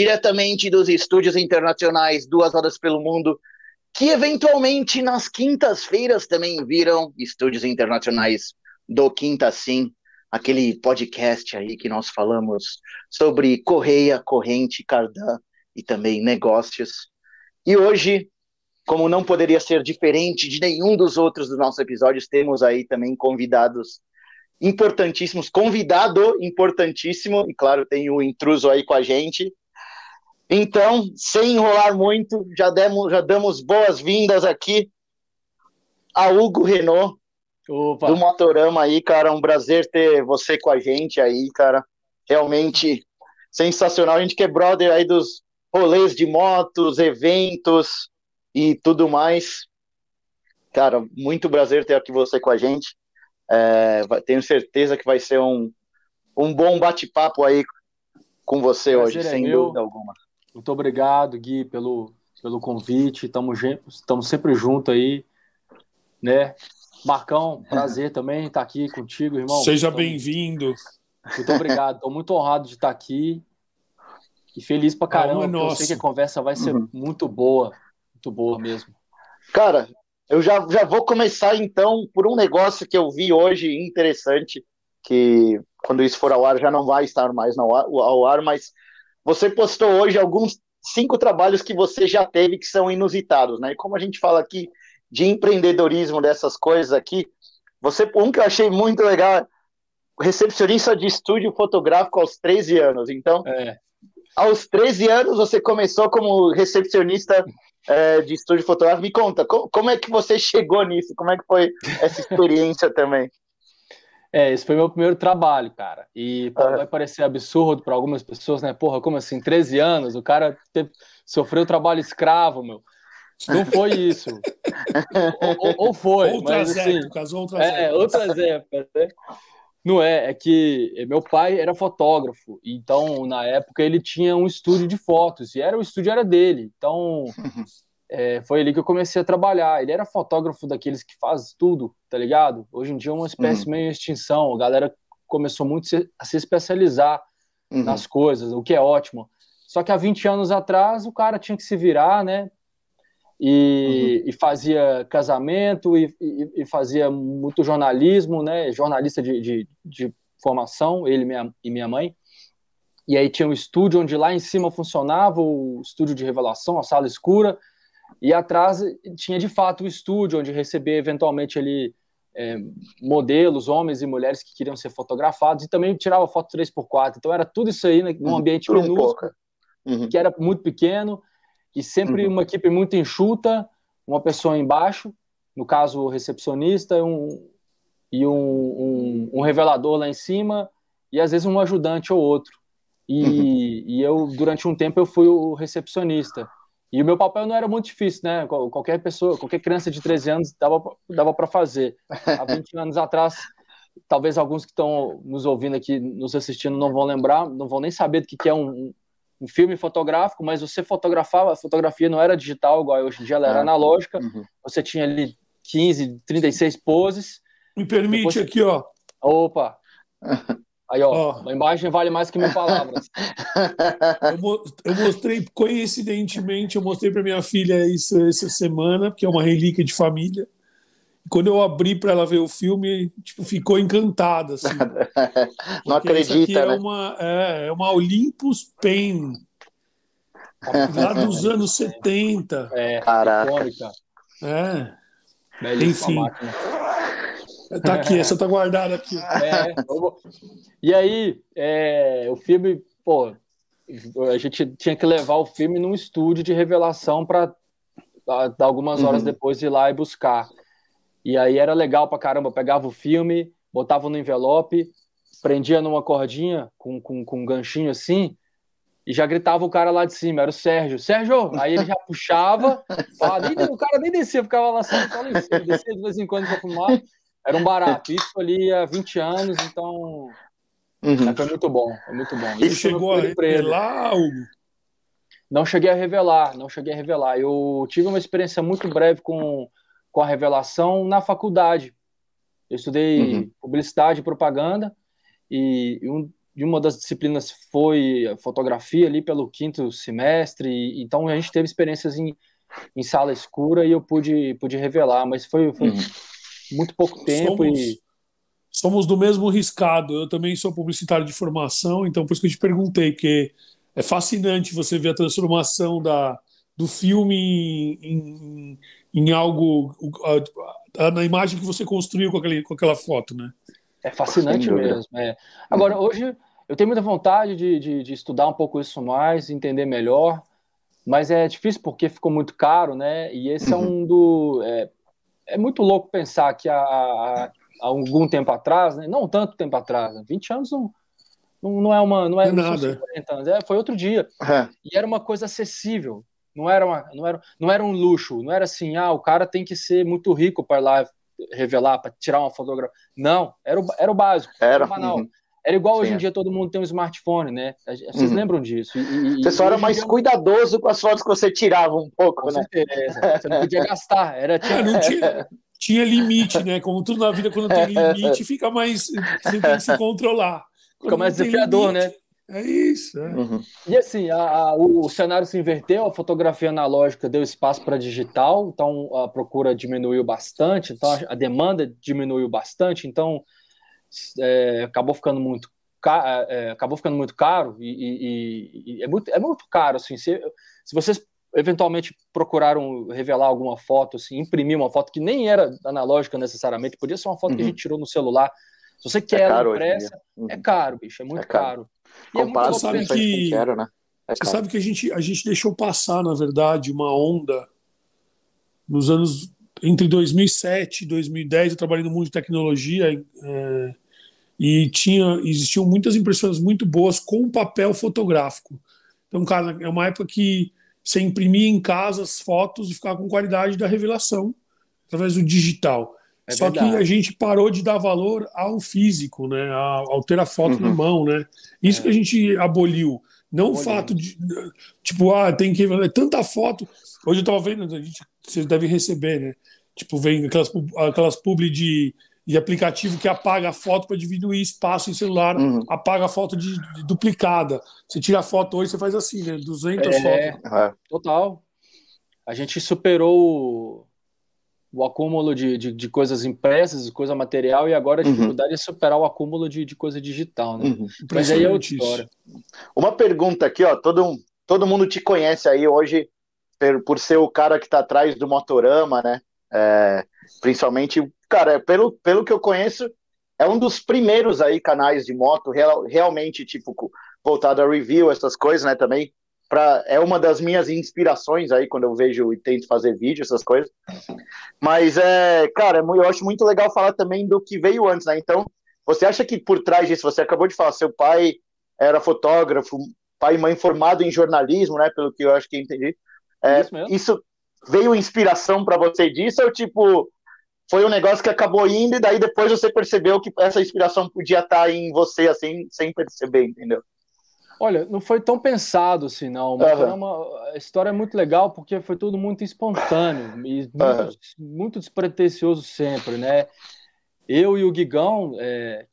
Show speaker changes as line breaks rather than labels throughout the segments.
diretamente dos estúdios internacionais Duas Horas pelo Mundo, que eventualmente nas quintas-feiras também viram estúdios internacionais do Quinta Sim, aquele podcast aí que nós falamos sobre correia, corrente, cardan e também negócios. E hoje, como não poderia ser diferente de nenhum dos outros dos nossos episódios, temos aí também convidados importantíssimos, convidado importantíssimo, e claro, tem o intruso aí com a gente, então, sem enrolar muito, já, demos, já damos boas-vindas aqui a Hugo Renault, Opa. do Motorama aí, cara. Um prazer ter você com a gente aí, cara. Realmente sensacional. A gente que é brother aí dos rolês de motos, eventos e tudo mais. Cara, muito prazer ter aqui você com a gente. É, tenho certeza que vai ser um, um bom bate-papo aí com você prazer hoje, é sem meu. dúvida
alguma. Muito obrigado, Gui, pelo, pelo convite. Estamos sempre juntos aí, né? Marcão, prazer também estar tá aqui contigo, irmão. Seja
bem-vindo. Muito obrigado.
Estou muito honrado de estar tá aqui e feliz pra é caramba. eu sei que a conversa vai ser uhum.
muito boa, muito boa mesmo. Cara, eu já, já vou começar então por um negócio que eu vi hoje interessante, que quando isso for ao ar já não vai estar mais ao ar, ao ar mas você postou hoje alguns cinco trabalhos que você já teve que são inusitados, né? E como a gente fala aqui de empreendedorismo dessas coisas aqui, você um que eu achei muito legal, recepcionista de estúdio fotográfico aos 13 anos. Então, é. aos 13 anos você começou como recepcionista é, de estúdio fotográfico. Me conta, como, como é que você chegou nisso? Como é que foi essa experiência também?
É, esse foi meu primeiro trabalho, cara. E pô, é. vai parecer absurdo para algumas pessoas, né? Porra, como assim? 13 anos, o cara teve, sofreu trabalho escravo, meu. Não foi isso. ou, ou, foi. Outras mas, assim, outras é, é épocas. Outras
épocas né?
Não é, é que é, meu pai era fotógrafo, então na época ele tinha um estúdio de fotos, e era o estúdio era dele. Então é, foi ali que eu comecei a trabalhar. Ele era fotógrafo daqueles que faz tudo, tá ligado? Hoje em dia é uma espécie uhum. meio em extinção. A galera começou muito a se especializar uhum. nas coisas, o que é ótimo. Só que há 20 anos atrás o cara tinha que se virar, né? E, uhum. e fazia casamento e, e, e, fazia muito jornalismo, né? Jornalista de, de, de formação, ele minha, e minha mãe. E aí tinha um estúdio onde lá em cima funcionava o estúdio de revelação, a sala escura e atrás tinha de fato o estúdio, onde receber eventualmente ali é, modelos, homens e mulheres que queriam ser fotografados, e também tirava foto 3x4. Então era tudo isso aí né, num uhum. ambiente uhum, minúsculo, uhum. que era muito pequeno, e sempre uhum. uma equipe muito enxuta, uma pessoa embaixo, no caso o recepcionista, um, e um, um, um revelador lá em cima, e às vezes um ajudante ou outro. E, uhum. e eu, durante um tempo, eu fui o recepcionista. E o meu papel não era muito difícil, né? Qualquer pessoa, qualquer criança de 13 anos dava, dava para fazer. Há 20 anos atrás, talvez alguns que estão nos ouvindo aqui, nos assistindo, não vão lembrar, não vão nem saber do que, que é um, um filme fotográfico, mas você fotografava, a fotografia não era digital, igual é hoje em dia ela era ah, analógica. Uhum. Você tinha ali 15, 36 poses. Me permite Depois... aqui, ó. Opa! Aí, ó, oh. uma imagem vale mais que mil palavras.
eu, mostrei, coincidentemente, eu mostrei para minha filha isso essa semana, porque é uma relíquia de família. Quando eu abri para ela ver o filme, tipo, ficou encantada. Assim, Não acredita, é né? É uma, é, é uma Olympus Pen, lá dos anos 70. É, caraca. É. Belíssima Enfim. máquina. Tá aqui, essa tá guardada aqui. É, e aí,
é, o filme, pô, a gente tinha que levar o filme num estúdio de revelação para algumas horas uhum. depois ir lá e buscar. E aí era legal pra caramba, pegava o filme, botava no envelope, prendia numa cordinha com, com, com um ganchinho assim, e já gritava o cara lá de cima, era o Sérgio. Sérgio! Aí ele já puxava, falava, o cara nem descia, ficava lá só em cima, descia de vez em quando pra fumar. Era um barato. Isso ali há 20 anos, então. Uhum. Foi muito bom, foi muito bom. E chegou a revelar Hugo? Não cheguei a revelar, não cheguei a revelar. Eu tive uma experiência muito breve com, com a revelação na faculdade. Eu estudei uhum. publicidade e propaganda e, e um, de uma das disciplinas foi fotografia ali pelo quinto semestre, e, então a gente teve experiências em, em sala escura e eu pude, pude revelar, mas foi, foi, uhum
muito pouco tempo somos, e. Somos do mesmo riscado. Eu também sou publicitário de formação, então por isso que eu te perguntei, que é fascinante você ver a transformação da, do filme em, em, em algo. na imagem que você construiu com, aquele, com aquela foto, né? É fascinante mesmo. É. Agora, hoje
eu tenho muita vontade de, de, de, estudar um pouco isso mais, entender melhor, mas é difícil porque ficou muito caro, né? E esse é uhum. um do. É, é muito louco pensar que há, há algum tempo atrás, né? não tanto tempo atrás, né? 20 anos não, não, não é uma. Não é, é nada. Anos, é, foi outro dia. É. E era uma coisa acessível. Não era, uma, não, era, não era um luxo, não era assim, ah, o cara tem que ser muito rico para lá revelar, para tirar uma fotografia. Não, era o, era o básico, era, era o banal. Uhum. Era igual Sim. hoje em dia todo mundo tem um smartphone, né? É, é, vocês uhum. lembram disso? E, e, só era mais dia...
cuidadoso com as fotos que você
tirava um pouco, com
né? Certeza. Você não
podia gastar. Era tinha... É, não tinha,
tinha limite, né? Como tudo na vida, quando tem limite, fica mais. Você tem que se controlar. Quando fica mais desafiador, limite, né? É isso. É. Uhum.
E assim, a, a, o, o, cenário se inverteu, a fotografia analógica deu espaço para digital, então a procura diminuiu bastante, então a, a demanda diminuiu bastante, então é, acabou ficando muito é, é, acabou ficando muito caro e, e, e, é, muito, é muito caro assim se, se vocês eventualmente procuraram revelar alguma foto assim imprimir uma foto que nem era analógica necessariamente podia ser uma foto uhum. que a uhum. gente tirou no celular se você quer é caro impressa uhum. é caro bicho é muito é caro, caro. é sabe que, que né?
é você sabe que a gente a gente deixou passar na verdade uma onda nos anos entre 2007 e 2010 eu trabalhei no mundo de tecnologia é, e tinha existiam muitas impressoras muito boas com papel fotográfico. Então, cara, é uma época que você imprimia em casa as fotos e ficava com qualidade da revelação através do digital. É Só verdade. que a gente parou de dar valor ao físico, né? Ao, ao ter a foto uhum. na mão, né? Isso é. que a gente aboliu. Não o fato de, tipo, ah, tem que. É tanta foto. Hoje eu tava vendo, a gente, vocês devem receber, né? Tipo, vem aquelas, aquelas publi de, de aplicativo que apaga a foto para diminuir espaço em celular, uhum. apaga a foto de, de, duplicada. Você tira a foto hoje, você faz assim, né? 200 é,
fotos. É, total. A gente superou o acúmulo de, de, de coisas impressas, coisa material, e agora a uhum. dificuldade uhum. é superar o acúmulo de, de coisa digital, né? Uhum. Mas aí é outra história.
Uma pergunta aqui, ó, todo, todo mundo te conhece aí hoje por, por ser o cara que está atrás do Motorama, né? É, principalmente, cara, pelo, pelo que eu conheço, é um dos primeiros aí canais de moto real, realmente, tipo, voltado a review, essas coisas, né, também. Pra, é uma das minhas inspirações aí quando eu vejo e tento fazer vídeo, essas coisas. Mas, é, cara, é eu acho muito legal falar também do que veio antes, né? Então, você acha que por trás disso, você acabou de falar, seu pai era fotógrafo, pai e mãe formado em jornalismo, né? Pelo que eu acho que entendi. É, isso, isso, veio inspiração para você disso ou tipo foi um negócio que acabou indo e daí depois você percebeu que essa inspiração podia estar tá em você assim sem perceber, entendeu?
Olha, não foi tão pensado assim, não. Mas uhum. é uma, a história é muito legal porque foi tudo muito espontâneo e muito, uhum. muito despretensioso sempre, né? Eu e o Gigão, é,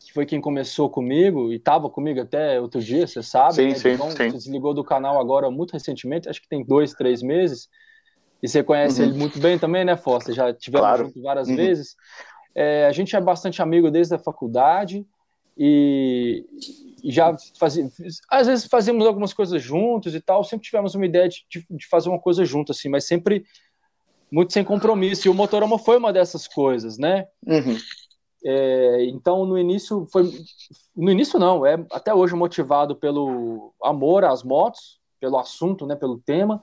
que foi quem começou comigo e estava comigo até outro dia, você sabe. Sim, né? sim, sim. desligou do canal agora muito recentemente, acho que tem dois, três meses. E você conhece uhum. ele muito bem também, né, Foster? Já tivemos claro. junto várias uhum. vezes. É, a gente é bastante amigo desde a faculdade e já fazia, às vezes fazíamos algumas coisas juntos e tal, sempre tivemos uma ideia de, de fazer uma coisa junto, assim, mas sempre muito sem compromisso, e o Motorama foi uma dessas coisas, né? Uhum. É, então, no início, foi. No início, não, é até hoje motivado pelo amor às motos, pelo assunto, né, pelo tema.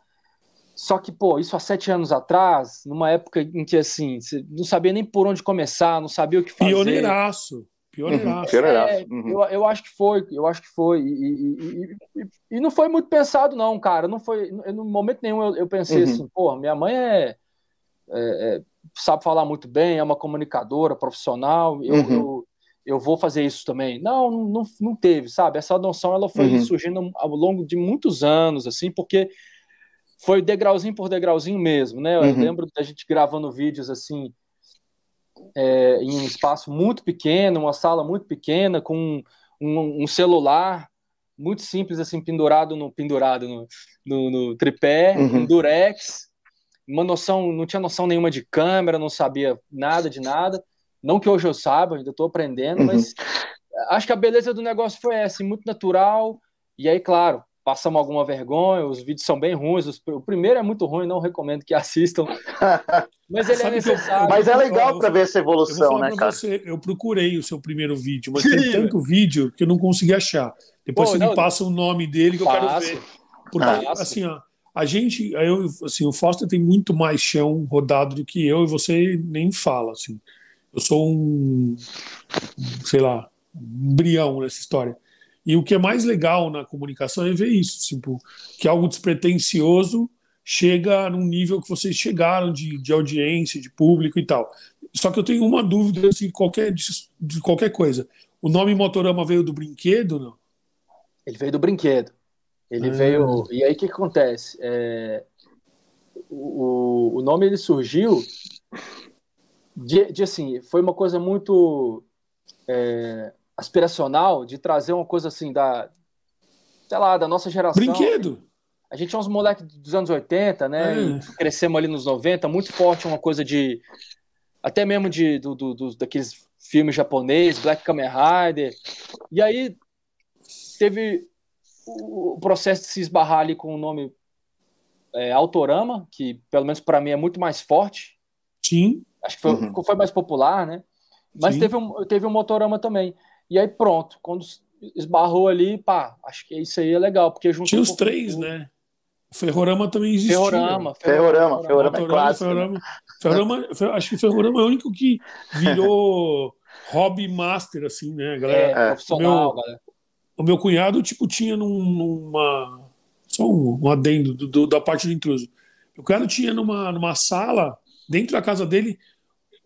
Só que, pô, isso há sete anos atrás, numa época em que, assim, você não sabia nem por onde começar, não sabia o que fazer. Pioneiraço. Pioneiraço. É, uhum. eu, eu acho que foi, eu acho que foi. E, e, e, e, não foi muito pensado, não, cara. Não foi, no momento nenhum eu, eu pensei uhum. assim, porra, minha mãe é, é, é, sabe falar muito bem, é uma comunicadora profissional, eu, uhum. eu, eu, vou fazer isso também. Não, não, não teve, sabe? Essa noção ela foi uhum. surgindo ao longo de muitos anos, assim, porque foi degrauzinho por degrauzinho mesmo, né? Eu uhum. lembro da gente gravando vídeos assim é, em um espaço muito pequeno, uma sala muito pequena, com um, um celular muito simples, assim, pendurado no, pendurado no, no, no tripé, uhum. um durex, uma noção, não tinha noção nenhuma de câmera, não sabia nada de nada. Não que hoje eu saiba, ainda estou aprendendo, uhum. mas acho que a beleza do negócio foi essa, assim, muito natural. E aí, claro, passamos alguma vergonha, os vídeos são bem ruins, o primeiro é muito ruim, não recomendo que assistam,
mas ele é necessário. mas é legal para ver
essa evolução, né, cara?
Você, eu procurei o seu primeiro vídeo, mas tem tanto vídeo que eu não consegui achar. Depois Pô, você não, me passa o nome dele que faço. eu quero ver. Porque, assim, ó, a gente, eu, assim, o Foster tem muito mais chão rodado do que eu e você nem fala, assim. Eu sou um, sei lá, um brião nessa história. E o que é mais legal na comunicação é ver isso, tipo, que algo despretensioso chega num nível que vocês chegaram de, de audiência, de público e tal. Só que eu tenho uma dúvida de qualquer, de qualquer coisa. O nome Motorama veio do brinquedo, não? Ele veio do brinquedo.
Ele ah. veio. E aí o que, que acontece? É... O, o nome ele surgiu de, de, assim, foi uma coisa muito. É aspiracional de trazer uma coisa assim da, sei lá, da nossa geração. Brinquedo! A gente é uns moleques dos anos 80, né? É. Crescemos ali nos 90, muito forte uma coisa de. Até mesmo de, do, do, do daqueles filmes japoneses, Black Kamen Rider. E aí teve o processo de se esbarrar ali com o nome é, Autorama, que pelo menos para mim é muito mais forte. Sim. Acho que foi, uhum. foi mais popular, né? Mas teve um, teve um Motorama também. E aí pronto, quando esbarrou
ali, pá, acho que isso aí é legal, porque junto Tinha os três, né? O Ferrorama também existia. Ferrorama, Ferrorama, Ferrorama, Ferrorama, Ferrorama, é Ferrorama, Ferrorama acho que Ferrorama é o único que virou hobby master, assim, né, galera? É, profissional, o meu, galera. O meu cunhado, tipo, tinha numa... Só um, um adendo do, do, da parte do intruso. O cara tinha numa, numa sala, dentro da casa dele,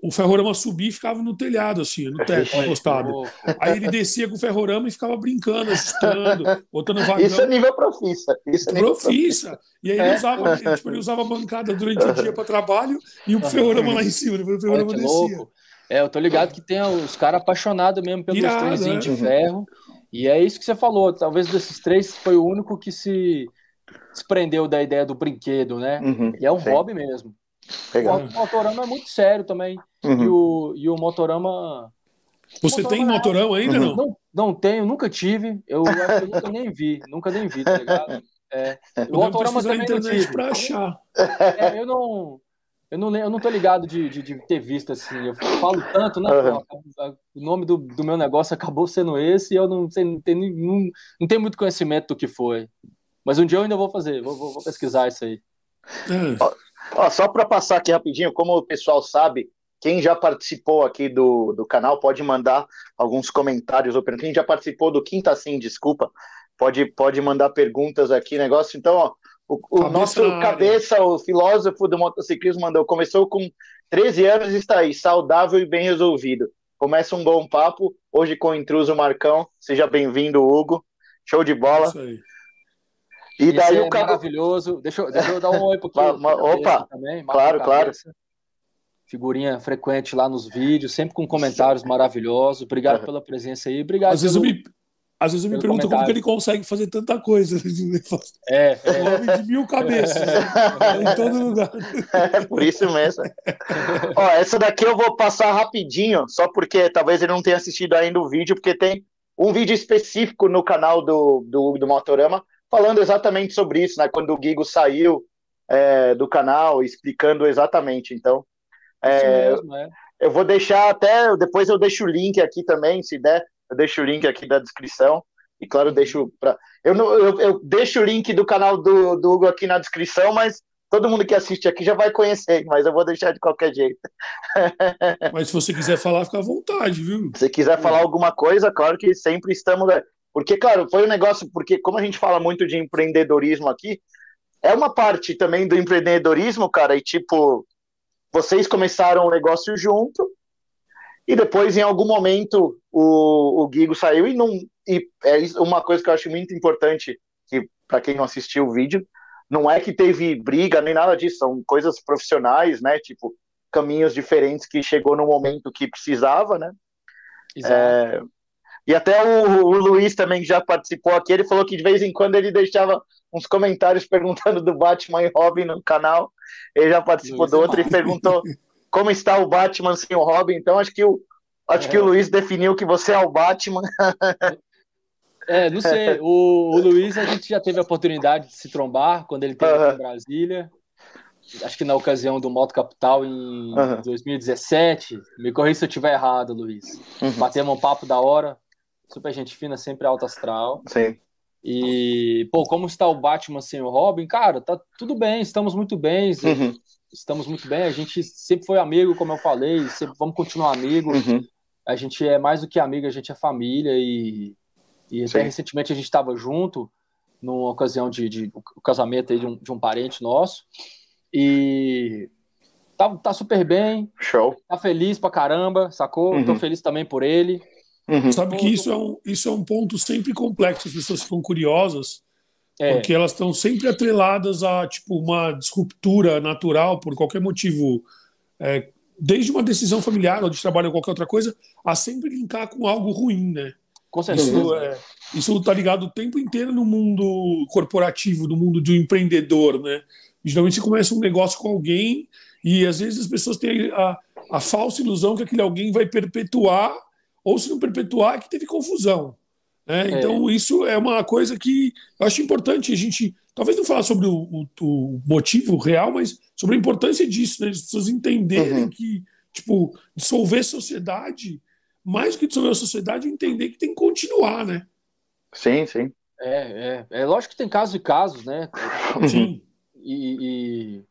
o ferrorama subia e ficava no telhado, assim, no teto, encostado. Aí ele descia com o ferrorama e ficava brincando, assustando, botando vagão. Isso é nível profissa. Isso é profissa. E aí ele usava, é. tipo, ele usava a bancada durante o dia para trabalho e o ferrorama lá em cima. O ferrorama descia. Louco.
É, eu tô ligado que tem os caras apaixonados mesmo pelos trenzinhos né? de é. ferro. E é isso que você falou. Talvez desses três foi o único que se desprendeu da ideia do brinquedo, né? Uhum, e é um sim. hobby mesmo. Legal. O Motorama é muito sério também. Uhum. E, o, e o Motorama.
Você motorama tem motorão é... ainda uhum. não?
não? tenho, nunca tive. Eu acho que eu nunca nem vi. Nunca nem vi, tá ligado? É. O Motorama também não tive. Pra achar. É, eu não. Eu não, eu não tô ligado de, de, de, ter visto assim. Eu falo tanto, né? Uhum. O nome do, do meu negócio acabou sendo esse e eu não sei, não tenho, nenhum não tenho muito conhecimento do que foi. Mas um dia eu ainda vou fazer, vou, vou, vou pesquisar isso aí.
É. Ó, só para passar aqui rapidinho, como o pessoal sabe, quem já participou aqui do, do canal pode mandar alguns comentários ou perguntas. Quem já participou do Quinta Sim, desculpa, pode, pode mandar perguntas aqui, negócio. Então, ó, o, o cabeça nosso cabeça, o filósofo do motociclismo, mandou. Começou com 13 anos e está aí, saudável e bem resolvido. Começa um bom papo, hoje com o intruso Marcão. Seja bem-vindo, Hugo. Show de bola. É isso aí. E daí Esse o é
maravilhoso. Deixa eu, deixa eu dar um oi pro Opa! Também, claro, claro. Figurinha frequente lá nos vídeos, sempre com comentários maravilhosos. Obrigado pela presença aí. Obrigado. Às pelo... vezes eu me, às vezes eu me
pergunto como que ele consegue fazer tanta coisa. Né? É, é. Um homem de mil cabeças. É. Em todo lugar.
É, por isso mesmo. Ó, essa daqui eu vou passar rapidinho, só porque talvez ele não tenha assistido ainda o vídeo, porque tem um vídeo específico no canal do, do, do Motorama falando exatamente sobre isso, né? Quando o Guigo saiu é, do canal, explicando exatamente. Então, é, mesmo, é. eu vou deixar até depois eu deixo o link aqui também, se der, eu deixo o link aqui da descrição. E claro, eu uhum. deixo para eu, eu, eu, deixo o link do canal do, do Hugo aqui na descrição, mas todo mundo que assiste aqui já vai conhecer, mas eu vou deixar de qualquer jeito.
mas se você quiser falar, fica à vontade, viu?
Se quiser falar é. alguma coisa, claro que sempre estamos. Porque, cara, foi um negócio, porque como a gente fala muito de empreendedorismo aqui, é uma parte também do empreendedorismo, cara, e tipo, vocês começaram o negócio junto, e depois, em algum momento, o, o Guigo saiu e não. E é uma coisa que eu acho muito importante, que para quem não assistiu o vídeo, não é que teve briga nem nada disso, são coisas profissionais, né? Tipo, caminhos diferentes que chegou no momento que precisava, né? Exato. É, e até o, o, Luiz também, que já participou aqui, ele falou que de vez em quando ele deixava uns comentários perguntando do Batman e Robin no canal. Ele já participou Luiz do outro e perguntou como está o Batman sem o Robin. Então acho que o, acho é. que o é. Luiz definiu que você é o Batman.
É, é, não sei. O, o Luiz, a gente já teve a oportunidade de se trombar quando ele esteve uhum. em Brasília acho que na ocasião do Moto Capital em 2017. Me corri se eu estiver errado, Luiz. Uhum. Batemos um papo da hora, super gente fina, sempre alto astral. Sim. E, pô, como está o Batman sem o Robin? Cara, tá tudo bem, estamos muito bem. Uhum. Estamos muito bem. A gente sempre foi amigo, como eu falei, sempre, vamos continuar amigo. Uhum. A gente é mais do que amigo, a gente é família. E, e até recentemente a gente estava junto, numa ocasião de, de um casamento de um, de um parente nosso. E tá, tá super bem. Show. Tá feliz pra caramba, sacou? Uhum. Tô feliz também por ele.
Uhum. Sabe que uhum. isso é, um, isso é um ponto sempre complexo, as pessoas ficam curiosas, é. porque elas estão sempre atreladas a tipo, uma disruptura natural por qualquer motivo, é, desde uma decisão familiar ou de trabalho ou qualquer outra coisa, a sempre linkar com algo ruim, né? Com certeza. É, isso, é, tá ligado o tempo inteiro no mundo corporativo, no mundo de um empreendedor, né? Geralmente você começa um negócio com alguém e às vezes as pessoas têm a, a falsa ilusão que aquele alguém vai perpetuar ou se não perpetuar, é que teve confusão. Né? É. Então, isso é uma coisa que eu acho importante a gente, talvez não falar sobre o, o, o motivo real, mas sobre a importância disso, né? as pessoas entenderem uhum. que, tipo, dissolver sociedade, mais do que dissolver a sociedade, é entender que tem que continuar, né? Sim, sim. É, é,
é lógico que tem casos e casos, né? Sim. E,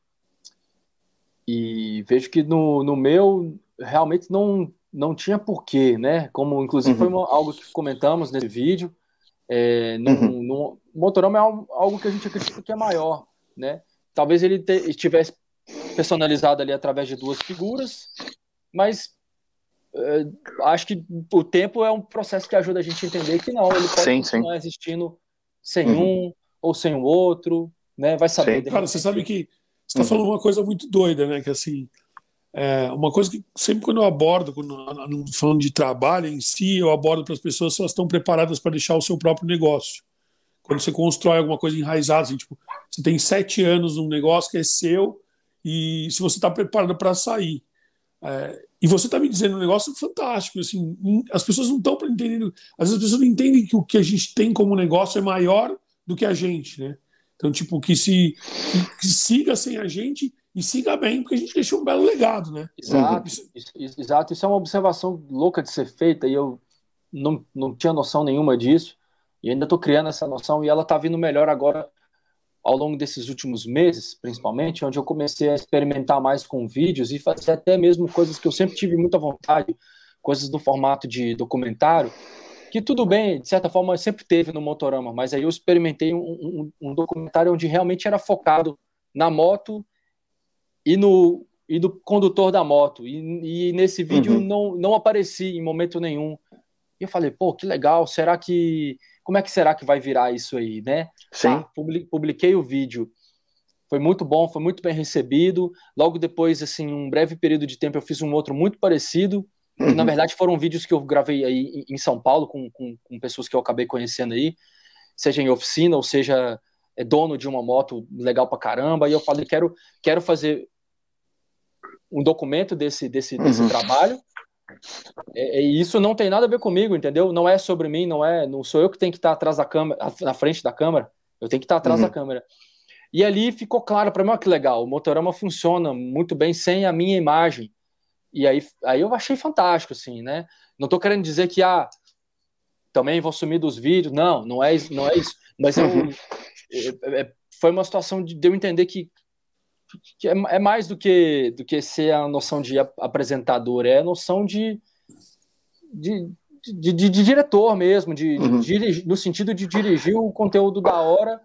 e, e vejo que no, no meu realmente não não tinha porquê, né? Como inclusive uhum. foi algo que comentamos nesse vídeo. É, num, uhum. num, Motorama é algo que a gente acredita que é maior, né? Talvez ele te, estivesse personalizado ali através de duas figuras, mas é, acho que o tempo é um processo que ajuda a gente a entender que não, ele pode sim, continuar
existindo sem uhum. um ou sem o outro, né? Vai saber. Cara, você sabe que você está uhum. falando uma coisa muito doida, né? Que assim, é uma coisa que sempre quando eu abordo, quando falando de trabalho em si, eu abordo para as pessoas se elas estão preparadas para deixar o seu próprio negócio. Quando você constrói alguma coisa enraizada, assim, tipo, você tem sete anos num negócio que é seu e se você está preparado para sair. É, e você está me dizendo um negócio fantástico. Assim, hum, as pessoas não estão entendendo. Às vezes as pessoas não entendem que o que a gente tem como negócio é maior do que a gente, né? Então, tipo, que se que siga sem a gente e siga bem, porque a gente deixou um belo legado, né? Exato, isso, exato. Isso
é uma observação louca de ser feita e eu não, não tinha noção nenhuma disso e ainda estou criando essa noção e ela está vindo melhor agora ao longo desses últimos meses, principalmente, onde eu comecei a experimentar mais com vídeos e fazer até mesmo coisas que eu sempre tive muita vontade, coisas do formato de documentário, que tudo bem, de certa forma, sempre teve no Motorama, mas aí eu experimentei um, um, um documentário onde realmente era focado na moto e no e do condutor da moto. E, e nesse vídeo uhum. não, não apareci em momento nenhum. E eu falei, pô, que legal, será que. Como é que será que vai virar isso aí, né? Sim. publiquei o vídeo. Foi muito bom, foi muito bem recebido. Logo depois, assim, um breve período de tempo, eu fiz um outro muito parecido. Uhum. Que, na uhum. verdade, foram vídeos que eu gravei aí em São Paulo com, com, com pessoas que eu acabei conhecendo aí, seja em oficina ou seja é dono de uma moto legal pra caramba, e eu falei, quero, quero fazer um documento desse, desse, desse uhum. trabalho. E, é, é, e isso não tem nada a ver comigo, entendeu? Não é sobre mim, não é, não sou eu que tenho que estar atrás da câmera, na frente da câmera. Eu tenho que estar atrás uhum. da câmera. E ali ficou claro para mim, olha que legal, o Motorama funciona muito bem sem a minha imagem. E aí, aí eu achei fantástico, assim, né? Não estou querendo dizer que, ah, também vou sumir dos vídeos. Não, não é, não é isso. Mas eu, uhum. É, foi uma situação de, eu entender que, que é, é, mais do que, do que ser a noção de apresentador, é a noção de, de, de, de, de diretor mesmo, de, uhum. de no sentido de dirigir o conteúdo da hora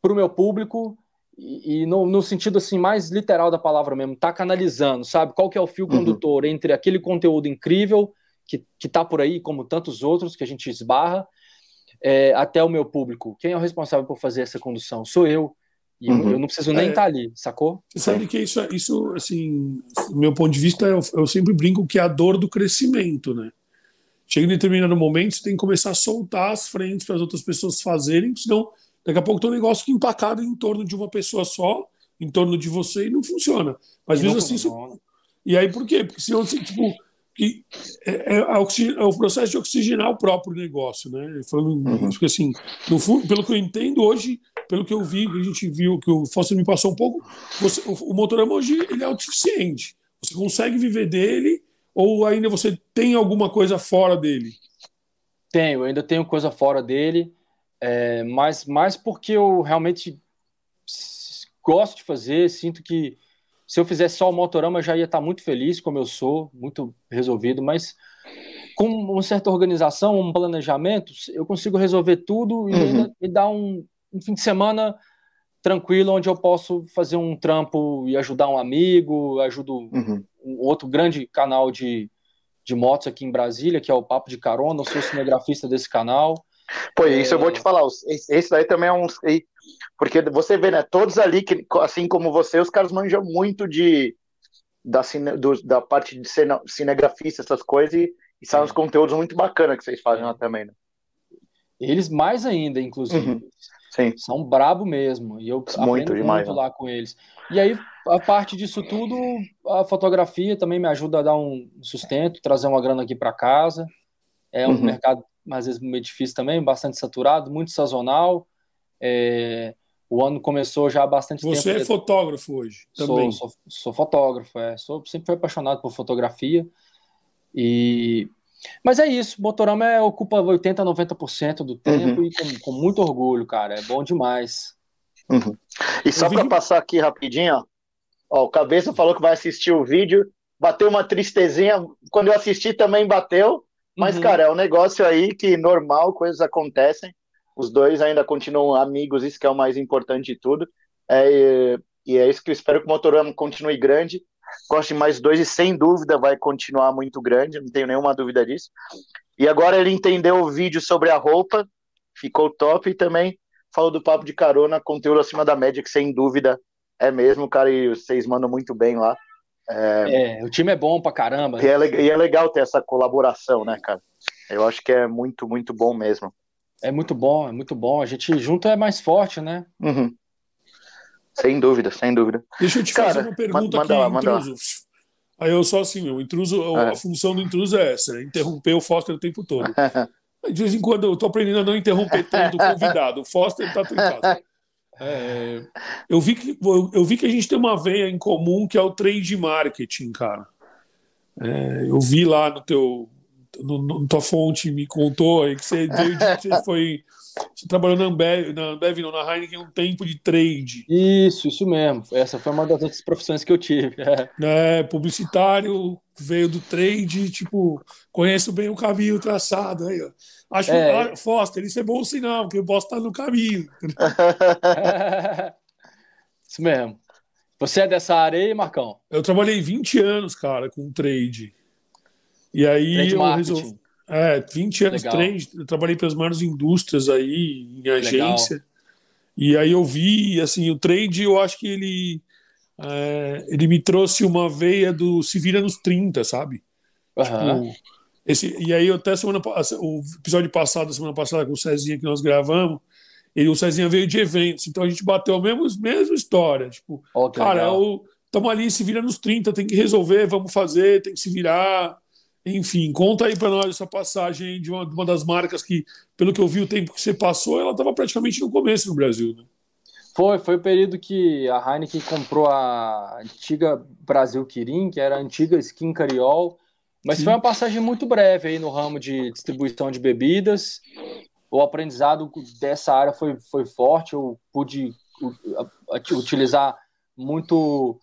para o meu público e, e no, no, sentido assim mais literal da palavra mesmo, tá canalizando, sabe? Qual que é o fio uhum. condutor uhum. entre aquele conteúdo incrível que, que está por aí, como tantos outros que a gente esbarra, é, até o meu público. Quem é o responsável por fazer essa condução? Sou eu.
E uhum. eu, não preciso nem estar
é, tá ali, sacou? Sabe que isso, é,
isso assim, meu ponto de vista, eu, eu sempre brinco que é a dor do crescimento, né? Chega em determinado momento, você tem que começar a soltar as frentes para as outras pessoas fazerem, senão daqui a pouco tem um negócio que empacado em torno de uma pessoa só, em torno de você, e não funciona. Mas e mesmo assim, funciona. e aí por quê? Porque se eu, assim, tipo, que é, é, é, é, o processo de oxigenar o próprio negócio, né? Falando, uhum. porque assim, fundo, pelo que eu entendo hoje, pelo que eu vi, que a gente viu, que o Foster me passou um pouco, você, o, o motorama hoje ele é autossuficiente. Você consegue viver dele ou ainda você tem alguma coisa fora dele? Tenho, ainda tenho coisa fora
dele, é, mas mais porque eu realmente gosto de fazer, sinto que se eu fizesse só o Motorama, já ia estar tá muito feliz, como eu sou, muito resolvido, mas com uma certa organização, um planejamento, eu consigo resolver tudo e uhum. me dar um, um fim de semana tranquilo, onde eu posso fazer um trampo e ajudar um amigo, ajudo uhum. um outro grande canal de, de motos aqui em Brasília, que é o Papo de Carona, eu sou cinegrafista desse canal.
Pô, isso é... eu vou é. te falar, esse daí também é um, porque você vê, né, todos ali, que, assim como você, os caras manjam muito de, da, cine, do, da parte de cine, cinegrafista, essas coisas, e, e são uns conteúdos muito bacanas que vocês fazem lá também, né?
Eles mais ainda, inclusive. Uhum. Sim. São brabo mesmo. E eu aprendo muito, demais, muito né? lá com eles. E aí, a parte disso tudo, a fotografia também me ajuda a dar um sustento, trazer uma grana aqui para casa. É um uhum. mercado, às vezes, meio difícil também, bastante saturado, muito sazonal. É, o ano começou já há bastante Você tempo. Você é
fotógrafo hoje também? Sou,
sou, sou fotógrafo, é. Sou, sempre fui apaixonado por fotografia. E... Mas é isso, Motorama é, ocupa 80%, 90% do
tempo uhum. e com, com, muito orgulho, cara. É bom demais. Uhum. E só para passar aqui rapidinho, ó, ó, o Cabeça falou que vai assistir o vídeo, bateu uma tristezinha. Quando eu assisti também bateu, mas, uhum. cara, é um negócio aí que normal, coisas acontecem. Os dois ainda continuam amigos, isso que é o mais importante de tudo. É, e é isso que eu espero que o Motorama continue grande. Goste mais dois e sem dúvida vai continuar muito grande, não tenho nenhuma dúvida disso. E agora ele entendeu o vídeo sobre a roupa, ficou top e também falou do papo de carona, conteúdo acima da média, que sem dúvida é mesmo, cara, e vocês mandam muito bem lá. É,
é o time é bom pra caramba. E é, né? e é
legal ter essa colaboração, né, cara? Eu acho que é muito, muito bom mesmo.
É muito bom, é muito bom. A gente junto é mais forte, né?
Uhum. Sem dúvida, sem dúvida. Deixa eu te Cara, fazer uma pergunta manda aqui, lá, manda intruso. Lá.
Aí eu só assim, o intruso, é. a função do intruso é essa, é interromper o Foster o tempo todo. De vez em quando eu tô aprendendo a não interromper tanto o convidado. O Foster tá trincado. É, eu, vi que, eu vi que a gente tem uma veia em comum que é o trade marketing, cara. É, eu vi lá no teu, no, no, tua fonte me contou aí que você, veio de, você foi você trabalhou na Ambev, na Ambev não, na Heineken um tempo de trade. Isso, isso mesmo.
Essa foi uma das outras
profissões que eu tive. É, é publicitário, veio do trade, tipo, conheço bem o caminho traçado. Aí, ó. Acho é. que, ah, Foster, isso é bom sinal, porque eu posso estar tá no caminho. isso mesmo. Você é dessa área aí, Marcão? Eu trabalhei 20 anos, cara, com trade. E aí eu resolvi. É, 20 anos, Legal. três, eu trabalhei pelas maiores indústrias aí, em agência. Legal. E aí eu vi, assim, o trade, eu acho que ele, é, ele me trouxe uma veia do se vira nos 30, sabe? Uhum. Tipo, esse, e aí eu até semana o episódio passado, semana passada com o Cezinha que nós gravamos, ele, o Cezinha veio de eventos, então a gente bateu a mesma, mesma história. Tipo, oh, cara, estamos ali, se vira nos 30, tem que resolver, vamos fazer, tem que se virar. Enfim, conta aí para nós essa passagem de uma, de uma, das marcas que, pelo que eu vi, o tempo que você passou, ela estava praticamente no começo no Brasil, né? Foi, foi o período que a
Heineken comprou a antiga Brasil Kirin que era a antiga Skin Cariol, mas Sim. foi uma passagem muito breve aí no ramo de distribuição de bebidas. O aprendizado dessa área foi, foi forte, eu pude utilizar muito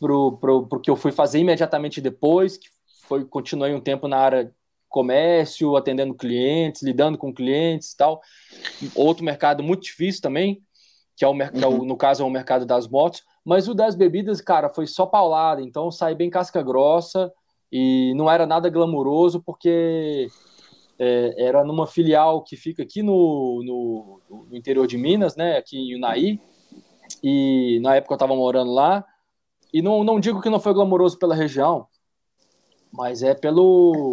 pro, pro, que eu fui fazer imediatamente depois, que foi continuei um tempo na área comércio, atendendo clientes, lidando com clientes e tal. Outro mercado muito difícil também, que é o, mercado é uhum. no caso é o mercado das motos, mas o das bebidas, cara, foi só paulada, então saí bem casca grossa e não era nada glamouroso porque é, era numa filial que fica aqui no, no, no, interior de Minas, né, aqui em Unai, e na época eu estava morando lá, e não, não digo que não foi glamouroso pela região,
mas é pelo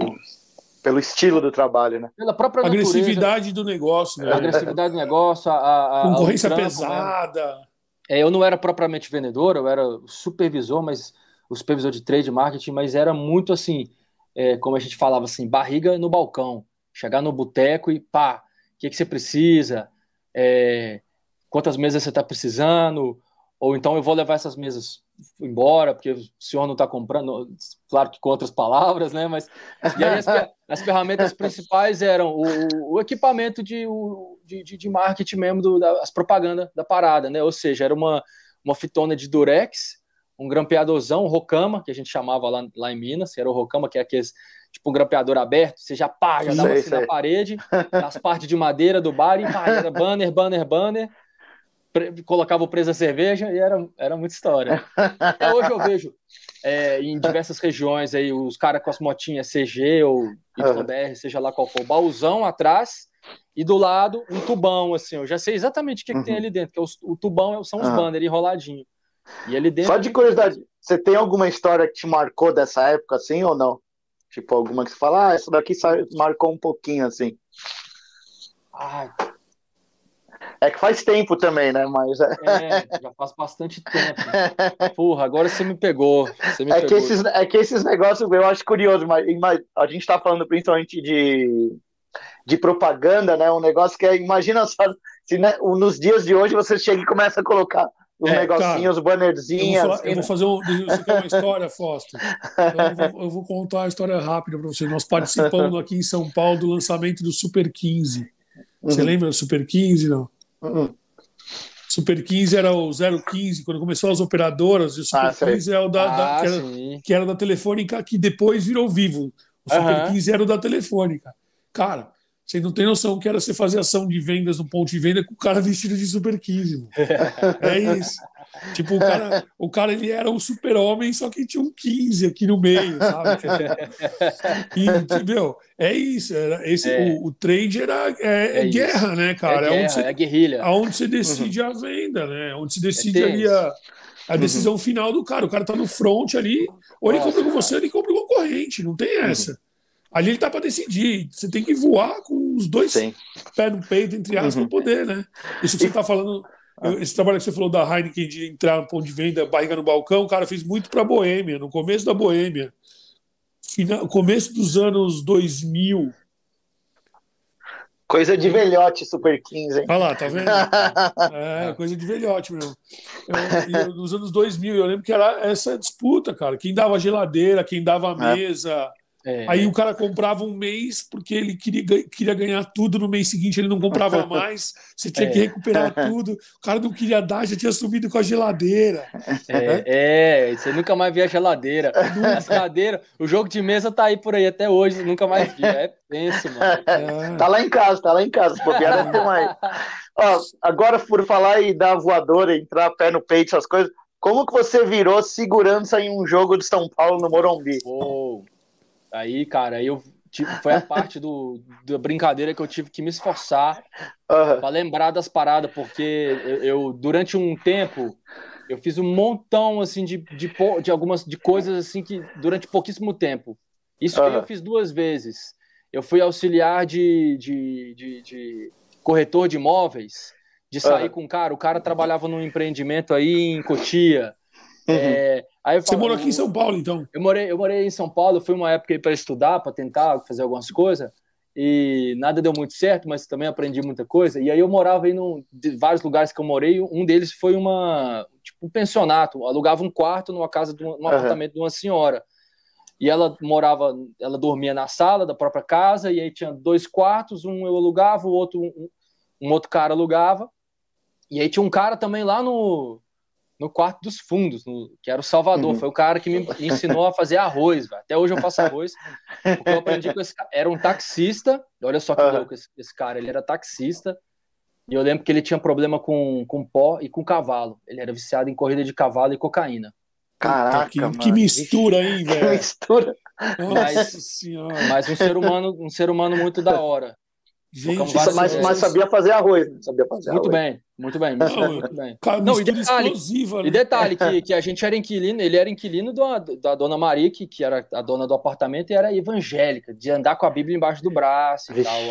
pelo estilo do trabalho, né?
Pela própria agressividade natureza, do negócio, né? A agressividade do negócio, a, a, concorrência né? pesada. É,
eu não era propriamente vendedor, eu era supervisor, mas o supervisor de trade marketing, mas era muito assim, é, como a gente falava assim, barriga no balcão, chegar no boteco e pá, o que, que você precisa, é, quantas mesas você está precisando, ou então eu vou levar essas mesas embora, porque o senhor não está comprando, claro que com outras palavras, né? Mas e aí as, as ferramentas principais eram o, o equipamento de, o, de, de, marketing mesmo, do, da, as propaganda da parada, né? Ou seja, era uma, uma fitona de durex, um grampeadorzão, um rocama, que a gente chamava lá, lá em Minas, era o rocama, que é aqueles, tipo um grampeador aberto, você já paga dava assim na parede, nas partes de madeira do bar e pá, era banner, banner, banner, colocava o preço da cerveja e era, era muita história. Até hoje eu vejo é, em diversas regiões aí os caras com as motinhas CG ou YBR, seja lá qual for, baúzão atrás e do lado um tubão, assim. Eu já sei exatamente o que, uhum. que tem uhum. ali dentro, que é os, o tubão é, são os uhum. banners enroladinho.
E ali dentro. Só de curiosidade, você tem alguma história que te marcou dessa época assim ou não? Tipo, alguma que você fala, ah, essa daqui marcou um pouquinho assim.
Ai, ah,
é que faz tempo também, né? Mas é, é já
faz bastante tempo.
Porra, agora você me pegou. Você me é, pegou. Que esses, é que esses negócios eu acho curioso, mas, mas a gente está falando principalmente de, de propaganda, né? Um negócio que é, imagina só, se, né, nos dias de hoje você chega e começa a colocar os é, negocinhos, os bannerzinhos. Eu, vou, falar, eu vou
fazer um, você uma história, Foster? Eu vou, eu vou contar a história rápida para você. Nós participamos aqui em São Paulo do lançamento do Super 15. Você uhum. lembra do Super 15, não? Uhum. Super 15 era o 015, quando começou as operadoras, e o Super ah, 15 é o da, da ah, que, era, que, era, da Telefônica, que depois virou vivo. O Super uhum. 15 era o da Telefônica. Cara, você não tem noção que era você fazer ação de vendas no ponto de venda com o cara vestido de Super 15. É isso. Tipo, o cara, o cara ele era um super-homem, só que tinha um 15 aqui no meio, sabe? e, meu, é isso. Era esse, é. O, o trade era é, é, é guerra, né, cara? É, é guerra, você, é guerrilha. Onde você decide uhum. a venda, né? Onde se é decide ali a, a decisão uhum. final do cara. O cara tá no front ali, ou ele compra com você, ou ele compra com o corrente. Não tem uhum. essa. Uhum. Ali ele tá para decidir. Você tem que voar com os dois Sim. pés no peito, entre aspas, uhum. para poder, né? Isso que você tá falando esse trabalho que você falou da Heineken de entrar no ponto de venda, barriga no balcão, o cara fez muito para a Boêmia, no começo da Boêmia. no começo dos anos 2000.
Coisa de velhote, Super 15, hein? Olha lá, tá vendo?
É, coisa de velhote mesmo. Eu, é, eu, nos anos 2000, eu lembro que era essa disputa, cara. Quem dava geladeira, quem dava é. mesa, é. Aí o cara comprava um mês porque ele queria, queria ganhar tudo, no mês seguinte ele não comprava mais, você tinha é. que recuperar tudo, o cara não queria dar, já tinha sumido com a geladeira. É, né?
é você nunca mais via a geladeira. É. A geladeira, o jogo de mesa tá aí por aí até hoje, nunca mais via. É tenso, mano.
É. Tá lá em casa, tá lá em casa, bobear não tem mais. Ó, agora por falar e dar voadora, entrar pé no peito, essas coisas, como que você virou segurança em um jogo de São Paulo no Morumbi? Uou. Aí, cara, aí eu tipo, foi a parte do, da brincadeira que eu tive que me
esforçar uhum. para lembrar das paradas, porque eu, eu, durante um tempo eu fiz um montão assim de, de, de algumas de coisas assim que durante pouquíssimo tempo. Isso uhum. eu fiz duas vezes. Eu fui auxiliar de, de, de, de corretor de imóveis, de sair uhum. com o cara. O cara trabalhava num empreendimento aí em Cotia. Uhum. É, aí Você morou aqui em São Paulo, então? Eu morei, eu morei em São Paulo, fui uma época aí para estudar, para tentar fazer algumas coisas, e nada deu muito certo, mas também aprendi muita coisa. E aí eu morava aí num, de vários lugares que eu morei, um deles foi uma, tipo, um pensionato, alugava um quarto numa casa, de um, uhum. apartamento de uma senhora. E ela morava, ela dormia na sala da própria casa, e aí tinha dois quartos, um eu alugava, o outro um, um outro cara alugava. E aí tinha um cara também lá no no quarto dos fundos, no, que era o Salvador. Uhum. Foi o cara que me ensinou a fazer arroz, véio. Até hoje eu faço arroz. Porque eu aprendi com esse cara. Era um taxista. Olha só que uhum. louco esse, esse, cara. Ele era taxista. E eu lembro que ele tinha problema com, com pó e com cavalo. Ele era viciado em corrida de cavalo e cocaína.
Caraca, que,
que mistura, hein, velho? Que
mistura.
Nossa senhora. Mas um ser humano,
um ser humano muito da hora. Gente, mas, mas, sabia
fazer arroz, né? sabia fazer muito arroz. bem,
muito bem, muito, não, bem. Cara, não, e detalhe, né? e detalhe que, que a gente era inquilino, ele era inquilino da da dona Maria, que, que era a dona do apartamento e era evangélica, de andar com a Bíblia embaixo do braço e tal.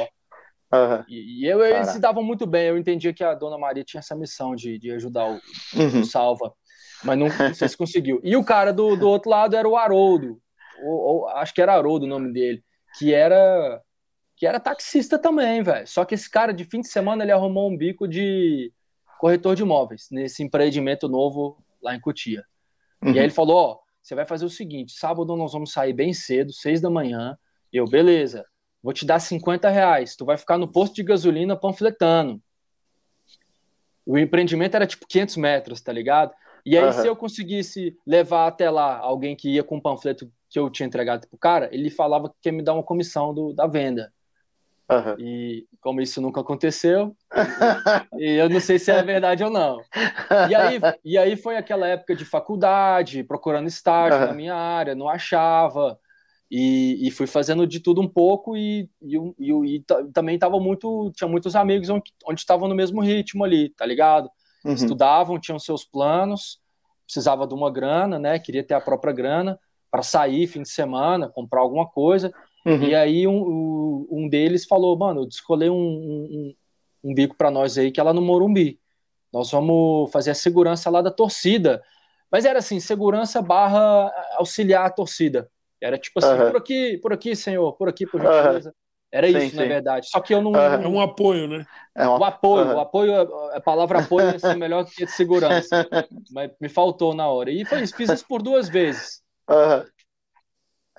Uhum. E, e eu, eles se davam muito bem, eu entendia que a dona Maria tinha essa missão de, de ajudar o, uhum. o Salva, mas não, não sei se conseguiu. E o cara do, do outro lado era o Haroldo, ou, ou, acho que era Haroldo o nome dele, que era que era taxista também, velho. Só que esse cara, de fim de semana, ele arrumou um bico de corretor de imóveis nesse empreendimento novo lá em Cotia. Uhum. E aí uhum. ele falou: Ó, você vai fazer o seguinte: sábado nós vamos sair bem cedo, seis da manhã. eu, beleza, vou te dar 50 reais. Tu vai ficar no posto de gasolina panfletando. O empreendimento era tipo 500 metros, tá ligado? E aí, uhum. se eu conseguisse levar até lá alguém que ia com o panfleto que eu tinha entregado pro cara, ele falava que ia me dar uma comissão do, da venda. Uhum. E como isso nunca aconteceu, e eu não sei se é verdade ou não. E aí, e aí foi aquela época de faculdade, procurando estágio uhum. na minha área, não achava, e, e, fui fazendo de tudo um pouco, e, e, e, e também tava muito, tinha muitos amigos onde estavam no mesmo ritmo ali, tá ligado? Uhum. Estudavam, tinham seus planos, precisava de uma grana, né? Queria ter a própria grana para sair fim de semana, comprar alguma coisa. Uhum. E aí um, um deles falou, mano, escolhi um, um, um bico para nós aí que é lá no Morumbi. Nós vamos fazer a segurança lá da torcida. Mas era assim, segurança barra auxiliar a torcida. Era tipo assim, uhum. por aqui, por aqui, senhor, por aqui, por gentileza. Uhum. Era sim, isso, sim. na verdade. Só que eu não. É um apoio, né? É um... O apoio, o apoio, a palavra apoio assim, é melhor que de segurança.
Mas me faltou na hora. E foi isso, fiz isso por duas vezes. Uhum.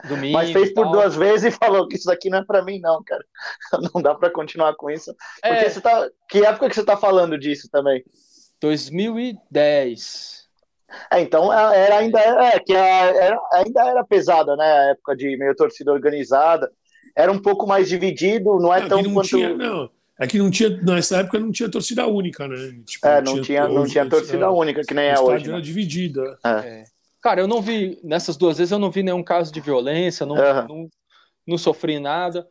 Domingo, mas fez por duas vezes e falou que isso daqui não é para mim não, cara. Não dá para continuar com isso. Porque é. você tá, que época que você tá falando disso também? 2010. É, então é, era ainda é, que era, ainda era pesada, né? A época de meio torcida organizada era um pouco mais dividido, não é não, tão não quanto tinha, não.
É que não tinha, nessa época não tinha torcida única, né? Tipo, é, não, tinha, não tinha, não tinha torcida,
única, que nem
é hoje. Né? Era dividida. É. é. é. Cara, eu não vi, nessas duas vezes eu não vi nenhum caso de violência, não, uhum. não, não, sofri nada.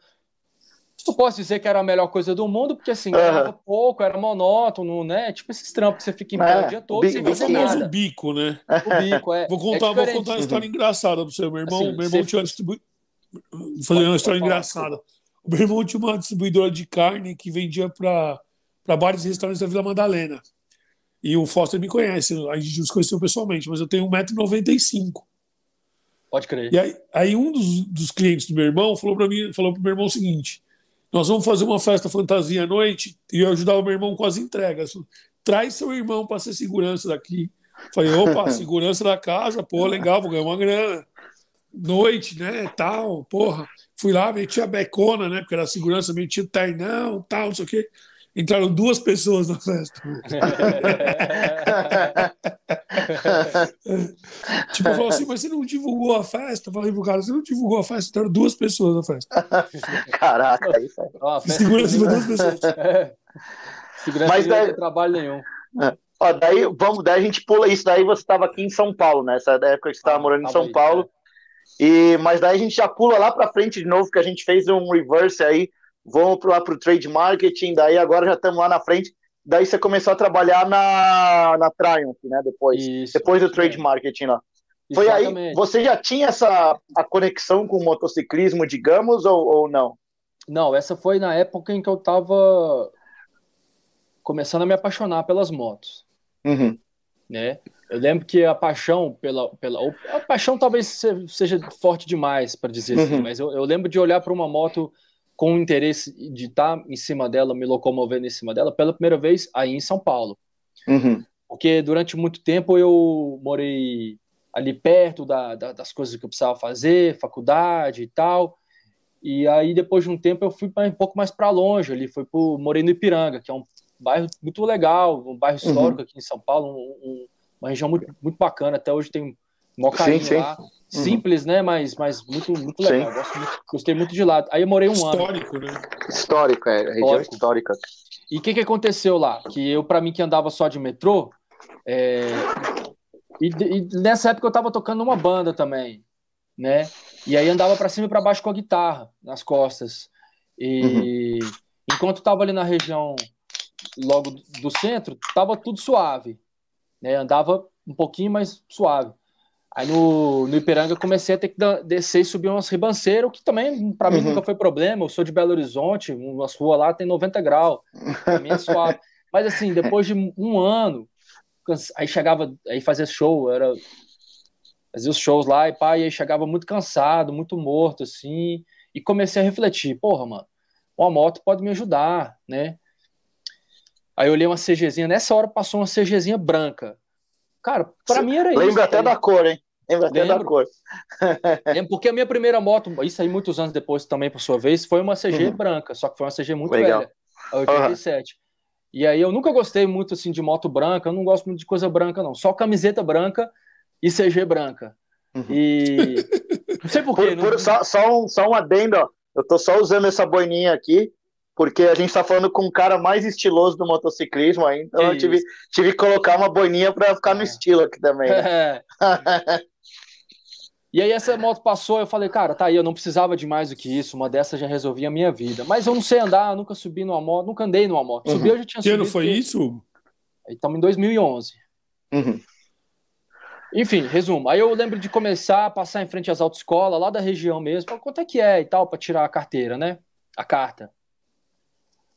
Não posso dizer que era a melhor coisa do mundo, porque assim, uhum. era pouco, era monótono, né? Tipo esses trampos que você fica em pé é, o dia todo bico, sem fazer nada. o
bico, né? O bico, é. Vou é contar, é vou contar uma história engraçada pra você. Meu irmão, assim, meu irmão tinha Fazer uma história engraçada. O meu irmão tinha uma distribuidora de carne que vendia para bares e restaurantes da Vila Madalena. E o Foster me conhece, a gente nos conheceu pessoalmente, mas eu tenho 1,95m.
Pode crer. E aí,
aí um dos, dos, clientes do meu irmão falou para mim, falou pro meu irmão o seguinte: nós vamos fazer uma festa fantasia à noite e eu ajudava meu irmão com as entregas. Traz seu irmão para ser segurança daqui. Falei, opa, segurança da casa, pô, legal, vou ganhar uma grana. Noite, né, tal, porra. Fui lá, meti a becona, né, porque era segurança, meti o ternão, tal, não sei o quê entraram duas pessoas na festa. tipo, falou assim, mas você não divulgou a festa? Eu falei pro cara, você não divulgou a festa? Entraram duas pessoas na festa.
Caraca, é isso é... Ó, festa Segurança para duas pessoas. Segurança mas daí... não trabalho nenhum. É. Ó, daí, vamos, daí a gente pula isso. Daí você estava aqui em São Paulo, né? Essa época que você estava ah, morando em São aí, Paulo. É. E, mas daí a gente já pula lá para frente de novo, que a gente fez um reverse aí vamos lá para o trade marketing, daí agora já estamos lá na frente. Daí você começou a trabalhar na, na Triumph, né? Depois, Isso, depois do trade é. marketing lá. Foi Exatamente. aí, você já tinha essa a conexão com o motociclismo, digamos, ou, ou não?
Não, essa foi na época em que eu estava começando a me apaixonar pelas motos.
Uhum. Né?
Eu lembro que a paixão pela. pela a paixão talvez seja forte demais para dizer assim, uhum. assim, mas eu, eu lembro de olhar para uma moto com o interesse de estar tá em cima dela, me locomovendo em cima dela, pela primeira vez aí em São Paulo. Uhum. Porque durante muito tempo eu morei ali perto da, da, das coisas que eu precisava fazer, faculdade e tal. E aí, depois de um tempo, eu fui um pouco mais para longe ali, fui pro, morei no Ipiranga, que é um bairro muito legal, um bairro uhum. histórico uhum. aqui em São Paulo, um, um, uma região muito, muito bacana. Até hoje tem Mocaíno sim, lá. Uhum. Simples, uhum. né? Mas, mas muito, muito legal. Muito, gostei muito de lá. Aí eu morei um histórico,
ano. Né? Histórico, é. Região histórico. histórica.
E o que, que aconteceu lá? Que eu, para mim, que andava só de metrô, é... e, e, nessa época eu tava tocando uma banda também, né? E aí andava para cima e para baixo com a guitarra nas costas. E uhum. enquanto tava ali na região logo do centro, tava tudo suave, né? Andava um pouquinho mais suave. Aí no, no Iperanga eu comecei a ter que descer e subir umas ribanceiras, o que também para mim uhum. nunca foi problema. Eu sou de Belo Horizonte, umas ruas lá tem 90 graus, é suave. Mas assim, depois de um ano, aí chegava, aí fazia show, era fazia os shows lá e pá, e aí chegava muito cansado, muito morto, assim, e comecei a refletir, porra, mano, uma moto pode me ajudar, né? Aí eu olhei uma CGzinha, nessa hora passou uma CGzinha branca.
Cara, pra mim era isso. Lembra até da cor, hein? Lembra até da cor.
Lembro, porque a minha primeira moto, isso aí muitos anos depois também, por sua vez, foi uma CG uhum.
branca, só que
foi uma CG muito Legal. velha, a 87. Uhum. E aí eu nunca gostei muito assim de moto branca, eu não gosto muito de coisa branca, não. Só camiseta branca e
CG branca. Uhum. E. Não sei porquê. Por, não... só, só, um, só um adendo, ó. Eu tô só usando essa boininha aqui, porque a gente tá falando com o cara mais estiloso do motociclismo aí, então que eu tive, tive que colocar uma boininha para ficar no é. estilo aqui também. Né?
É.
E aí essa moto
passou, eu falei, cara, tá aí, eu não precisava de mais do que isso, uma dessas já resolvia a minha vida. Mas eu não sei andar, nunca subi numa moto, nunca andei numa moto. Uhum. Subi, eu já tinha subido. Que ano foi isso? Estamos em 2011. Uhum. Enfim, resumo. Aí eu lembro de começar a passar em frente às autoescolas, lá da região mesmo, quanto é que é e tal, para tirar a carteira, né? A carta.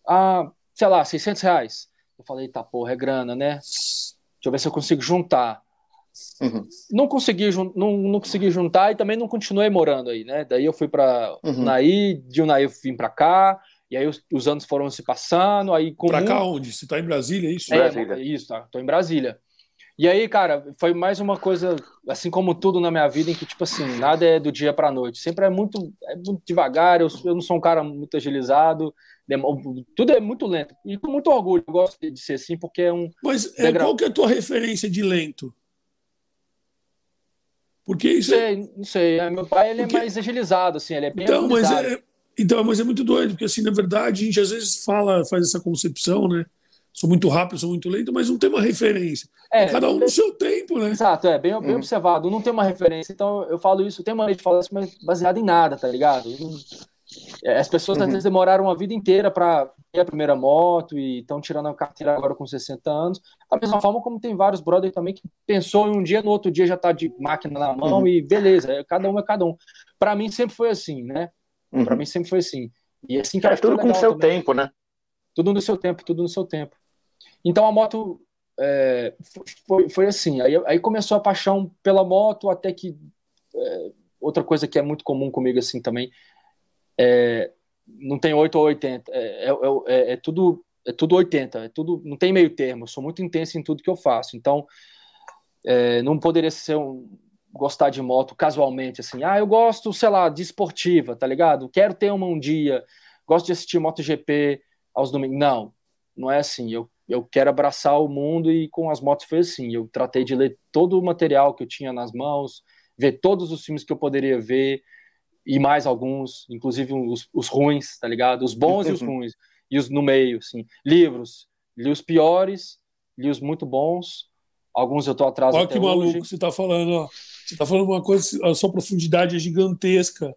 Ah, sei lá, 600 reais. Eu falei, tá porra, é grana, né? Deixa eu ver se eu consigo juntar. Uhum. Não, consegui, não, não consegui juntar e também não continuei morando aí, né? Daí eu fui para uhum. Naí, de Unaí eu vim para cá, e aí os, os, anos foram se passando. aí Para cá onde?
Você está em Brasília, é isso? É, Brasília.
isso, tá, tô em Brasília. E aí, cara, foi mais uma coisa, assim como tudo na minha vida, em que, tipo assim, nada é do dia pra noite. Sempre é muito, é muito devagar, eu, eu não sou um cara muito agilizado, né, tudo é muito lento. E com muito orgulho, eu gosto de ser assim, porque é um. Mas é, qual que é a tua referência de lento? Porque isso. Não é- sei, é... não sei. Meu pai ele é porque... é mais agilizado, assim, ele é bem então, mas é,
então, mas é muito doido, porque assim, na verdade, a gente às vezes fala, faz essa concepção, né? Sou muito rápido, sou muito lento, mas não tem uma referência.
É, é cada um no seu tempo, né? Exato, é bem, bem hum. observado. Não tem uma referência. Então, eu falo isso, eu tenho maneira de falar isso, mas baseado em nada, tá ligado? As pessoas uhum. às vezes demoraram a vida inteira para a primeira moto e estão tirando a carteira agora com 60 anos. Da mesma forma como tem vários brothers também que pensou em um dia, no outro dia já está de máquina na mão uhum. e beleza, é cada um é cada um. Para mim sempre foi assim, né? Uhum. Para mim sempre foi assim. E é assim que é, tudo é com o seu também. tempo, né? Tudo no seu tempo, tudo no seu tempo. Então a moto é, foi, foi assim. Aí, aí começou a paixão pela moto, até que é, outra coisa que é muito comum comigo assim também é não tem 8 ou 80. É é, é, é, é, tudo é tudo 80, é tudo, não tem meio termo. Eu sou muito intenso em tudo que eu faço. Então, é, não poderia ser um gostar de moto casualmente assim. Ah, eu gosto, sei lá, de esportiva, tá ligado? Quero ter uma um dia. Gosto de assistir MotoGP aos domingos. Não, não é assim. Eu eu quero abraçar o mundo e com as motos foi assim. Eu tratei de ler todo o material que eu tinha nas mãos, ver todos os filmes que eu poderia ver e mais alguns, inclusive os, os ruins, tá ligado? Os bons e os uhum. ruins, e os no meio, assim. Livros, li os piores, li os muito bons, alguns eu tô atrasado
Olha que hoje. maluco você tá falando, ó. Você tá falando uma coisa, a sua profundidade é gigantesca,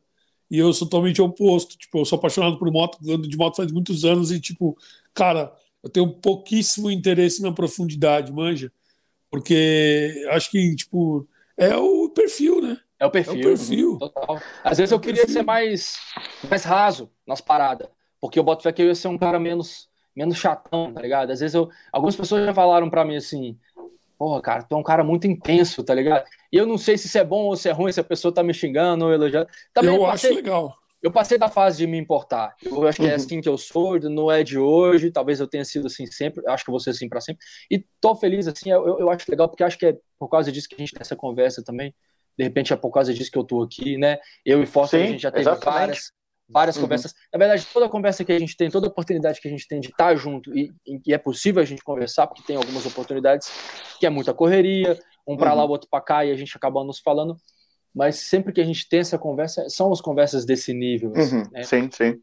e eu sou totalmente oposto, tipo, eu sou apaixonado por moto, ando de moto faz muitos anos, e tipo, cara, eu tenho pouquíssimo interesse na profundidade, manja, porque acho que, tipo, é o perfil, né? É, é o perfil. É o perfil. Total. Às vezes eu
queria perfil. ser mais, mais raso nas paradas, porque eu boto fé que eu ia ser um cara menos, menos chatão, tá ligado? Às vezes eu. Algumas pessoas já falaram pra mim assim. Porra, cara, tu é um cara muito intenso, tá ligado? E eu não sei se isso é bom ou se é ruim, se a pessoa tá me xingando ou elogiando. Também eu, eu passei, acho legal. Eu passei da fase de me importar. Eu acho que é uhum. assim que eu sou, não é de hoje. Talvez eu tenha sido assim sempre. Acho que eu vou ser assim pra sempre. E tô feliz, assim. Eu, eu acho legal, porque acho que é por causa disso que a gente tem essa conversa também de repente é por causa disso que eu tô aqui, né? Eu e Foster, Sim, a gente já teve exatamente. várias, várias uhum. conversas. Na verdade, toda conversa que a gente tem, toda oportunidade que a gente tem de estar tá junto e, e é possível a gente conversar, porque tem algumas oportunidades que é muita correria, um para uhum. lá, o outro para cá, e a gente acaba nos falando. Mas sempre que a gente tem essa conversa, são as conversas desse nível. Assim, uhum. né? Sim,
sim.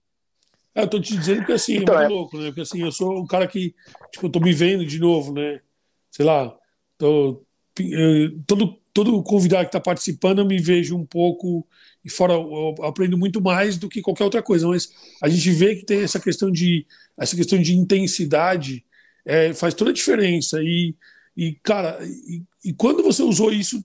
É, eu tô te dizendo que assim, é então, é muito é. louco, né? Porque assim, eu sou um cara que, tipo, eu tô me vendo de novo, né? Sei lá, tô, eu, eh, todo todo convidado que está participando, eu me vejo um pouco e fora eu aprendo muito mais do que qualquer outra coisa, mas a gente vê que tem essa questão de essa questão de intensidade é, faz toda a diferença e, e cara e, e quando você usou isso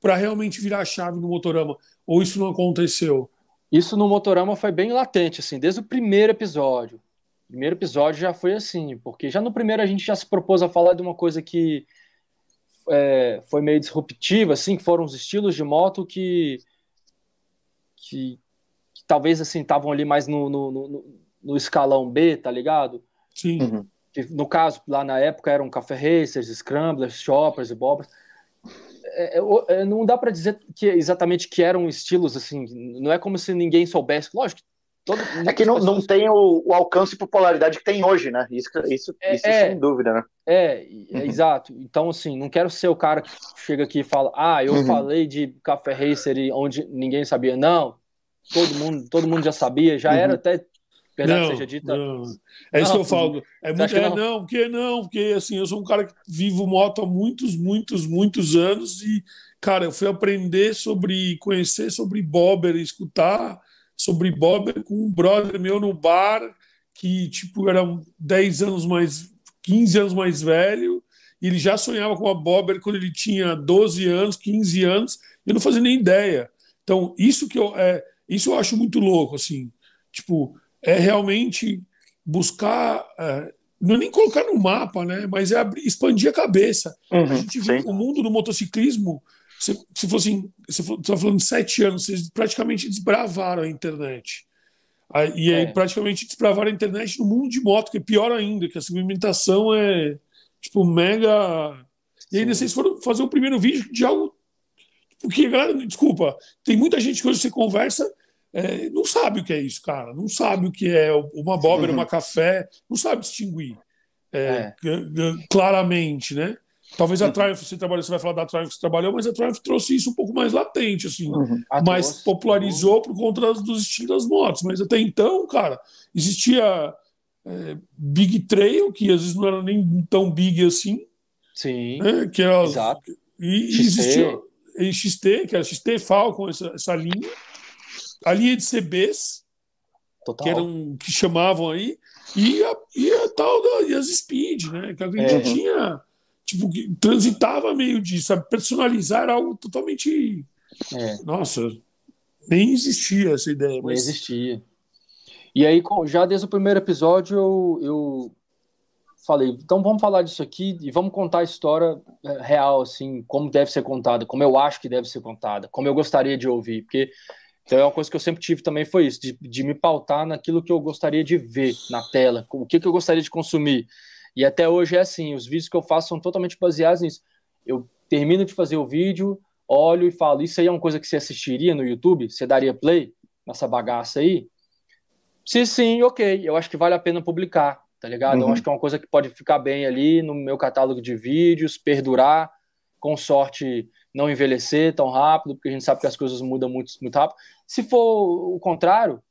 para realmente virar a chave no motorama ou isso não aconteceu?
Isso no motorama foi bem latente assim, desde o primeiro episódio. O primeiro episódio já foi assim, porque já no primeiro a gente já se propôs a falar de uma coisa que é, foi meio disruptiva, assim, que foram os estilos de moto que, que, que talvez assim estavam ali mais no, no, no, no, escalão B, tá ligado? Sim. Uhum. Que, no caso, lá na época eram Café Racers, Scramblers, Choppers e Bobras. É, é, é, não dá para dizer que exatamente que eram estilos assim, não é como
se ninguém soubesse, lógico, Todo, é que não, pessoas... não tem o, o, alcance e popularidade que tem hoje, né? Isso, isso, é, isso é, sem dúvida, né?
É, é uhum. exato. Então, assim, não quero ser o cara que chega aqui e fala, ah, eu uhum. falei de Café Racer e onde ninguém sabia. Não, todo mundo, todo mundo já sabia, já uhum. era até.
Verdade não, seja dita. Não. É isso que eu falo. É, muito, é não? não, porque não, porque assim, eu sou um cara que vivo moto há muitos, muitos, muitos anos e, cara, eu fui aprender sobre, conhecer sobre Bobber, escutar sobre Bob com um brother meu no bar, que tipo era 10 anos mais, 15 anos mais velho, e ele já sonhava com a Bobber quando ele tinha 12 anos, 15 anos, eu não fazia nem ideia. Então, isso que eu é, isso eu acho muito louco assim, tipo, é realmente buscar é, não é nem colocar no mapa, né? Mas é abrir, expandir a cabeça. Uhum, a gente vê o mundo do motociclismo você, se fosse, você está falando de sete anos, vocês praticamente desbravaram a internet. E aí, é. praticamente desbravaram a internet no mundo de moto, que é pior ainda, que a segmentação é, tipo, mega. E ainda Sim. vocês foram fazer o primeiro vídeo de algo. Porque, galera, desculpa, tem muita gente que hoje você conversa é, não sabe o que é isso, cara. Não sabe o que é uma abóbora, uhum. uma café, não sabe distinguir é, é. claramente, né? Talvez a Triumph, você, trabalhou, você vai falar da Triumph que você trabalhou, mas a Triumph trouxe isso um pouco mais latente, assim. Uhum. Mas trouxe, popularizou por conta dos estilos das motos. Mas até então, cara, existia é, Big Trail, que às vezes não era nem tão big assim. Sim. Né? que era, Exato. E, XT. existia e XT, que era XT Falcon, essa, essa linha. A linha é de CBs, Total. que eram que chamavam aí, e, a, e a tal da, e as Speed, né? Que a gente é. tinha tipo, transitava meio disso, sabe? Personalizar algo totalmente. É. Nossa, nem existia essa ideia. Mas... Nem existia. E aí, já desde o primeiro episódio, eu, eu
falei, então vamos falar disso aqui e vamos contar a história eh, real, assim, como deve ser contada, como eu acho que deve ser contada, como eu gostaria de ouvir, porque então é uma coisa que eu sempre tive também foi isso, de, de me pautar naquilo que eu gostaria de ver na tela, o que, que eu gostaria de consumir. E até hoje é assim, os vídeos que eu faço são totalmente baseados nisso. Eu termino de fazer o vídeo, olho e falo, isso aí é uma coisa que você assistiria no YouTube? Você daria play nessa bagaça aí? Se sim, ok, eu acho que vale a pena publicar, tá ligado? Uhum. Eu acho que é uma coisa que pode ficar bem ali no meu catálogo de vídeos, perdurar, com sorte não envelhecer tão rápido, porque a gente sabe que as coisas mudam muito, muito rápido. Se for o contrário,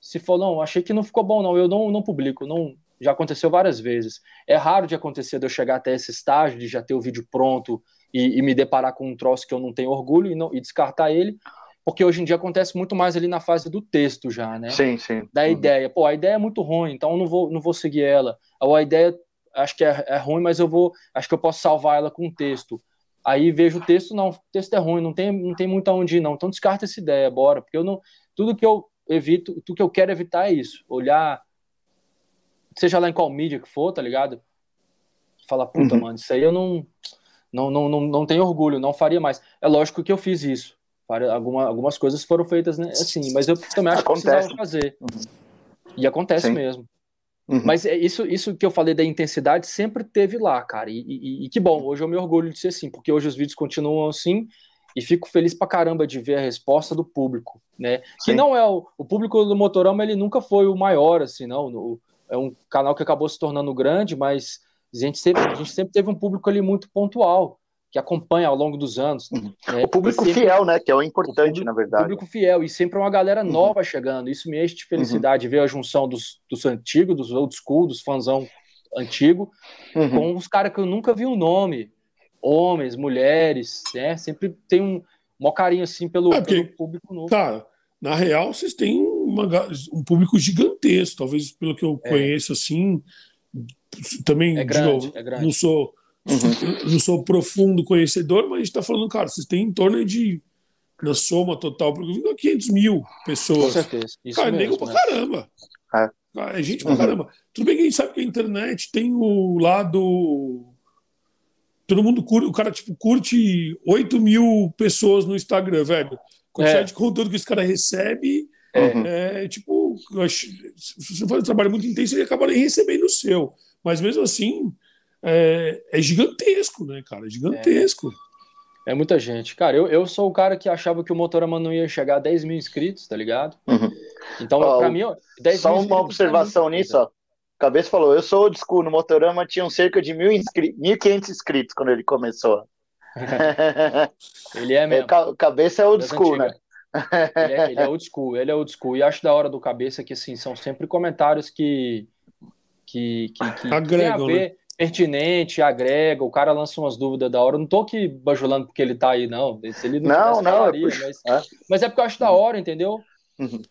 se for, não, achei que não ficou bom, não, eu não, não publico, não, já aconteceu várias vezes. É raro de acontecer de eu chegar até esse estágio de já ter o vídeo pronto e, e me deparar com um troço que eu não tenho orgulho e, não, e descartar ele, porque hoje em dia acontece muito mais ali na fase do texto já, né? Sim, sim. Da uhum. ideia. Pô, a ideia é muito ruim, então eu não vou, não vou seguir ela. Ou a ideia acho que é, é, ruim, mas eu vou, acho que eu posso salvar ela com o texto. Aí vejo o texto, não, o texto é ruim, não tem, não tem muito aonde ir, não. Então descarta essa ideia, bora, porque eu não, tudo que eu evito, tudo que eu quero evitar é isso, olhar seja lá em qual mídia que for, tá ligado? Fala puta, uhum. mano, isso aí eu não, não, não, não, não tenho orgulho, não faria mais. É lógico que eu fiz isso. Alguma, algumas coisas foram feitas né, assim, mas eu também acho acontece. que precisava fazer. Uhum. E acontece Sim. mesmo. Uhum. Mas é isso, isso que eu falei da intensidade sempre teve lá, cara. E, e, e, que bom, hoje eu me orgulho de ser assim, porque hoje os vídeos continuam assim e fico feliz pra caramba de ver a resposta do público, né? Sim. Que não é o, o público do Motorama, ele nunca foi o maior, assim, não. No, é um canal que acabou se tornando grande, mas a gente sempre, a gente sempre teve um público ali muito pontual, que acompanha ao longo dos anos. Uhum.
É, o público sempre, fiel, né? Que é o importante, o público, na verdade. O
público fiel, e sempre uma galera uhum. nova uhum. chegando. Isso me enche de felicidade, uhum. ver a junção dos, dos antigos, dos old school, dos fãzão antigo, uhum. com os caras que eu nunca vi o um nome. Homens, mulheres,
né? Sempre tem um maior carinho, assim, pelo, é pelo público novo. Cara, tá, na real, vocês têm uma, um público gigantesco, talvez pelo que eu é. conheço, assim, também é grande, é grande. não sou uhum. não sou profundo conhecedor, mas a gente está falando, cara, vocês têm em torno de na soma total, 500 mil pessoas. Com certeza. Isso cara, nego pra né? caramba. É. é gente uhum. pra caramba. Tudo bem que a gente sabe que a internet tem o lado. Todo mundo curte, o cara tipo, curte 8 mil pessoas no Instagram, velho quantidade é. de conteúdo que esse cara recebe. É. Uhum. é tipo, acho, se você faz um trabalho muito intenso, ele acaba nem recebendo o seu. Mas mesmo assim, é, é gigantesco, né, cara? É gigantesco.
É. é muita gente. Cara, eu, eu sou o cara que achava que o Motorama não ia chegar a 10 mil inscritos, tá ligado? Uhum.
Então, ó, pra mim, ó, 10 Só mil uma tá observação nisso, ó. Cabeça falou, eu sou o disco no Motorama tinham cerca de mil 1.500 inscritos quando ele começou. ele é, é mesmo. Cabeça é old school, né?
Ele é, ele é old school, ele é old school. E acho da hora do cabeça que, assim, são sempre comentários que. que, que,
que agregam, né?
pertinente, agrega. O cara lança umas dúvidas da hora. não tô aqui bajulando porque ele tá aí, não. ele não, não, não falaria, é mas, é? mas é porque eu acho da hora, entendeu? Uhum.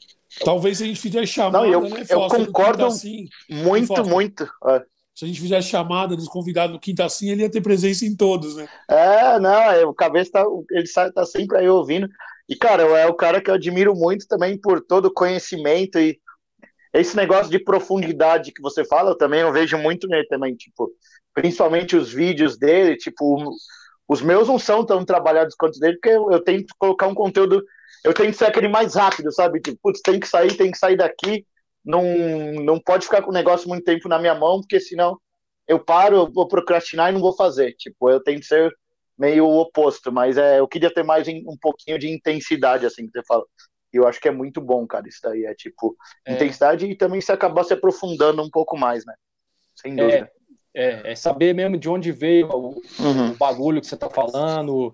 Talvez a gente fizesse chamada, não, eu, né, Eu concordo tá assim, muito, muito. É se a gente fizesse chamada dos convidados do Quinta assim, ele ia ter presença em todos, né? É, não, é,
o Cabeça tá, ele tá sempre aí ouvindo. E, cara, é o cara que eu admiro muito também por todo o conhecimento e esse negócio de profundidade que você fala, eu também eu vejo muito nele também, tipo, principalmente os vídeos dele, tipo, os meus não são tão trabalhados quanto dele, porque eu, eu tento colocar um conteúdo, eu tenho que ser aquele mais rápido, sabe? Tipo, putz, tem que sair, tem que sair daqui, não, não pode ficar com o negócio muito tempo na minha mão, porque senão eu paro, eu vou procrastinar e não vou fazer. Tipo, eu tenho que ser meio oposto, mas é, eu queria ter mais um pouquinho de intensidade, assim, que você fala. E eu acho que é muito bom, cara, isso daí. É tipo, é. intensidade e também se acabar se aprofundando um pouco mais, né? Sem é, dúvida.
É, é, é saber mesmo de onde veio o, uhum. o bagulho que você tá falando.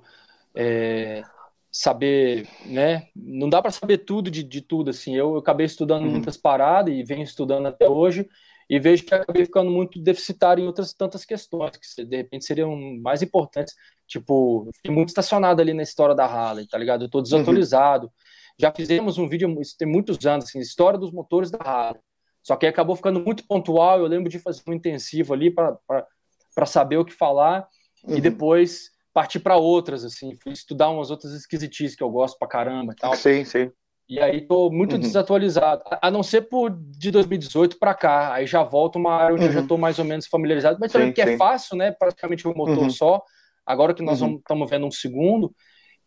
É, saber, né? Não dá para saber tudo de, de tudo, assim. Eu, eu acabei estudando uhum. muitas paradas e venho estudando até hoje e vejo que acabei ficando muito deficitário em outras tantas questões que de repente seriam mais importantes. Tipo, fiquei muito estacionado ali na história da Harley, tá ligado? Eu tô uhum. desatualizado. Uhum. Já fizemos um vídeo, tem muitos anos, assim, história dos motores da Harley. Só que acabou ficando muito pontual. Eu lembro de fazer um intensivo ali para saber o que falar uhum. e depois partir para outras, assim, fui estudar umas outras esquisitices que eu gosto pra caramba e tal. Sim, sim. E aí tô muito uhum. desatualizado, a não ser por de 2018 para cá, aí já volto uma área onde uhum. eu já uhum. tô mais ou menos familiarizado, mas também que é fácil, né, praticamente um motor uhum. só, agora que nós estamos uhum. vendo um
segundo,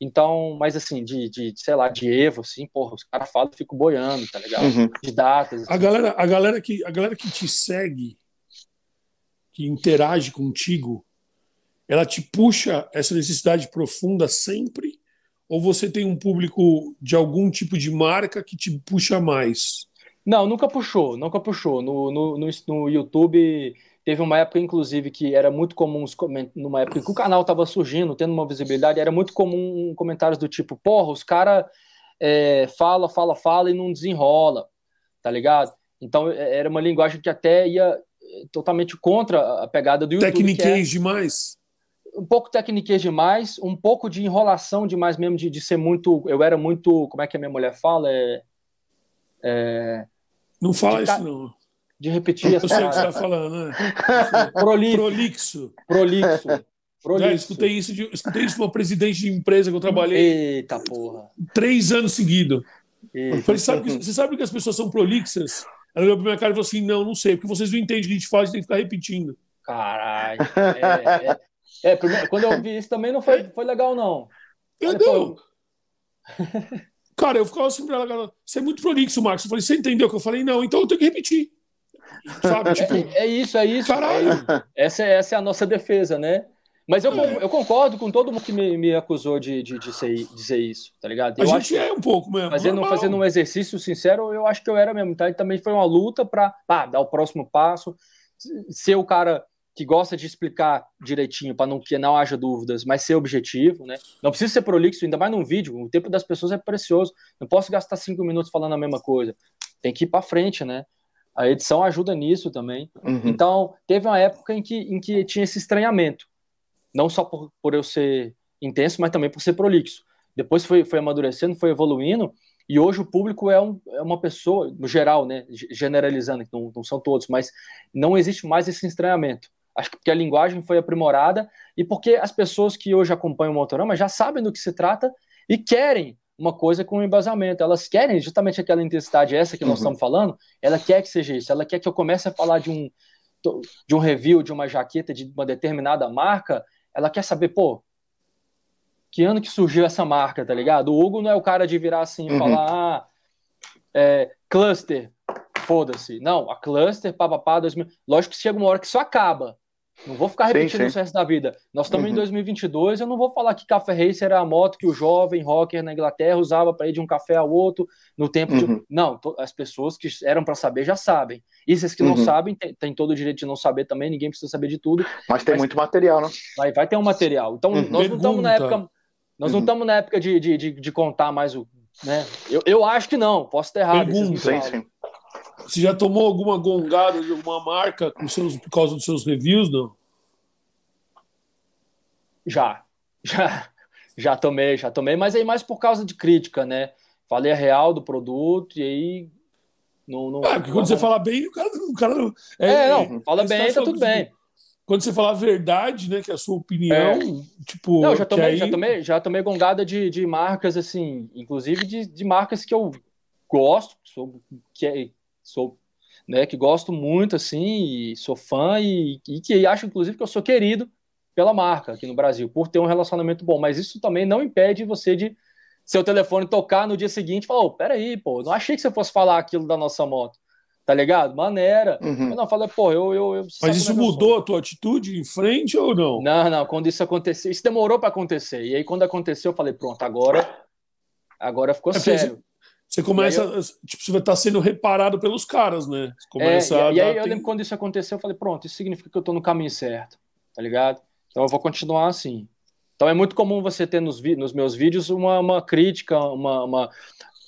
então, mas assim, de, de, sei lá, de Evo, assim, porra, os caras falam, fico boiando, tá ligado? Uhum. De datas. Assim. A, galera,
a, galera que, a galera que te segue, que interage contigo, ela te puxa essa necessidade profunda sempre? Ou você tem um público de algum tipo de marca que te puxa mais? Não, nunca puxou, nunca puxou. No, no, no, no YouTube
teve uma época, inclusive, que era muito comum os numa época que o canal estava surgindo, tendo uma visibilidade, era muito comum comentários do tipo, porra, os caras é, fala, fala, fala e não desenrola, tá ligado? Então é, era uma linguagem que até ia é, totalmente contra a pegada do YouTube. É Tecniquez é... demais um pouco técnica demais, um pouco de enrolação demais mesmo, de, de ser muito. Eu era muito. Como é que a minha mulher fala? É, é,
não fala isso, não. De repetir essa. Eu sei o que você está falando, né? Prolixo. Prolixo. Prolixo. Já né, escutei isso, de, escutei isso uma presidente de empresa que eu trabalhei. Eita porra. Três anos seguidos. Você sabe, que, você sabe que as pessoas são prolixas? Ela olhou para minha cara e falou assim: não, não sei, porque vocês não entendem o que a gente faz, tem que ficar repetindo. Caralho. é. é. É, primeiro, quando eu vi isso também não foi, foi legal, não. Eu não. Foi... Cara, eu ficava sempre assim, lá, você é muito prolixo, Marcos. Eu falei, você entendeu o que eu falei? Não, então eu tenho que repetir. Sabe, é, tipo, é, é, isso, é isso.
Caralho. É, essa, é, essa é a nossa defesa, né? Mas eu, é. eu concordo com todo mundo que me, me acusou de, de, de, ser, dizer isso, tá ligado? Eu a gente é um pouco mesmo. Fazendo, fazendo um exercício sincero, eu acho que eu era mesmo. Tá? E também foi uma luta para pá, dar o próximo passo, ser o cara que gosta de explicar direitinho para não que não haja dúvidas, mas ser objetivo, né? Não precisa ser prolixo, ainda mais num vídeo. O tempo das pessoas é precioso. Não posso gastar cinco minutos falando a mesma coisa. Tem que ir para frente, né? A edição ajuda nisso também. Uhum. Então teve uma época em que, em que tinha esse estranhamento, não só por, por eu ser intenso, mas também por ser prolixo. Depois foi, foi amadurecendo, foi evoluindo. E hoje o público é, um, é, uma pessoa, no geral, né, generalizando, não, não são todos, mas não existe mais esse estranhamento. Acho que porque a linguagem foi aprimorada e porque as pessoas que hoje acompanham o Motorama já sabem do que se trata e querem uma coisa com embasamento. Elas querem justamente aquela intensidade essa que nós uhum. estamos falando, ela quer que seja isso. Ela quer que eu comece a falar de um de um review de uma jaqueta de uma determinada marca, ela quer saber, pô, que ano que surgiu essa marca, tá ligado? O Hugo não é o cara de virar assim e uhum. falar, ah, é, cluster, foda-se. Não, a cluster, papapá, 2000. Lógico que chega uma hora que isso acaba. Não vou ficar repetindo sim, sim. isso o resto da vida. Nós estamos uhum. em 2022, eu não vou falar que Café Racer era a moto que o jovem rocker na Inglaterra usava para ir de um café ao outro no tempo uhum. de... Não, as pessoas que eram para saber já sabem. E vocês que uhum. não sabem, tem, tem, todo o direito de não saber também, ninguém precisa saber de tudo. Mas tem mas... muito material, né? Vai, vai ter um material. Então, uhum. nós não estamos na época... Nós não estamos uhum. na época de, de, de, de, contar mais o... Né? Eu, eu acho que não, posso ter
errado. Pergunta. Sim, sim.
Você já tomou alguma gongada de alguma marca com seus, por causa dos seus reviews, não? Já, já,
já tomei, já tomei, mas aí mais por causa de crítica, né? Falei a real do produto e aí não. não ah,
porque quando você fala bem, o cara. O cara é, é, não, fala bem, tá, tudo bem. quando você fala a verdade, né, que é a sua opinião, é. tipo. Não, já tomei, aí... já tomei,
já tomei gongada de, de marcas, assim, inclusive de, de marcas que eu gosto, sou, que, é sou, né, que gosto muito, assim, sou fã e, e que acho, inclusive, que eu sou querido pela marca aqui no Brasil, por ter um relacionamento bom. Mas isso também não impede você de seu telefone tocar no dia seguinte e falar: oh, peraí, pô, não achei que você fosse falar aquilo da nossa moto. Tá ligado? Maneira. Uhum. Eu não falei, pô, eu. eu, eu Mas isso é mudou a tua atitude em frente ou não? Não, não. Quando isso aconteceu, isso demorou para acontecer. E aí, quando aconteceu, eu falei, pronto, agora. Agora ficou é sério. Você começa, eu...
tipo, você vai tá estar sendo reparado pelos caras, né? Você começa é, e, e aí eu tem... lembro quando isso aconteceu, eu falei, pronto, isso
significa que eu estou no caminho certo, tá ligado? Então eu vou continuar assim. Então é muito comum você ter nos, nos meus vídeos uma, uma crítica, uma, uma,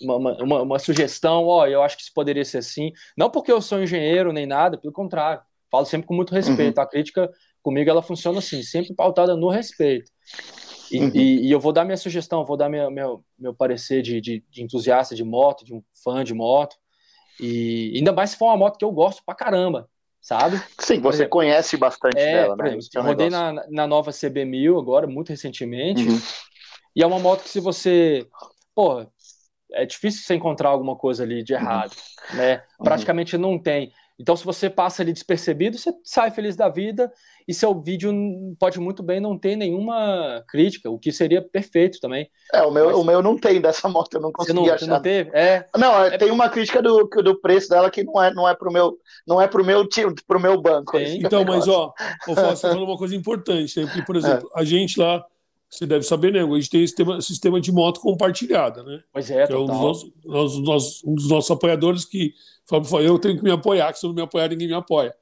uma, uma sugestão, ó, oh, eu acho que isso poderia ser assim. Não porque eu sou engenheiro nem nada, pelo contrário. Falo sempre com muito uhum. respeito. Uhum. A crítica comigo ela funciona assim, sempre pautada no respeito. E, uhum. e, e, eu vou dar minha sugestão, vou dar meu meu, meu parecer de, de, de, entusiasta de moto, de um fã de moto. E ainda mais se for uma moto que eu gosto pra caramba, sabe? Sim, você exemplo,
conhece bastante é, dela, né? Exemplo, eu é rodei na,
na nova CB1000 agora, muito recentemente. Uhum. E é uma moto que se você. Pô, é difícil você encontrar alguma coisa ali de uhum. errado, uhum. né? Praticamente não tem. Então, se você passa ali despercebido, você sai feliz da vida e seu vídeo pode muito bem não ter nenhuma crítica, o que seria
perfeito também. É, o meu, Mas... o meu não tem dessa moto, eu não consegui você não, achar. Não teve? É. Não, é, é... tem uma crítica do, do preço dela que não é, não é pro meu, não é pro meu time, pro meu banco. É então, mas ó, o Fausto falou
uma coisa importante, né? Porque, por é. exemplo, é. a gente lá você deve saber, né? A gente tem sistema, sistema de moto compartilhada, né? Pois é, que total. É um dos, nossos, nós, um dos nossos apoiadores que falou, eu tenho que me apoiar, que se eu não me apoiar, ninguém me apoia.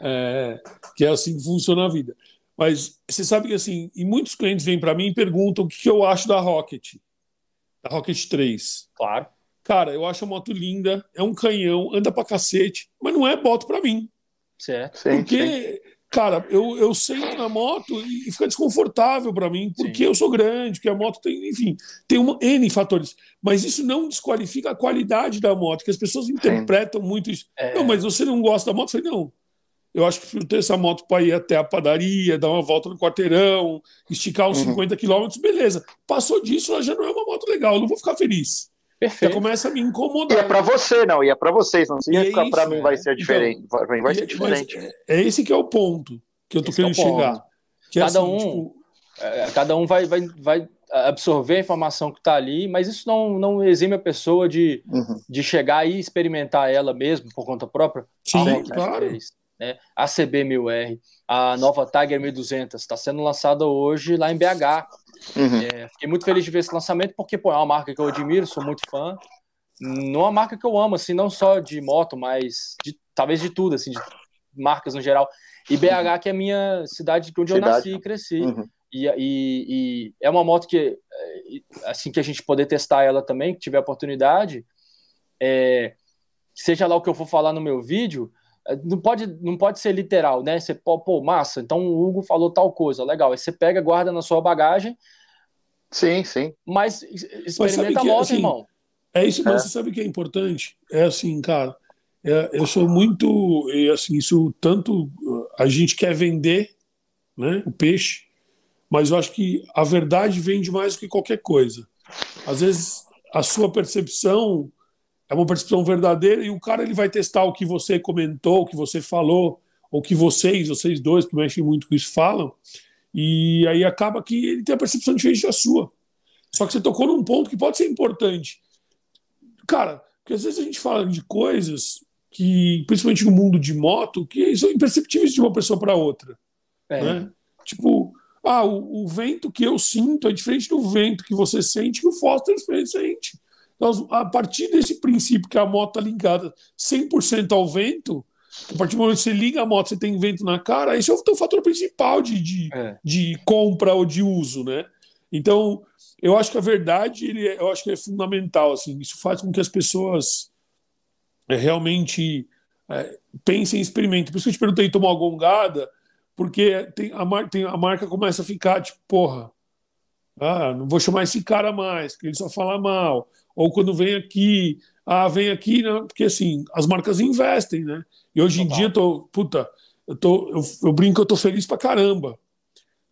É, que é assim que funciona a vida. Mas você sabe que, assim, e muitos clientes vêm para mim e perguntam o que, que eu acho da Rocket, da Rocket 3. Claro. Cara, eu acho a moto linda, é um canhão, anda pra cacete, mas não é moto pra mim. Certo. Porque... Sim, sim Cara, eu, eu sento na moto e fica desconfortável para mim, porque Sim. eu sou grande, porque a moto tem, enfim, tem um N fatores. Mas isso não desqualifica a qualidade da moto, que as pessoas interpretam Sim. muito isso. É... Não, mas você não gosta da moto? Eu falei, não. Eu acho que eu ter essa moto para ir até a padaria, dar uma volta no quarteirão, esticar uns uhum. 50 quilômetros, beleza. Passou disso, ela já não é uma moto legal, eu não vou ficar feliz. Perfeito. Já começa a me incomodar. E é para
você, não, e é para vocês, não é significa para mim vai é. ser diferente. Então, vai, ser é, diferente.
É esse que é o ponto que eu tô esse querendo é chegar. Que cada, assim, um, tipo...
cada um vai, vai, vai absorver a informação que está ali, mas isso não, não exime a pessoa de, uhum. de chegar e experimentar ela mesmo por conta própria. Sim, claro. né? A CB1000R, a nova Tiger 1200 está sendo lançada hoje lá em BH. Uhum. É, fiquei muito feliz de ver esse lançamento, porque pô, é uma marca que eu admiro, sou muito fã. não é Uma marca que eu amo, assim, não só de moto, mas de, talvez de tudo, assim, de marcas no geral. E BH, uhum. que é a minha cidade onde cidade. eu nasci e né? cresci. Uhum. E, e, e, é uma moto que, é, assim, que a gente poder testar ela também, que tiver oportunidade, é, seja lá o que eu for falar no meu vídeo, é, não pode, não pode ser literal, né? Você, pô, massa, então o Hugo falou tal coisa, legal. Aí você pega, guarda na sua bagagem,
Sim, sim. Mas experimenta logo, assim, irmão. É isso, mas é. você sabe o que é importante? É assim, cara, é, eu sou muito, e assim, isso tanto a gente quer vender, né, o peixe, mas eu acho que a verdade vende mais do que qualquer coisa. Às vezes a sua percepção é uma percepção verdadeira e o cara ele vai testar o que você comentou, o que você falou, ou que vocês, vocês dois que mexem muito com isso falam, e aí acaba que ele tem a percepção diferente da sua. Só que você tocou num ponto que pode ser importante. Cara, porque às vezes a gente fala de coisas que, principalmente no mundo de moto, que são imperceptíveis de uma pessoa para outra. É. Né? Tipo, ah, o, o, vento que eu sinto é diferente do vento que você sente, que o Foster sente. Então, a partir desse princípio que a moto está ligada 100% ao vento, a partir do momento que você liga a moto, você tem vento na cara, esse é o teu fator principal de, de, é. de compra ou de uso, né? Então, eu acho que a verdade, ele, é, eu acho que é fundamental, assim, isso faz com que as pessoas é, realmente é, pensem e experimentem. Por isso que eu te perguntei tomar uma gongada, porque tem, a, mar, tem, a marca começa a ficar, tipo, porra, ah, não vou chamar esse cara mais, porque ele só fala mal. Ou quando vem aqui, ah, vem aqui, né? porque assim, as marcas investem, né? E hoje Total. em dia eu tô, puta, eu, tô, eu, eu brinco que eu tô feliz pra caramba.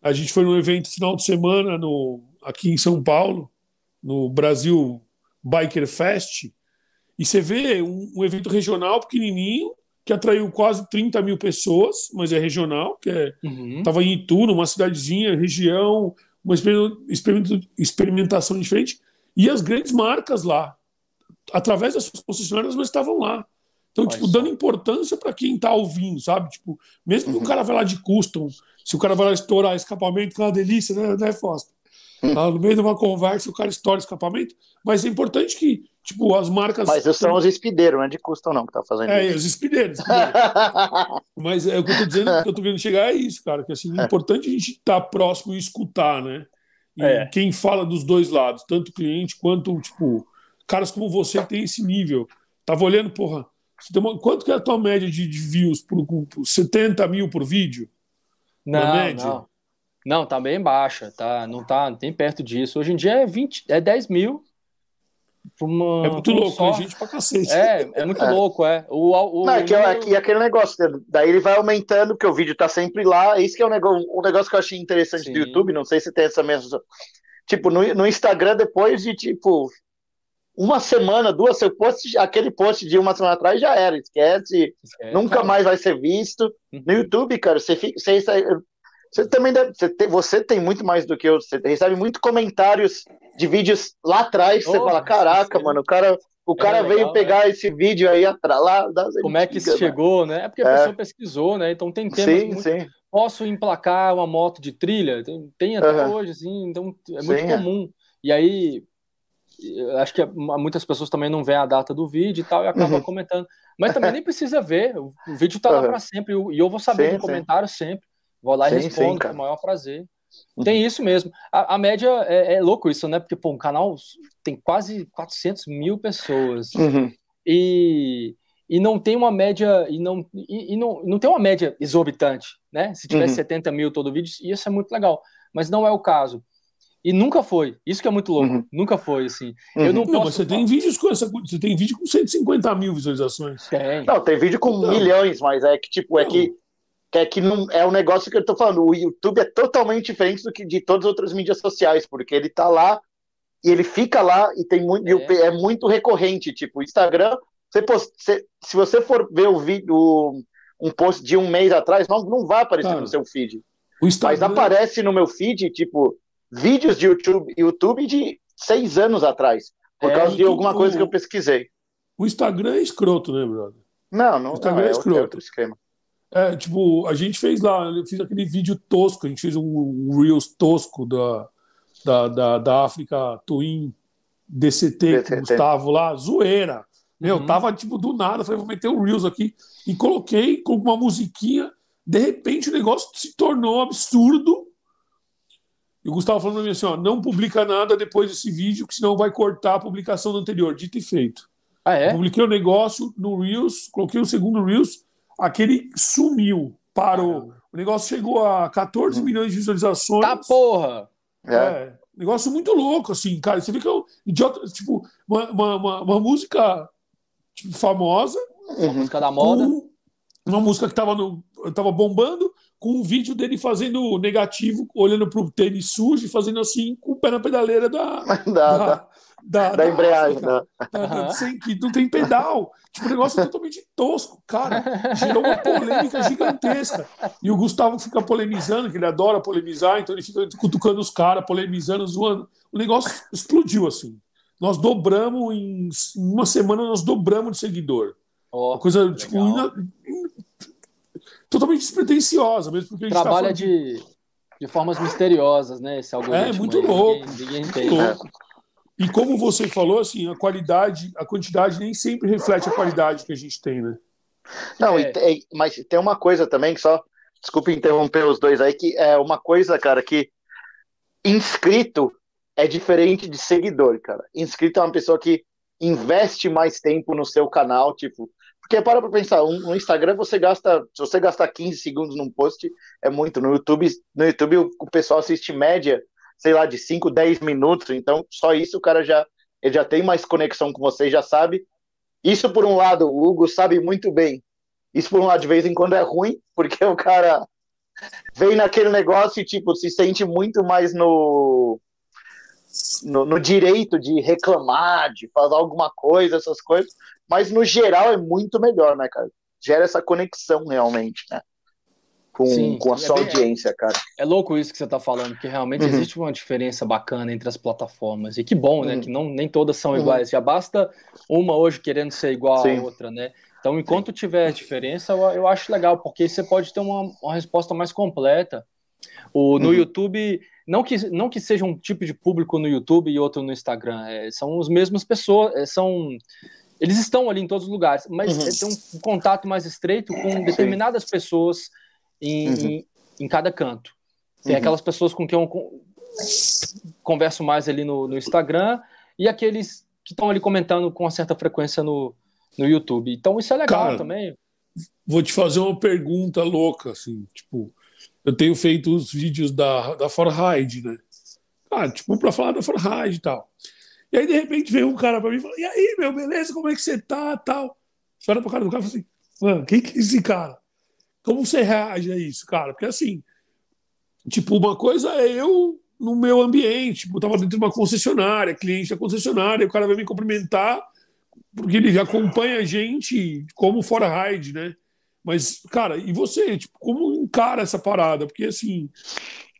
A gente foi num evento final de semana no, aqui em São Paulo, no Brasil Biker Fest, e você vê um, um evento regional pequenininho, que atraiu quase 30 mil pessoas, mas é regional, que é, uhum. tava em Itu, numa cidadezinha, região, uma experimentação diferente, e as grandes marcas lá, através das concessionárias, mas estavam lá. Então, tipo, só. dando importância para quem tá ouvindo, sabe? Tipo, mesmo uhum. que o uhum. cara vá lá de custom, se o cara vai lá estourar escapamento, que é uma delícia, né, né Foster? Uhum. Tá no meio de uma conversa, o cara estoura escapamento, mas é importante que, tipo, as marcas. Mas são os
espideiros, não é de custom, não, que tá fazendo é, isso. É, os
espideiros. mas é o que eu tô dizendo, o que eu tô querendo chegar é isso, cara, que assim, é importante a gente estar tá próximo e escutar, né? E é. quem fala dos dois lados, tanto cliente quanto, tipo, caras como você que tem esse nível. Tava olhando, porra, uma, quanto que é a tua média de, de views? Por, por, 70 mil por vídeo? Não, não.
Não, tá bem baixa, tá? Não tá nem perto disso. Hoje em dia é 20, é 10 mil. Uma, é muito louco, A gente pra cacete. É, é muito é. louco,
é. O, o, não, o... é que, é, que, aquele negócio, né, daí ele vai aumentando, porque o vídeo tá sempre lá. É isso que é um negócio, um negócio que eu achei interessante Sim. do YouTube, não sei se tem essa mesma. Tipo, no, no Instagram, depois de tipo uma semana, duas, post, aquele post de uma semana atrás já era, esquece, esquece nunca mais vai ser visto. Uhum. No YouTube, cara, você fica. Você, você também deve, você, tem, você tem muito mais do que eu. Você recebe muito comentários de vídeos lá atrás. Oh, você fala, caraca, mano, o cara, o é cara legal, veio né? pegar né? esse vídeo aí atrás lá. Como é que isso né? chegou, né? É porque a é. pessoa
pesquisou, né? Então tem tempo. sim, muito... sim. Posso emplacar uma moto de trilha? Tem, tem até uhum. hoje, assim. Então é muito sim, é. comum. É. E aí acho que muitas pessoas também não veem a data do vídeo e tal e acabam uhum. comentando. Mas também nem precisa ver, o vídeo tá uhum. lá para sempre e eu vou saber no comentário sempre. Vou lá e sim, respondo com o maior prazer. Uhum. Tem isso mesmo. A, a média é, é, louco isso, né? Porque, pô, um canal tem quase 400 mil pessoas uhum. e, e não tem uma média, e não, e, e, não, não tem uma média exorbitante, né? Se tivesse uhum. 70 mil todo vídeo, isso é muito legal. Mas não é o caso. E nunca
foi. Isso que é muito louco. Uhum. Nunca foi, assim. Uhum. Eu não, não posso... você tem vídeos com essa. Você tem vídeo com 150 mil visualizações. Tem. Não, tem vídeo com então. milhões,
mas é que, tipo, é que. é que não é um negócio que eu tô falando. O YouTube é totalmente diferente do que de todas as outras mídias sociais, porque ele tá lá e ele fica lá e tem muito. É, e é muito recorrente. Tipo, o Instagram, você post, você, se você for ver o vídeo, um post de um mês atrás, não, não vai aparecer no seu feed. O Instagram... Mas aparece no meu feed, tipo, vídeos de YouTube, YouTube de seis anos atrás, por é, causa de alguma o, coisa que eu pesquisei. O Instagram
é escroto, né, brother? Não, não. O Instagram não, é, é escroto. Outro esquema. É, tipo, a gente fez lá, eu fiz aquele vídeo tosco, a gente fez um, um Reels tosco da, da, da, da África Twin DCT, DCT. Com Gustavo lá, zoeira. Meu, uhum. tava tipo do nada, falei, vou meter o um Reels aqui e coloquei com uma musiquinha. De repente o negócio se tornou absurdo e o Gustavo falou para mim assim: ó, não publica nada depois desse vídeo, que senão vai cortar a publicação do anterior. Dito e feito. Ah, é? Publiquei o um negócio no Reels, coloquei o um segundo Reels, aquele sumiu, parou. O negócio chegou a 14 hum. milhões de visualizações. Tá porra! É. é. Negócio muito louco, assim, cara. Você vê que é um idiota, tipo, uma, uma, uma, uma música tipo, famosa. Uma música da moda. Uma música que tava, no, tava bombando com o vídeo dele fazendo negativo, olhando para o tênis sujo e fazendo assim com o pé na pedaleira da, da,
da,
da, da embreagem. Da, da, né? sem, que não tem pedal. Tipo, o negócio é totalmente tosco, cara. Gerou uma polêmica gigantesca. E o Gustavo fica polemizando, que ele adora polemizar, então ele fica cutucando os caras, polemizando, zoando. O negócio explodiu assim. Nós dobramos em uma semana, nós dobramos de seguidor. Oh, uma coisa, tipo, totalmente despretensiosa, mesmo porque tá trabalha tá
de, de... de formas misteriosas, né? Esse algoritmo. É muito aí, louco. Ninguém,
ninguém louco. E como você falou, assim, a qualidade, a quantidade nem sempre reflete a qualidade que a gente tem, né?
Não, é. e, mas tem uma coisa também que só, desculpe interromper os dois aí, que é uma coisa, cara, que inscrito é diferente de seguidor, cara. Inscrito é uma pessoa que investe mais tempo no seu canal, tipo, porque para pra pensar, um, no Instagram você gasta, se você gastar 15 segundos num post, é muito. No YouTube, no YouTube o, o pessoal assiste média, sei lá, de 5, 10 minutos, então só isso o cara já, ele já tem mais conexão com você, já sabe. Isso por um lado, o Hugo sabe muito bem. Isso por um lado, de vez em quando é ruim, porque o cara vem naquele negócio e, tipo, se sente muito mais no, no, no, direito de reclamar, de fazer alguma coisa, essas coisas, mas no geral é muito melhor, né, cara? Gera essa conexão realmente, né? Com, Sim, com a é sua é bem, audiência, cara.
É louco isso que você tá falando, porque realmente uhum. existe uma diferença bacana entre as plataformas. E que bom, né? Uhum. Que não, nem todas são uhum. iguais. Já basta uma hoje querendo ser igual Sim. à outra, né? Então, enquanto Sim. tiver diferença, eu, eu, acho legal, porque você pode ter uma, uma resposta mais completa. O, no uhum. YouTube, não que, não que seja um tipo de público no YouTube e outro no Instagram, é, são as mesmas pessoas, é, são, eles estão ali em todos os lugares, mas uhum. É tem um contato mais estreito com determinadas Sim. pessoas em, uhum. em, em, cada canto. Tem uhum. aquelas pessoas com quem eu converso mais ali no, no Instagram e aqueles que estão ali comentando com uma certa frequência no,
no YouTube. Então isso é legal Cara, também. Vou te fazer uma pergunta louca, assim, tipo, eu tenho feito os vídeos da, da Forhide, né? Ah, tipo, para falar da Forhide e tal. E aí, de repente, veio um cara pra mim e falou: E aí, meu, beleza? Como é que você tá? Tal. Você olha pro cara do cara e fala assim: Mano, quem que é esse cara? Como você reage a isso, cara? Porque assim, tipo, uma coisa é eu no meu ambiente, tipo, eu tava dentro de uma concessionária, cliente da concessionária, o cara vai me cumprimentar, porque ele acompanha a gente como fora ride, né? Mas, cara, e você, tipo, como encara essa parada? Porque assim,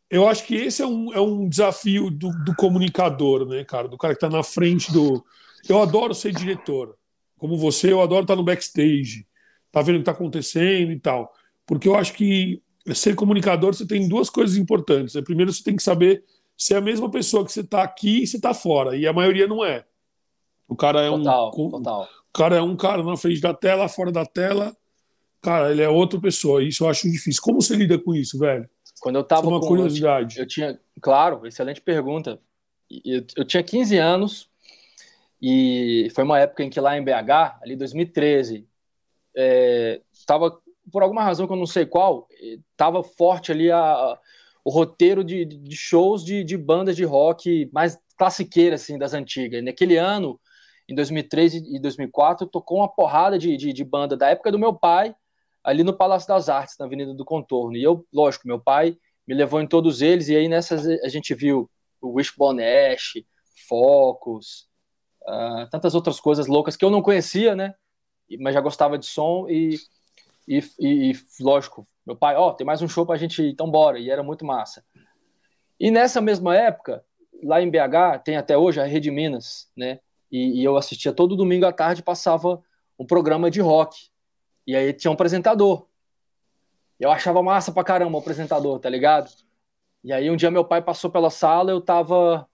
eu acho que esse é um, é um desafio do, do comunicador, né, cara? Do cara que está na frente do. Eu adoro ser diretor. Como você, eu adoro estar no backstage, tá vendo o que está acontecendo e tal. Porque eu acho que ser comunicador, você tem duas coisas importantes. Né? Primeiro, você tem que saber se é a mesma pessoa que você está aqui e você está fora. E a maioria não é. O cara é total, um. Total. O cara é um cara na frente da tela, fora da tela. Cara, ele é outra pessoa. Isso eu acho difícil. Como você lida com isso, velho?
Quando eu tava uma com, curiosidade. Eu tinha, claro, excelente pergunta. Eu, eu, tinha 15 anos e foi uma época em que lá em BH, ali 2013, é, tava por alguma razão que eu não sei qual, tava forte ali a, a o roteiro de, de shows de, de, bandas de rock mais classiqueira assim das antigas. Naquele ano, em 2003 e 2004, tocou uma porrada de, de banda da época do meu pai ali no Palácio das Artes, na Avenida do Contorno. E eu, lógico, meu pai me levou em todos eles, e aí nessas a gente viu o Wishbone Ash, Focus, uh, tantas outras coisas loucas que eu não conhecia, né? Mas já gostava de som e, e, e lógico, meu pai, ó, oh, tem mais um show pra gente ir, então bora, e era muito massa. E nessa mesma época, lá em BH, tem até hoje a Rede Minas, né? E, e eu assistia todo domingo à tarde, passava um programa de rock, e aí tinha um apresentador. Eu achava massa pra caramba o apresentador, tá ligado? E aí um dia meu pai passou pela sala, eu tava.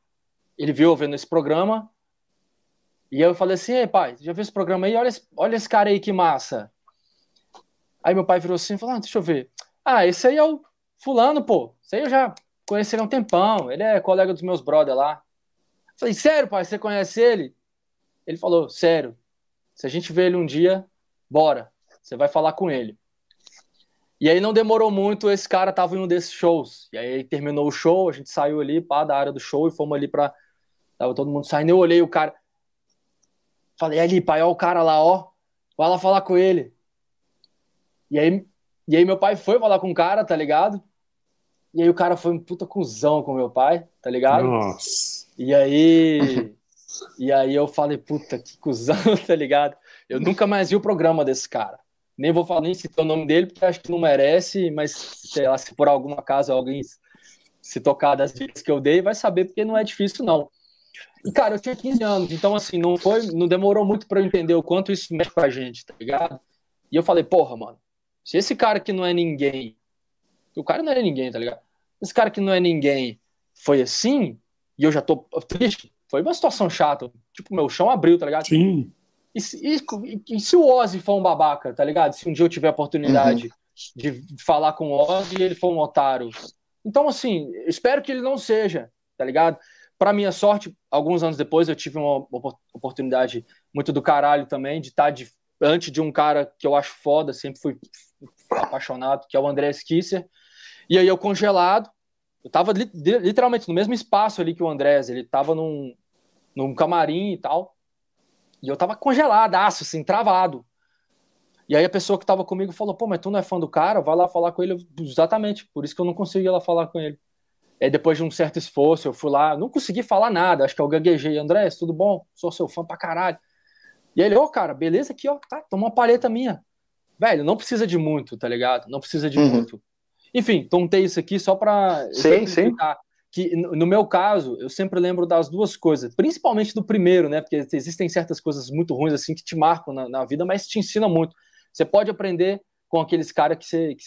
Ele viu eu vendo esse programa. E eu falei assim, ei pai, já viu esse programa aí? Olha esse, olha esse cara aí que massa. Aí meu pai virou assim e falou: ah, deixa eu ver. Ah, esse aí é o fulano, pô. Esse aí eu já conheci ele há um tempão. Ele é colega dos meus brother lá. Eu falei, sério, pai, você conhece ele? Ele falou, sério. Se a gente vê ele um dia, bora você vai falar com ele. E aí não demorou muito, esse cara tava em um desses shows. E aí terminou o show, a gente saiu ali, pá, da área do show e fomos ali pra. Tava todo mundo saindo, eu olhei o cara. Falei, ali, pai, ó o cara lá, ó. Vai lá falar com ele. E aí, e aí meu pai foi falar com o cara, tá ligado? E aí o cara foi um puta cuzão com meu pai, tá ligado? Nossa. E aí. e aí eu falei, puta, que cuzão, tá ligado? Eu nunca mais vi o programa desse cara nem vou falar nem citar o nome dele, porque acho que não merece, mas sei lá, se por algum acaso alguém se tocar das dicas que eu dei, vai saber, porque não é difícil, não. E, cara, eu tinha 15 anos, então, assim, não foi, não demorou muito para eu entender o quanto isso mexe com a gente, tá ligado? E eu falei, porra, mano, se esse cara que não é ninguém, o cara não é ninguém, tá ligado? Esse cara que não é ninguém foi assim, e eu já tô triste, foi uma situação chata, tipo, meu chão abriu, tá ligado? Sim. E se, e, e se, o Ozzy for um babaca, tá ligado? Se um dia eu tiver a oportunidade uhum. de falar com o Ozzy e ele for um otário. Então, assim, espero que ele não seja, tá ligado? Para minha sorte, alguns anos depois eu tive uma oportunidade muito do caralho também de estar tá de, antes de um cara que eu acho foda, sempre fui apaixonado, que é o André Skisser. E aí eu congelado, eu tava literalmente no mesmo espaço ali que o André, ele tava num, num camarim e tal. E eu tava congeladaço, assim, travado. E aí a pessoa que tava comigo falou: pô, mas tu não é fã do cara? Vai lá falar com ele. Eu, Exatamente, por isso que eu não consegui ir lá falar com ele. E aí, depois de um certo esforço, eu fui lá, não consegui falar nada, acho que eu gaguejei. André, tudo bom? Sou seu fã pra caralho. E ele, ô, oh, cara, beleza aqui, ó, tá, toma uma paleta minha. Velho, não precisa de muito, tá ligado? Não precisa de uhum. muito. Enfim, tontei isso aqui só pra. Sim, sim. Explicar que no meu caso, eu sempre lembro das duas coisas, principalmente do primeiro, né? Porque existem certas coisas muito ruins assim que te marcam na, na vida, mas te ensina muito. Você pode aprender com aqueles caras que você. Que,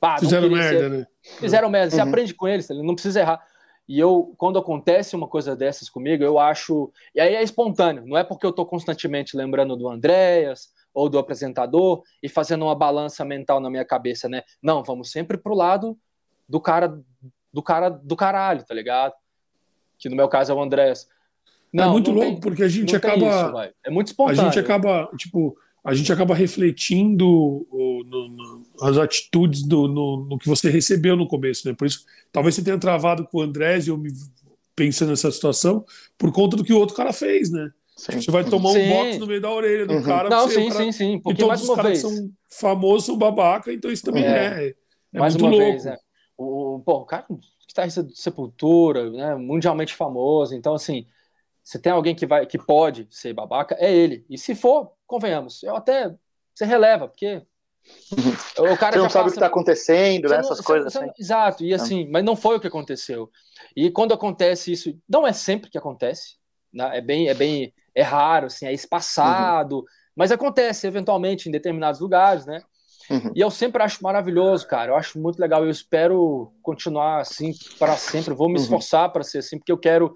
pá, fizeram merda, ser, né? Fizeram merda, uhum. você aprende com eles, ele não precisa errar. E eu, quando acontece uma coisa dessas comigo, eu acho. E aí é espontâneo, não é porque eu estou constantemente lembrando do Andréas ou do apresentador e fazendo uma balança mental na minha cabeça, né? Não, vamos sempre pro lado do cara do cara do caralho, tá ligado? Que no meu caso é o Andrés.
É não, é muito não louco, tem, porque a gente acaba. Isso, é muito espontâneo. A gente acaba, tipo, a gente acaba refletindo no, no, as atitudes do, no, no, que você recebeu no começo, né? Por isso, talvez você tenha travado com o Andrés e eu me pensando nessa situação por conta do que o outro cara fez, né? Tipo, sim. Você vai tomar um box no meio da orelha do uhum. cara. Não, sim, cara... sim, sim. Porque e todos mais os caras vez... são famosos, são babaca, então isso também é. é, é mais muito uma louco. vez, é.
O, cara o cara guitarrista Sepultura, né, mundialmente famoso, então assim, se tem alguém que vai que pode ser babaca, é ele. E se for, convenhamos, eu até você releva, porque o cara você não sabe o que está
acontecendo, né, não,
essas coisas assim. Exato, e ah. assim, mas não foi o que aconteceu. E quando acontece isso, não é sempre que acontece, né, é bem é bem é raro, assim, é espaçado, uhum. mas acontece eventualmente em determinados lugares, né? Uhum. E eu sempre acho maravilhoso, cara. Eu acho muito legal. Eu espero continuar assim para sempre. vou me uhum. esforçar uhum. para ser assim, porque eu quero.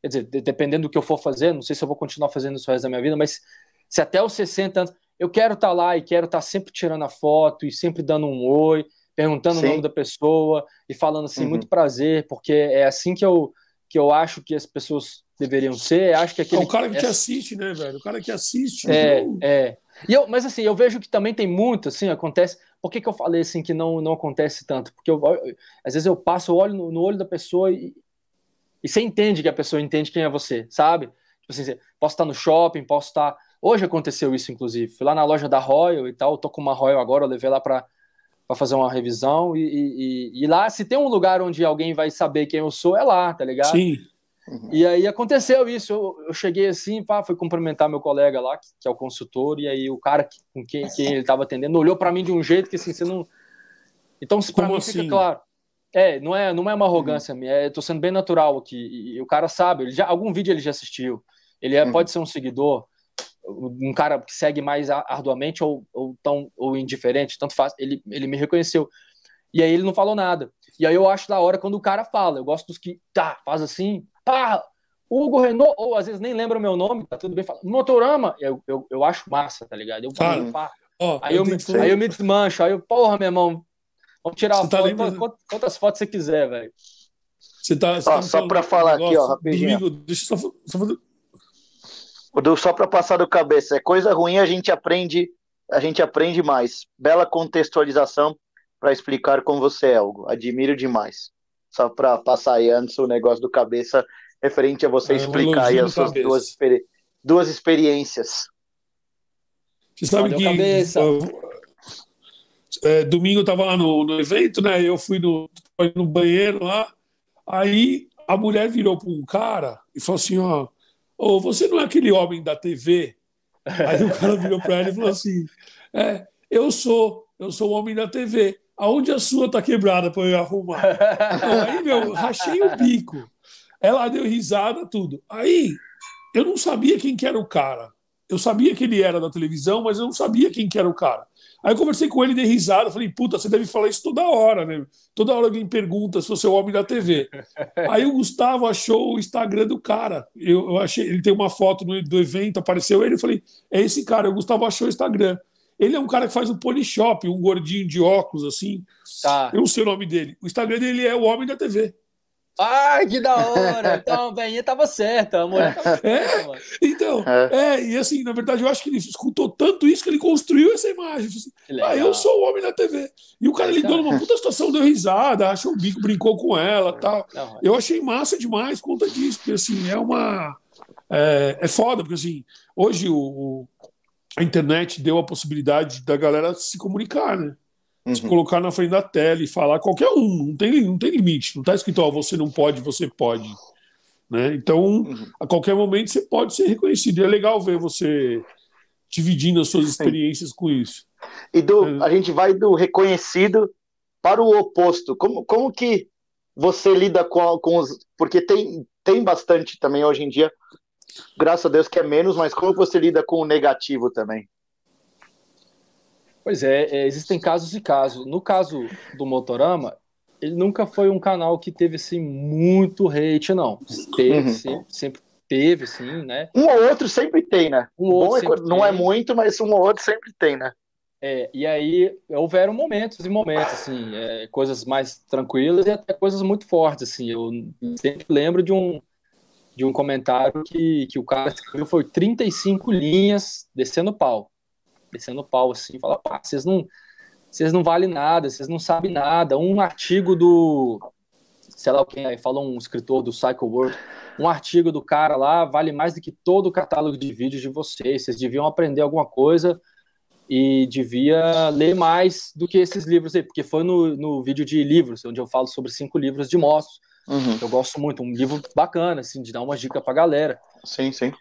Quer dizer, dependendo do que eu for fazer, não sei se eu vou continuar fazendo isso o resto da minha vida, mas se até os 60 anos. Eu quero estar tá lá e quero estar tá sempre tirando a foto e sempre dando um oi, perguntando Sim. o nome da pessoa e falando assim, uhum. muito prazer, porque é assim que eu, que eu acho que as pessoas deveriam ser. Acho que aquele, é o cara que te é
assiste, né, velho? O cara que assiste. É, viu?
é. E eu, mas assim, eu vejo que também tem muito, assim, acontece. Por que, que eu falei assim que não, não acontece tanto? Porque eu, eu, às vezes eu passo, eu olho no, no olho da pessoa e, e, você entende que a pessoa entende quem é você, sabe? Tipo assim, posso estar no shopping, posso estar. Hoje aconteceu isso, inclusive. Fui lá na loja da Royal e tal, tô com uma Royal agora, eu levei lá para para fazer uma revisão e, e, e, lá se tem um lugar onde alguém vai saber quem eu sou é lá, tá ligado? Sim. Uhum. E aí aconteceu isso. Eu, eu, cheguei assim, pá, fui cumprimentar meu colega lá, que, que é o consultor, e aí o cara que, com quem, quem ele estava atendendo olhou para mim de um jeito que assim, você não. Então, para mim assim? fica claro. É, não é, não é uma uhum. arrogância uhum. minha, é, eu tô sendo bem natural aqui. E, e, o cara sabe, ele já, algum vídeo ele já assistiu. Ele é, uhum. pode ser um seguidor, um cara que segue mais arduamente ou, ou tão ou indiferente, tanto faz. Ele, ele me reconheceu. E aí ele não falou nada. E aí eu acho da hora quando o cara fala. Eu gosto dos que tá, faz assim, pá, Hugo Renault, ou às vezes nem lembra o meu nome, tá tudo bem, fala, Motorama, eu, eu, eu acho massa, tá ligado? Eu, Fala. Pá, oh, aí, eu, eu me, aí eu me desmancho, aí eu, porra, meu irmão, vamos tirar tá foto, quantas, quantas fotos você quiser, velho. Você tá, você ah, tá só para falar negócio, aqui, ó, rapidinho. Domingo,
deixa eu só, só fazer... só para passar do cabeça, é coisa ruim a gente aprende, a gente aprende mais. Bela contextualização para explicar como você é algo. Admiro demais. Só para passar aí antes o negócio do cabeça referente a você é, explicar aí as suas duas,
experi duas experiências. Você sabe que cabeça. É, domingo eu tava lá no, no evento, né? Eu fui no, no banheiro lá, aí a mulher virou para um cara e falou assim: ó, oh, você não é aquele homem da TV? Aí o cara virou para ela e falou assim: é, eu sou, eu sou o homem da TV aonde a sua tá quebrada para eu arrumar? então, aí, meu, rachei o bico. Ela deu risada, tudo. Aí, eu não sabia quem que era o cara. Eu sabia que ele era da televisão, mas eu não sabia quem que era o cara. Aí eu conversei com ele, dei risada, falei, puta, você deve falar isso toda hora, né? Toda hora alguém pergunta se você é o homem da TV. Aí o Gustavo achou o Instagram do cara. Eu, eu achei, ele tem uma foto do evento, apareceu ele, eu falei, é esse cara, o Gustavo achou o Instagram. Ele é um cara que faz o um Polishop, um gordinho de óculos, assim. Tá. Eu não sei o nome dele. O Instagram dele é o Homem da TV. Ai, que da hora! Então, bem, tava certa, amor. É, então, é. é. e assim, na verdade, eu acho que ele escutou tanto isso que ele construiu essa imagem. Assim, ah, eu sou o homem da TV. E o cara lidou numa puta situação, deu risada, achou o bico, brincou com ela tal. Não, eu achei massa demais por conta disso, porque assim, é uma. É, é foda, porque assim, hoje o, a internet deu a possibilidade da galera se comunicar, né? Uhum. Se colocar na frente da tela e falar qualquer um, não tem, não tem limite, não está escrito, ó, você não pode, você pode. Né? Então, uhum. a qualquer momento você pode ser reconhecido. E é legal ver você dividindo as suas experiências Sim. com isso. E do, é. a gente vai do reconhecido para o
oposto. Como, como que você lida com, com os. Porque tem, tem bastante também hoje em dia graças a Deus que é menos, mas como você lida com o negativo também?
Pois é, é existem casos e casos. No caso do Motorama, ele nunca foi um canal que teve assim muito hate, não. Teve, uhum. sempre, sempre, teve, assim, né? Um ou outro sempre tem, né? Um outro é não é tem. é
muito, mas um ou outro
sempre tem, né? É, e aí houveram momentos e momentos, assim, é, coisas mais tranquilas e até coisas muito fortes, assim. Eu sempre lembro de um, de um comentário que, que o cara escreveu foi 35 linhas descendo pau. Descendo pau, assim, fala, pá, vocês não, vocês não valem nada, vocês não sabem nada. Um artigo do, sei lá quem aí, falou um escritor do Cycle World, um artigo do cara lá vale mais do que todo o catálogo de vídeos de vocês. Vocês deviam aprender alguma coisa e devia ler mais do que esses livros aí, porque foi no, no vídeo de livros, onde eu falo sobre cinco livros de motos Uhum. Eu gosto muito, um livro bacana, assim, de dar uma dica pra galera. Sim, sim.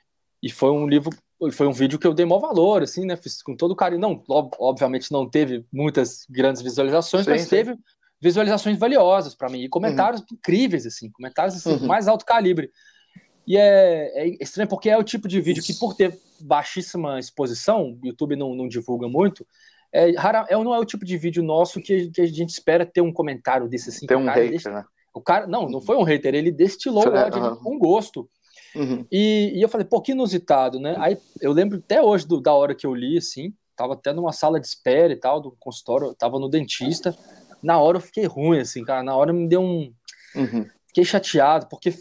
E foi um livro, foi um vídeo que eu dei maior valor, assim, né? Fiz com todo carinho. Não, obviamente não teve muitas grandes visualizações, sim, mas sim. teve visualizações valiosas para mim e comentários uhum. incríveis, assim, comentários assim, uhum. mais alto calibre. E é, é, estranho porque é o tipo de vídeo que, por ter baixíssima exposição, o YouTube não, não divulga muito, é, rara, é, não é o tipo de vídeo nosso que, que a gente espera ter um comentário desse assim. Ter um cara, hate, deixa, né? O cara, não, não foi um hater, ele destilou o ódio uhum. com gosto. Uhum. E, e, eu falei, pô, que inusitado, né? Aí eu lembro até hoje do, da hora que eu li, assim, tava até numa sala de espera e tal, do consultório, tava no dentista. Na hora eu fiquei ruim, assim, cara. Na hora me deu um. Uhum. Fiquei chateado, porque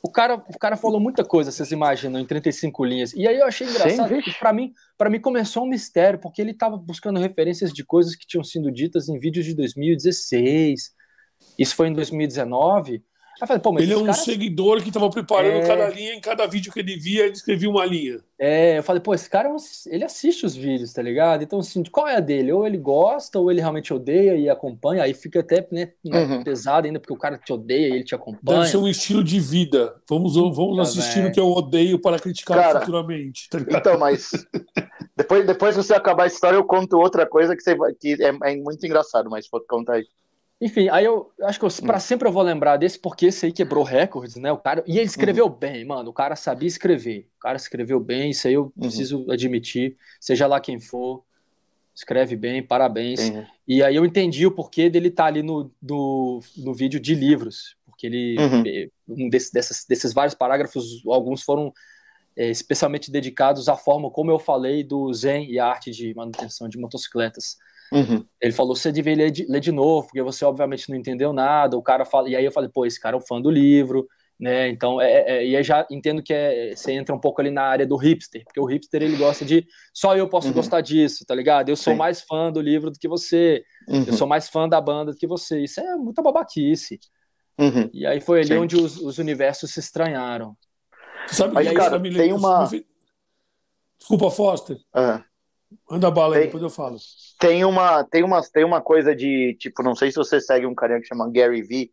o cara, o cara falou muita coisa, vocês imaginam, em 35 linhas. E aí eu achei engraçado, para mim, pra mim começou um mistério, porque ele tava buscando referências de coisas que tinham sido ditas em vídeos de 2016. Isso foi em 2019. Falei, ele é um cara... É seguidor que estava preparando é... cada linha,
em cada vídeo que ele via, ele escrevia uma linha.
É, eu falei, pô, esse cara, é ele assiste os vídeos, tá ligado? Então, assim, qual é a dele? Ou ele gosta, ou ele realmente odeia e acompanha, aí fica até né, uhum. pesado ainda, porque o cara te odeia e ele te acompanha. Deve ser um
estilo de vida. Vamos, vamos tá assistir o que eu odeio para criticar cara, futuramente. Tá então, mas depois, depois
que você acabar a história, eu conto outra coisa que, você, que é, é muito engraçado, mas pode contar aí.
Enfim, aí eu acho que para hum. sempre eu vou lembrar desse, porque esse aí quebrou recordes, né? O cara, e ele escreveu uhum. bem, mano. O cara sabia escrever. O cara escreveu bem, isso aí eu uhum. preciso admitir. Seja lá quem for, escreve bem, parabéns. Uhum. E aí eu entendi o porquê dele estar tá ali no, do, no vídeo de livros. Porque ele. Uhum. Eh, um desse, dessas, desses vários parágrafos, alguns foram é, especialmente dedicados à forma como eu falei do Zen e a arte de manutenção de motocicletas. Uhum. Ele falou: você devia ler de, ler de, novo, porque você obviamente não entendeu nada. O cara fala, e aí eu falei: pô, esse cara é um fã do livro, né? Então, é, é, é e aí já entendo que é, você entra um pouco ali na área do hipster, porque o hipster ele gosta de só eu posso uhum. gostar disso, tá ligado? Eu sou Sim. mais fã do livro do que você, uhum. eu sou mais fã da banda do que você. Isso é muita babaquice.
Uhum. E aí foi ali Sim. onde
os, os, universos se estranharam.
Sabe, Mas, é cara, tá tem uma. Desculpa, Foster. É. Anda a bala tem, aí, depois eu falo.
Tem uma, tem, uma, tem uma coisa de, tipo, não sei se você segue um carinha que chama Gary V,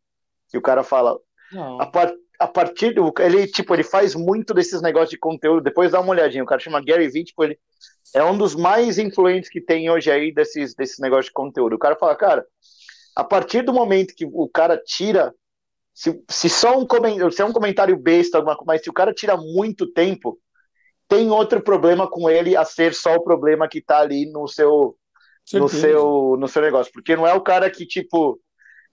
que o cara fala. Não. A, par, a partir do. Ele, tipo, ele faz muito desses negócios de conteúdo. Depois dá uma olhadinha. O cara chama Gary V, tipo, ele é um dos mais influentes que tem hoje aí desses, desses negócios de conteúdo. O cara fala, cara, a partir do momento que o cara tira. Se, se só um comentário, se é um comentário besta, alguma coisa, mas se o cara tira muito tempo tem outro problema com ele a ser só o problema que tá ali no seu Certeza. no seu no seu negócio, porque não é o cara que tipo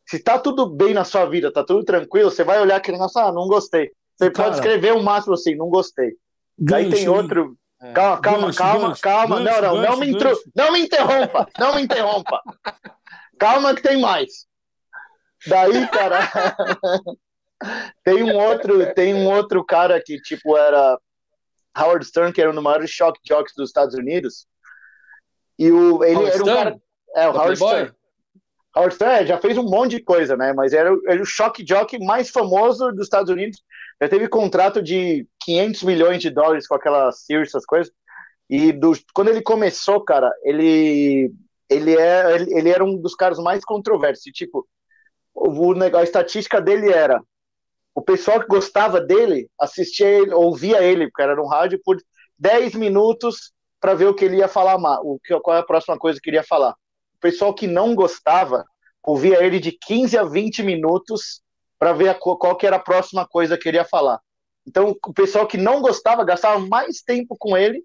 se tá tudo bem na sua vida, tá tudo tranquilo, você vai olhar aquele negócio, ah, não gostei. Você cara, pode escrever um máximo assim, não gostei. Gancho, Daí tem outro. É. Calma, calma, gancho, calma, gancho, calma. não, não, não, me intru... não me interrompa, não me interrompa. calma que tem mais. Daí, cara, tem um outro, tem um outro cara que tipo era Howard Stern, que era um dos maiores shock jocks dos Estados Unidos. E o, ele Howard era um Stern? cara. É, o, o Howard Playboy? Stern. Howard Stern é, já fez um monte de coisa, né? Mas era, era o shock jock mais famoso dos Estados Unidos. Já teve contrato de 500 milhões de dólares com aquela Sears, essas coisas. E do, quando ele começou, cara, ele, ele, é, ele, ele era um dos caras mais controversos. E, tipo, o, a estatística dele era o pessoal que gostava dele assistia ele, ouvia ele, porque era no rádio, por 10 minutos para ver o que ele ia falar, o que, qual é a próxima coisa que ele ia falar. O pessoal que não gostava ouvia ele de 15 a 20 minutos para ver a, qual que era a próxima coisa que ele ia falar. Então, o pessoal que não gostava gastava mais tempo com ele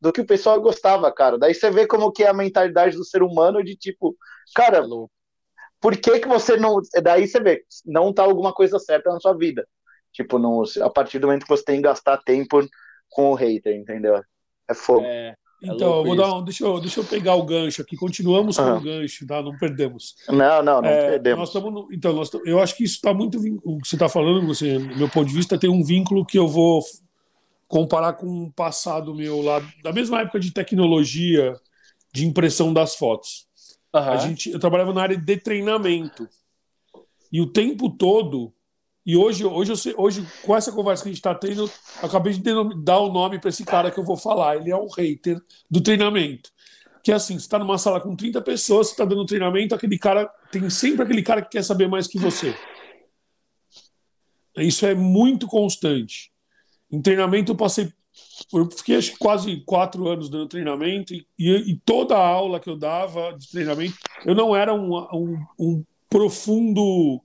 do que o pessoal gostava, cara. Daí você vê como que é a mentalidade do ser humano de tipo, cara, tá por que, que você não. Daí você vê, não tá alguma coisa certa na sua vida. Tipo, não a partir do momento que você tem que gastar tempo com o hater, entendeu? É fogo. É, é então, é dar,
deixa, eu, deixa eu pegar o gancho aqui. Continuamos uhum. com o gancho, tá? não perdemos. Não, não, não é, perdemos. Nós no, então, nós tamo, eu acho que isso está muito. O que você está falando, você, meu ponto de vista, tem um vínculo que eu vou comparar com o um passado meu lá, da mesma época de tecnologia de impressão das fotos. Uhum. A gente, eu trabalhava na área de treinamento. E o tempo todo, e hoje, hoje, eu sei, hoje com essa conversa que a gente está tendo, acabei de dar o nome para esse cara que eu vou falar. Ele é um hater do treinamento. Que é assim, você está numa sala com 30 pessoas, você está dando treinamento, aquele cara, tem sempre aquele cara que quer saber mais que você. Isso é muito constante. Em treinamento eu passei eu fiquei acho, quase quatro anos dando treinamento e, e, toda a aula que eu dava de treinamento, eu não era um, um, um profundo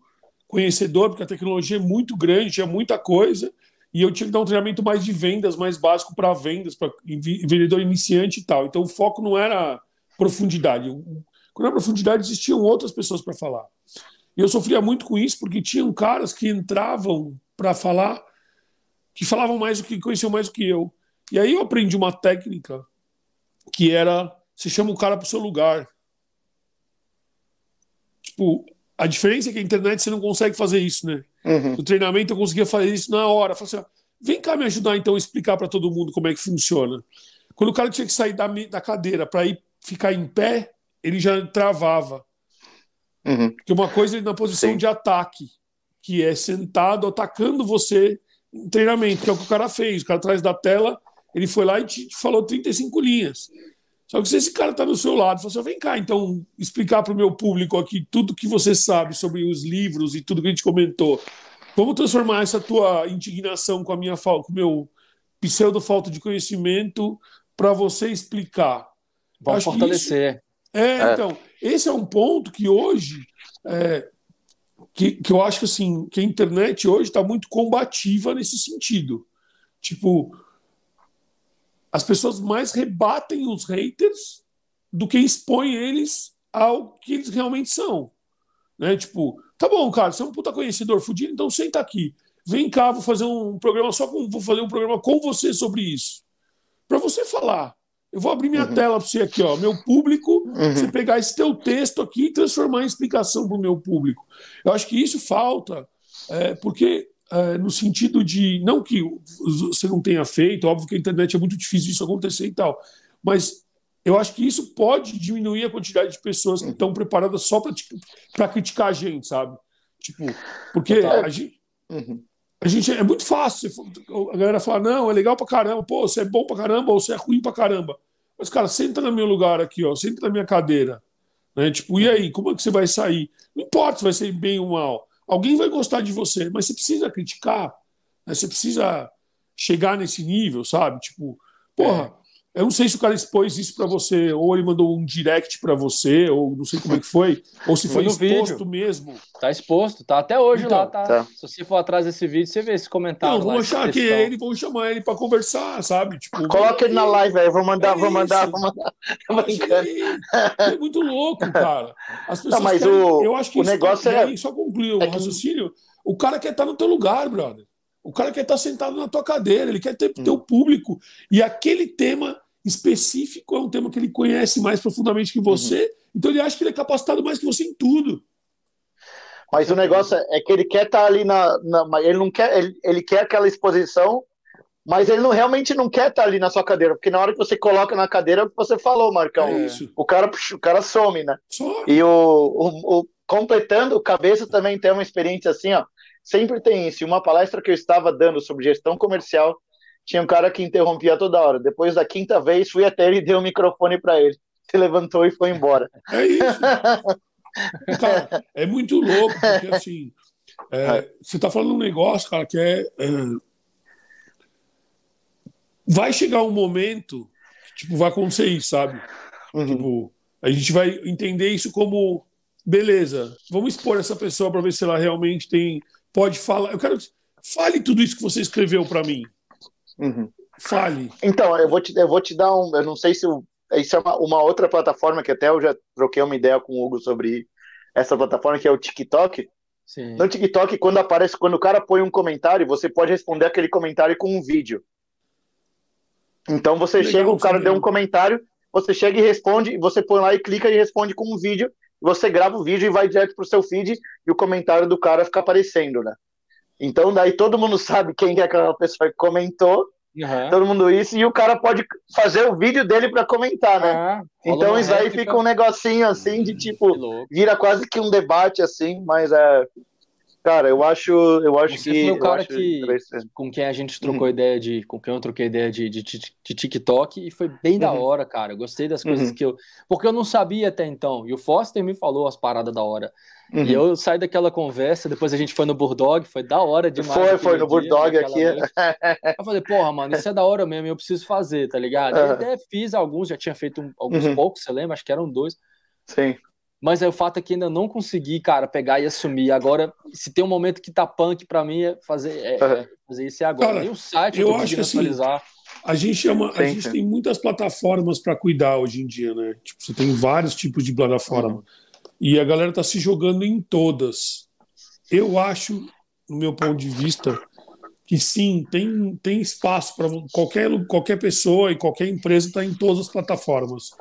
conhecedor, porque a tecnologia é muito grande, tinha muita coisa, e eu tinha que dar um treinamento mais de vendas, mais básico para vendas, para vendedor iniciante e tal. Então o foco não era profundidade. Quando era profundidade, existiam outras pessoas para falar. E eu sofria muito com isso, porque tinham caras que entravam para falar que falavam mais do que conheciam mais do que eu. E aí eu aprendi uma técnica que era você chama o cara para o seu lugar. Tipo, a diferença é que a internet você não consegue fazer isso, né? Uhum. No treinamento eu conseguia fazer isso na hora. Falei assim, vem cá me ajudar então a explicar para todo mundo como é que funciona. Quando o cara tinha que sair da, da cadeira para ir ficar em pé, ele já travava. Uhum. Porque uma coisa ele é na posição Sim. de ataque, que é sentado atacando você em treinamento, que é o que o cara fez. O cara atrás da tela ele foi lá e te falou 35 linhas. Só que se esse cara está do seu lado, você assim, vem cá, então, explicar para o meu público aqui tudo que você sabe sobre os livros e tudo que a gente comentou. Vamos transformar essa tua indignação com a minha falta, com o meu pseudo falta de conhecimento para você explicar.
Vamos fortalecer. Isso...
É, é, então, esse é um ponto que hoje é... Que, que, eu acho que assim que a internet hoje está muito combativa nesse sentido. Tipo, as pessoas mais rebatem os haters do que expõem eles ao que eles realmente são. Né? Tipo, tá bom, cara, você é um puta conhecedor fudido, então senta aqui. Vem cá, vou fazer um programa só com, vou fazer um programa com você sobre isso. Para você falar. Eu vou abrir minha uhum. tela para você aqui, ó, meu público, uhum. você pegar esse teu texto aqui e transformar em explicação para o meu público. Eu acho que isso falta, é, porque eh, no sentido de, não que você não tenha feito, óbvio que a internet é muito difícil isso acontecer e tal, mas eu acho que isso pode diminuir a quantidade de pessoas que estão preparadas só para tipo, criticar a gente, sabe? Tipo, porque a gente, uhum. a gente é muito fácil. A galera fala, não, é legal pra caramba, pô, você é bom pra caramba ou você é ruim pra caramba. Mas, cara, senta no meu lugar aqui, ó, senta na minha cadeira. Né? Tipo, e aí, como é que você vai sair? Não importa se vai ser bem ou mal. Alguém vai gostar de você, mas você precisa criticar, né? você precisa chegar nesse nível, sabe? Tipo, porra, é. Eu não sei se o cara expôs isso para você, ou ele mandou um direct para você, ou não sei como é que foi, ou se foi, foi exposto vídeo. mesmo.
Tá exposto, tá até hoje então, lá, tá? tá? Se você for atrás desse vídeo, você vê esse comentário. Não, vou achar que ele,
vou chamar ele para conversar, sabe? Tipo, Coloca ele na live aí, vou mandar, é vou mandar, vou mandar. É muito louco, cara. As pessoas não, mas querem, o, eu acho que o isso, negócio é. Só concluir o é raciocínio. Que... O cara quer estar tá no teu lugar, brother. O cara quer estar tá sentado na tua cadeira, ele quer ter hum. teu público. E aquele tema específico, é um tema que ele conhece mais profundamente que você, uhum. então ele acha que ele é capacitado mais que você em tudo.
Mas o negócio é, é que ele quer estar tá ali na, na ele não quer, ele, ele, quer aquela exposição, mas ele não realmente não quer estar tá ali na sua cadeira, porque na hora que você coloca na cadeira, é você falou, Marcão, é o cara o cara some, né? Some. E o, o, o completando, o cabeça também tem uma experiência assim, ó. Sempre tem isso. Uma palestra que eu estava dando sobre gestão comercial tinha um cara que interrompia toda hora. Depois da quinta vez, fui até ele e dei o um microfone para ele.
Se levantou e foi embora. É isso. cara, é muito louco, porque assim, é, é. você está falando um negócio, cara, que é, é, Vai chegar um momento que tipo, vai acontecer isso, sabe? Uhum. Tipo, a gente vai entender isso como. Beleza, vamos expor essa pessoa para ver se ela realmente tem. Pode falar. Eu quero. Fale tudo isso que você escreveu para mim. Uhum. Fale.
Então, eu vou, te, eu vou te dar um. Eu não sei se. Eu, isso é uma, uma, outra plataforma que até eu já troquei uma ideia com o Hugo sobre essa plataforma, que é o TikTok. Sim. No TikTok, quando aparece, quando o cara põe um comentário, você pode responder aquele comentário com um vídeo. Então você Legal, chega, o cara deu um comentário, você chega e responde, você põe lá e clica e responde com um vídeo, você grava o vídeo e vai direto pro seu feed e o comentário do cara fica aparecendo, né? Então, daí todo mundo sabe quem é aquela pessoa que comentou, uhum. todo mundo isso, e o cara pode fazer o vídeo dele para comentar, né? Ah, então isso aí fica um negocinho assim de hum, tipo, vira quase que um debate assim, mas é, Cara, eu acho, eu acho Você que. Você foi o cara que,
com quem a gente trocou uhum. ideia de. Com quem eu troquei ideia de, de, de TikTok e foi bem uhum. da hora, cara. Eu gostei das coisas uhum. que eu. Porque eu não sabia até então. E o Foster me falou as paradas da hora. E uhum. eu saí daquela conversa, depois a gente foi no Burdog, foi da hora demais. Foi, foi no Burdog aqui.
eu
falei, porra, mano, isso é da hora mesmo, eu preciso fazer, tá ligado? Eu até fiz alguns, já tinha feito um, alguns uhum. poucos, você lembra? Acho que eram dois. Sim. Mas é, o fato é que ainda não consegui, cara, pegar e assumir. Agora, se tem um momento que tá punk para mim, é fazer, é, é fazer isso agora. Cara, e o site eu, acho que assim, A gente, chama a gente
tem muitas plataformas para cuidar hoje em dia, né? Tipo, você tem vários tipos de plataforma. Uhum. E a galera tá se jogando em todas. Eu acho, no meu ponto de vista, que sim, tem, tem espaço para qualquer, qualquer pessoa e qualquer empresa estar tá em todas as plataformas.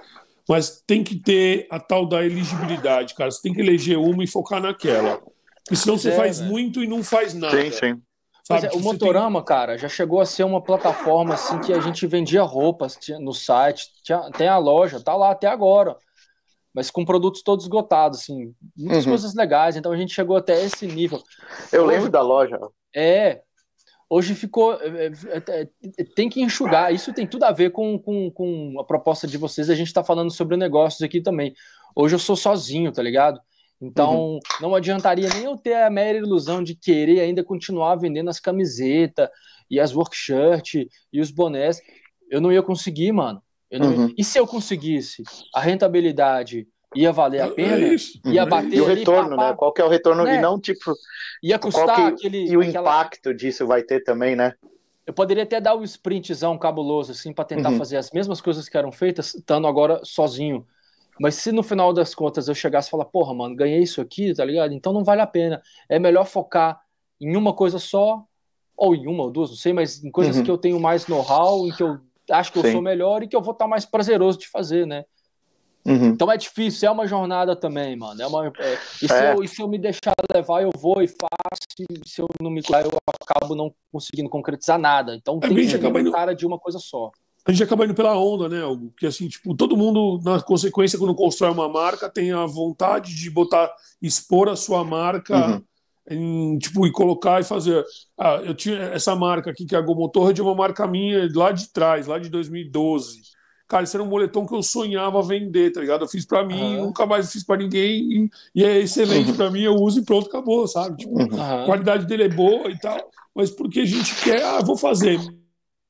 Mas tem que ter a tal da elegibilidade, cara. Você tem que eleger uma e focar naquela. Porque senão você é, faz né? muito e não faz nada. Sim, sim. Sabe, é, o Motorama, tem... cara, já chegou a
ser uma plataforma assim que a gente vendia roupas no site, tinha, tem a loja, tá lá até agora. Mas com produtos todos esgotados, assim, muitas uhum. coisas legais, então a gente chegou até esse nível.
Eu Hoje, lembro da loja.
É, hoje ficou. É, é, é, tem que enxugar. Isso tem tudo a ver com, com, com a proposta de vocês. A gente está falando sobre negócios aqui também. Hoje eu sou sozinho, tá ligado? Então, uhum. não adiantaria nem eu ter a mera ilusão de querer ainda continuar vendendo as camisetas e as workshirt e os bonés. Eu não ia conseguir, mano. Uhum. Ia... E se eu conseguisse a rentabilidade ia valer a é pena, é ia uhum. bater. E o retorno, né? Qual que é o retorno? Né? E é. não tipo. Ia custar que, aquele. E o aquela...
impacto disso vai ter também, né?
Eu poderia até dar um sprintzão cabuloso, assim, para tentar uhum. fazer as mesmas coisas que eram feitas, estando agora sozinho. Mas se no final das contas eu chegasse e falar, porra, mano, ganhei isso aqui, tá ligado? Então não vale a pena. É melhor focar em uma coisa só, ou em uma ou duas, não sei, mas em coisas uhum. que eu tenho mais know-how, em que eu acho que eu sou melhor e que eu vou estar mais prazeroso de fazer, né? Uhum. Então é difícil, é uma jornada também, mano. É uma, é, e, se é. eu, e se eu me deixar levar, eu vou e faço. E se eu não me levar, eu acabo não conseguindo concretizar nada. Então é, tem que ser um cara de uma coisa só.
A gente acaba indo pela onda, né, Hugo? que assim, tipo, todo mundo, na consequência, quando constrói uma marca, tem a vontade de botar, expor a sua marca. Uhum. Em, tipo, e colocar e fazer. Ah, eu tinha essa marca aqui, que é a Gomotor, de uma marca minha lá de trás, lá de 2012 cara, esse era um moletom que eu sonhava vender, tá ligado? Eu fiz para mim, uhum. nunca mais fiz para ninguém e, e, é excelente para mim, eu uso e pronto, acabou, sabe? Tipo, uhum. A qualidade dele é boa e tal, mas porque a gente quer, ah, vou fazer.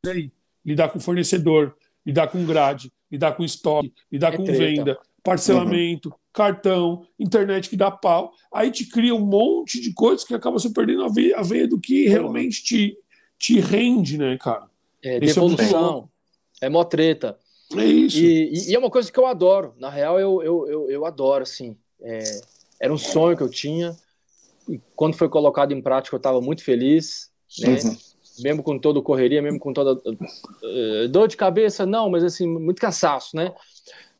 aí, lidar com fornecedor, lidar com grade, lidar com estoque, lidar é com treta. venda, parcelamento, uhum. cartão, internet que dá pau. Aí te cria um monte de coisas que acaba se perdendo a veia, a veia do que realmente te, te rende, né, cara?
É, é devolução.
É, é mó treta. É isso. E, e, é uma coisa que eu
adoro. Na real, eu, eu, eu, eu adoro, assim. É, era um sonho que eu tinha. E quando foi colocado em prática, eu estava muito feliz. Né? Uhum. Mesmo com toda correria, mesmo com toda uh, dor de cabeça, não, mas assim, muito cansaço, né?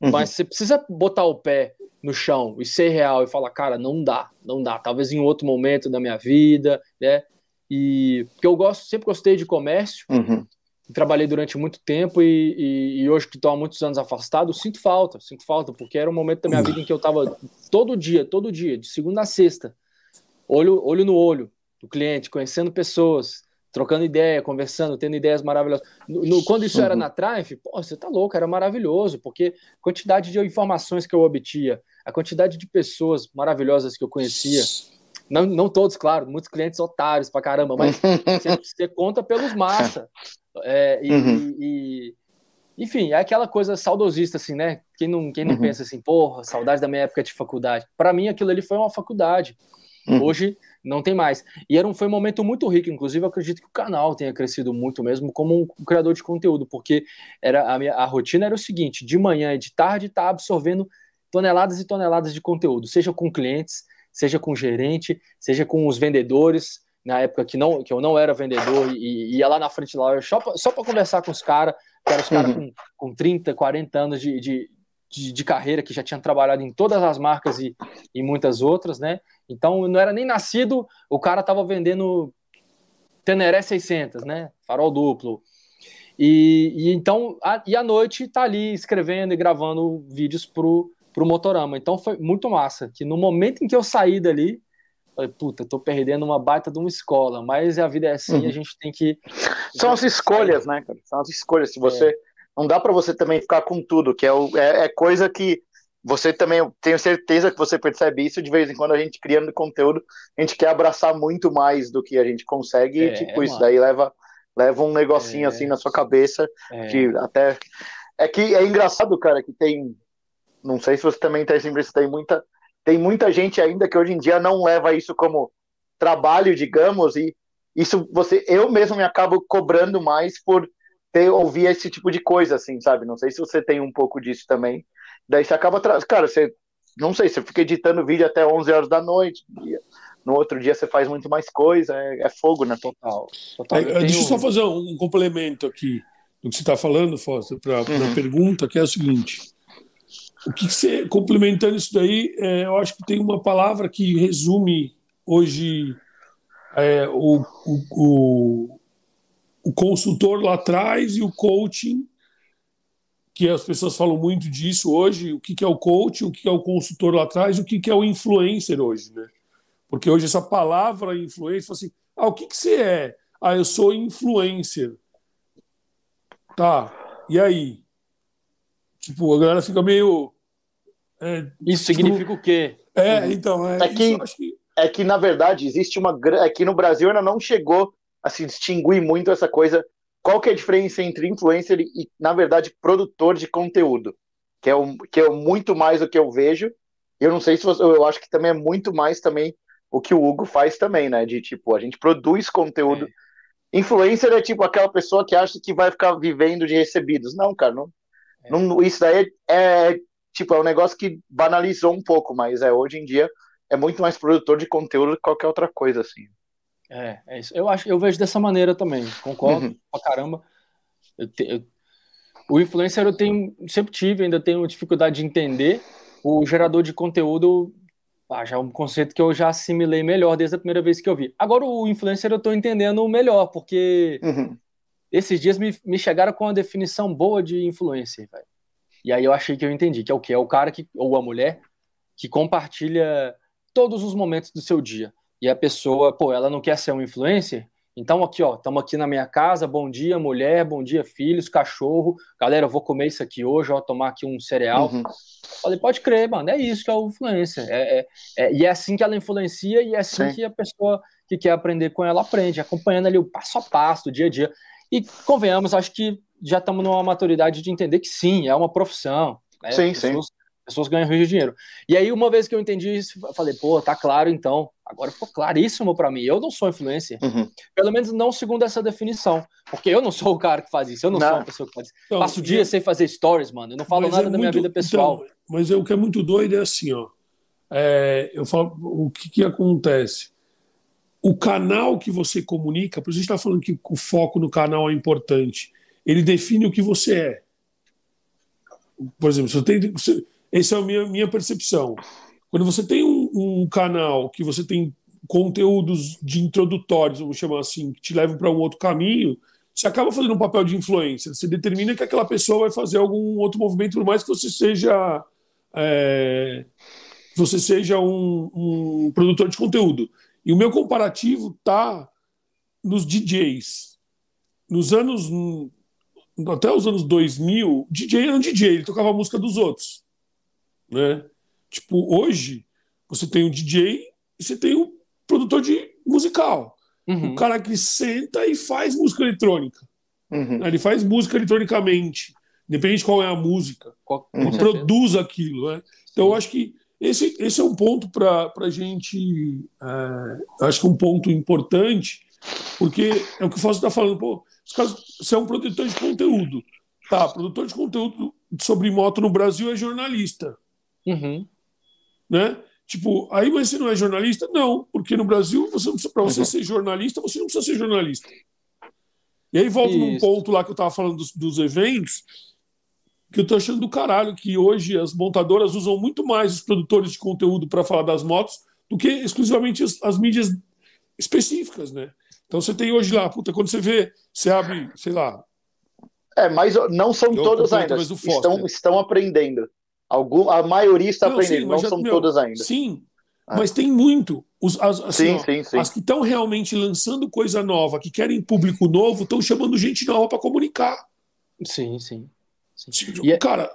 Uhum. Mas você precisa botar o pé no chão e ser real e falar, cara, não dá, não dá. Talvez em outro momento da minha vida, né? E porque eu gosto, sempre gostei de comércio. Uhum que trabalhei durante muito tempo e, e, e hoje que estou há muitos anos afastado, sinto falta, sinto falta, porque era um momento da minha vida em que eu estava todo dia, todo dia, de segunda a sexta, olho, olho no olho do cliente, conhecendo pessoas, trocando ideia, conversando, tendo ideias maravilhosas. No, no, quando isso era uhum. na Triumph, pô, você está louco, era maravilhoso, porque a quantidade de informações que eu obtia a quantidade de pessoas maravilhosas que eu conhecia, não, não todos, claro, muitos clientes otários pra caramba, mas você, você, conta pelos massa. É, e, uhum. e, e, enfim, é aquela coisa saudosista, assim, né? Quem não, quem não uhum. pensa assim, porra, saudade da minha época de faculdade. Para mim, aquilo ali foi uma faculdade. Uhum. Hoje não tem mais. E era um, foi um momento muito rico, inclusive eu acredito que o canal tenha crescido muito mesmo como um criador de conteúdo, porque era a minha a rotina era o seguinte, de manhã e de tarde tá absorvendo toneladas e toneladas de conteúdo, seja com clientes, seja com o gerente, seja com os vendedores, na época que, não, que eu não era vendedor e, e ia lá na frente lá só só para conversar com os caras, que eram os caras uhum. com, com 30, 40 anos de, de, de, de, carreira, que já tinham trabalhado em todas as marcas e, e muitas outras, né? Então, eu não era nem nascido, o cara tava vendendo Teneré 600, né? Farol duplo. E, e então, a, e à noite tá ali escrevendo e gravando vídeos pro, pro Motorama. Então foi muito massa, que no momento em que eu saí dali,
falei, puta, tô perdendo uma baita de uma escola, mas a vida é assim, uhum. a gente tem que... São as escolhas, né, cara? São as escolhas, se é. você... É. Não dá para você também ficar com tudo, que é, o... é, é coisa que você também, tenho certeza que você percebe isso, de vez em quando a gente criando conteúdo, a gente quer abraçar muito mais do que a gente consegue, é, e tipo, é, isso daí leva, leva um negocinho é, assim na sua cabeça, é. que até... É que é engraçado, cara, que tem, não sei se você também tem sempre isso. Tem muita, tem muita gente ainda que hoje em dia não leva isso como trabalho, digamos, e isso você, eu mesmo me acabo cobrando mais por ter ouvir esse tipo de coisa, assim, sabe? Não sei se você tem um pouco disso também. Daí você acaba, cara, você não sei, você fica editando vídeo até 11 horas da noite. No outro dia você faz muito mais coisa, é, é fogo, né? Total. total eu Deixa eu só fazer
um complemento aqui do que você está falando, Foster, para a uhum. pergunta, que é o seguinte: o que você, complementando isso daí, é, eu acho que tem uma palavra que resume hoje é, o, o, o, o consultor lá atrás e o coaching, que as pessoas falam muito disso hoje, o que, que é o coaching, o que, que é o consultor lá atrás, o que, que é o influencer hoje, né? Porque hoje essa palavra influencer, assim, ah, o que, que você é? Ah, eu sou influencer. Tá, e aí? Tipo, a galera fica meio. É, isso tipo, significa o quê? É, então. É, é que, que, é que, na
verdade, existe uma. Aqui é no Brasil ainda não chegou a se distinguir muito essa coisa. Qual que é a diferença entre influencer e, na verdade, produtor de conteúdo? Que é, o, que é muito mais o que eu vejo. Eu não sei se você, eu acho que também é muito mais também o que o Hugo faz também, né? De tipo, a gente produz conteúdo. É. Influencer é tipo aquela pessoa que acha que vai ficar vivendo de recebidos. Não, cara, não, é. Não, isso daí é, é, tipo, é um negócio que banalizou um pouco, mas é hoje em dia é muito mais produtor de conteúdo que qualquer outra coisa, assim.
É, é isso. Eu acho, eu vejo dessa maneira também, concordo uhum. pra caramba. Eu te, eu, o influencer eu tenho, sempre tive, ainda tenho dificuldade de entender. O gerador de conteúdo ah, já é um conceito que eu já assimilei melhor desde a primeira vez que eu vi. Agora o influencer eu estou entendendo melhor, porque uhum. Esses dias me, me chegaram com uma definição boa de influencer, velho. E aí eu achei que eu entendi, que é o que? É o cara que, ou a mulher que compartilha todos os momentos do seu dia. E a pessoa, pô, ela não quer ser um influencer? Então aqui, ó, estamos aqui na minha casa, bom dia mulher, bom dia filhos, cachorro. Galera, eu vou comer isso aqui hoje, ó, tomar aqui um cereal. Uhum. Falei, pode crer, mano, é isso que é o influencer. É, é, é, e é assim que ela influencia e é assim Sim. que a pessoa que quer aprender com ela aprende, acompanhando ali o passo a passo do dia a dia. E convenhamos, acho que já estamos numa maturidade de entender que sim, é uma profissão. Né? Sim, pessoas, sim. Pessoas ganham rios de dinheiro. E aí, uma vez que eu entendi isso, eu falei, pô, tá claro então. Agora ficou claríssimo para mim. Eu não sou influencer. Uhum. Pelo menos não segundo essa definição. Porque eu não sou o cara que faz isso. Eu não, não. sou a pessoa que faz isso. Então, Passo o dia eu... sem fazer stories, mano. Eu não falo mas nada é da muito... minha vida pessoal.
Então, mas é, o que é muito doido é assim, ó. É, eu falo, o que, que acontece? o canal que você comunica, por isso a gente está falando que o foco no canal é importante, ele define o que você é. Por exemplo, você tem, você, essa é a minha, minha percepção. Quando você tem um, um canal que você tem conteúdos de introdutórios, vamos chamar assim, que te levam para um outro caminho, você acaba fazendo um papel de influência. Você determina que aquela pessoa vai fazer algum outro movimento, por mais que você seja é, você seja um, um produtor de conteúdo. E o meu comparativo tá nos DJs. Nos anos até os anos 2000, DJ era um DJ, ele tocava a música dos outros, né? Tipo, hoje você tem um DJ e você tem um produtor de musical. Uhum. O cara que senta e faz música eletrônica. Uhum. Ele faz música eletronicamente, independente de qual é a música. Qual... Uhum. Ele uhum. produz aquilo, né? Então eu acho que esse, esse é um ponto para a gente, é, acho que um ponto importante, porque é o que o Fausto está falando, pô, você é um produtor de conteúdo. Tá, produtor de conteúdo sobre moto no Brasil é jornalista. Uhum. Né? Tipo, aí mas você não é jornalista? Não, porque no Brasil, para você uhum. ser jornalista, você não precisa ser jornalista. E aí volto num ponto lá que eu estava falando dos, dos eventos, que eu tô achando do caralho que hoje as montadoras usam muito mais os produtores de conteúdo para falar das motos do que exclusivamente as, as, mídias específicas, né? Então você tem hoje lá, puta, quando você vê, você abre, sei lá. É, mas não são eu todos ainda. Foster, estão,
estão aprendendo. Algum, a maioria está não, aprendendo, sim, não já, são meu, todas ainda.
Sim, ah. mas tem muito. Os, as, assim, sim, ó, sim, sim. as que estão realmente lançando coisa nova, que querem público novo, estão chamando gente nova para comunicar. Sim, sim. Tipo, e, é- cara.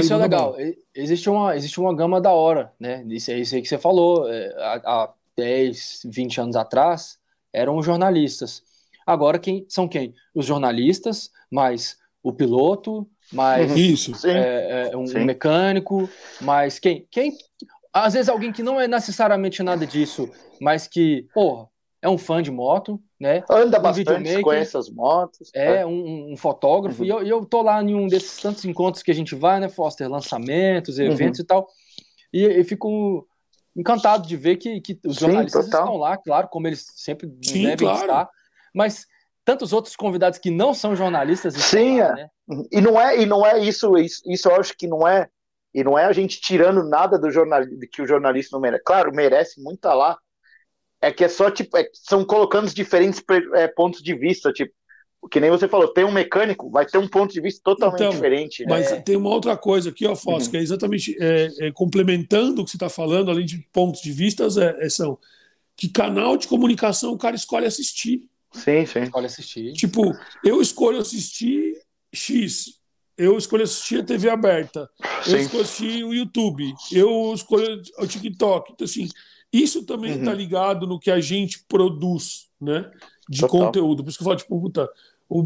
Isso é legal.
Existe uma, existe uma gama da hora, né? Isso, é isso aí que você falou. Há, há 10, 20 anos atrás, eram os jornalistas. Agora quem são quem? Os jornalistas, mais o piloto, mais uhum. Isso. É, é, um Sim. mecânico, mais quem? Quem? Às vezes alguém que não é necessariamente nada disso, mas que, porra, é um fã de moto, né? Anda um bastante, conhece
as motos.
É, né? um, um fotógrafo. Uhum. E eu, eu tô lá em um desses tantos encontros que a gente vai, né, Foster? Lançamentos, uhum. eventos uhum. e tal. E, fico encantado de ver que, que os Sim, jornalistas total. estão lá, claro, como eles sempre Sim, devem claro. estar. Mas tantos outros convidados
que não são jornalistas. Sim, lá, é. né? e não é e não é isso, isso, isso eu acho que não é e não é a gente tirando nada do jornal que o jornalista não merece. Claro, merece muito estar tá lá, é que é só, tipo, é, são colocando os diferentes é, pontos de vista, tipo, que nem você falou, tem um mecânico, vai ter um ponto de vista totalmente então, diferente. Né? Mas tem uma outra
coisa aqui, ó, Foz, uhum. que é exatamente é, é, complementando o que você está falando, além de pontos de vistas, é, é, são que canal de comunicação o cara escolhe assistir. Sim, sim. Escolhe assistir. Tipo, eu escolho assistir X, eu escolho assistir a TV aberta, sim. eu escolho assistir o YouTube, eu escolho o TikTok. Então, assim, isso também está uhum. ligado no que a gente produz, né? De Total. conteúdo. Por isso que eu falo, tipo, puta,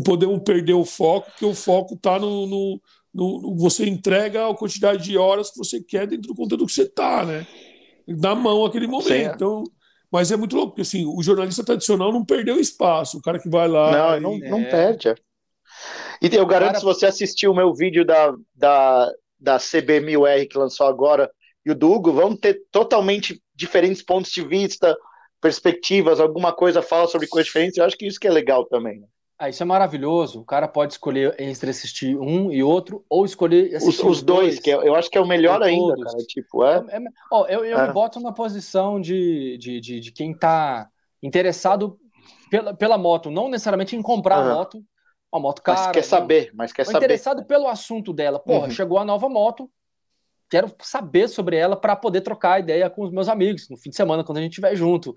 podemos perder o foco, porque o foco está no, no, no, Você entrega a quantidade de horas que você quer dentro do conteúdo que você está, né? Na mão aquele momento. Sim, é. Então, mas é muito louco, porque assim, o jornalista tradicional não perdeu espaço. O cara que vai lá. Não, não, é... perde.
E eu garanto, cara... se você assistiu o meu vídeo da, da, da CB1000R que lançou agora, e o Dugo, vão ter totalmente diferentes pontos de vista, perspectivas, alguma coisa fala sobre coisas diferentes. Eu acho que isso que é legal também. Né?
Ah, isso é maravilhoso. O cara pode escolher entre assistir um e outro, ou escolher os, os, dois, dois. que é, eu,
acho que é o melhor é ainda, cara. Tipo, é... é,
é ó, eu, eu me é. boto na posição de, de, de, de, quem tá interessado pela, pela moto, não necessariamente em comprar uhum. a moto, uma moto cara. Mas quer né? saber, mas quer saber. Interessado pelo assunto dela. Porra, uhum. chegou a nova moto, quero saber sobre ela para poder trocar ideia com os meus amigos no fim de semana, quando a gente estiver junto.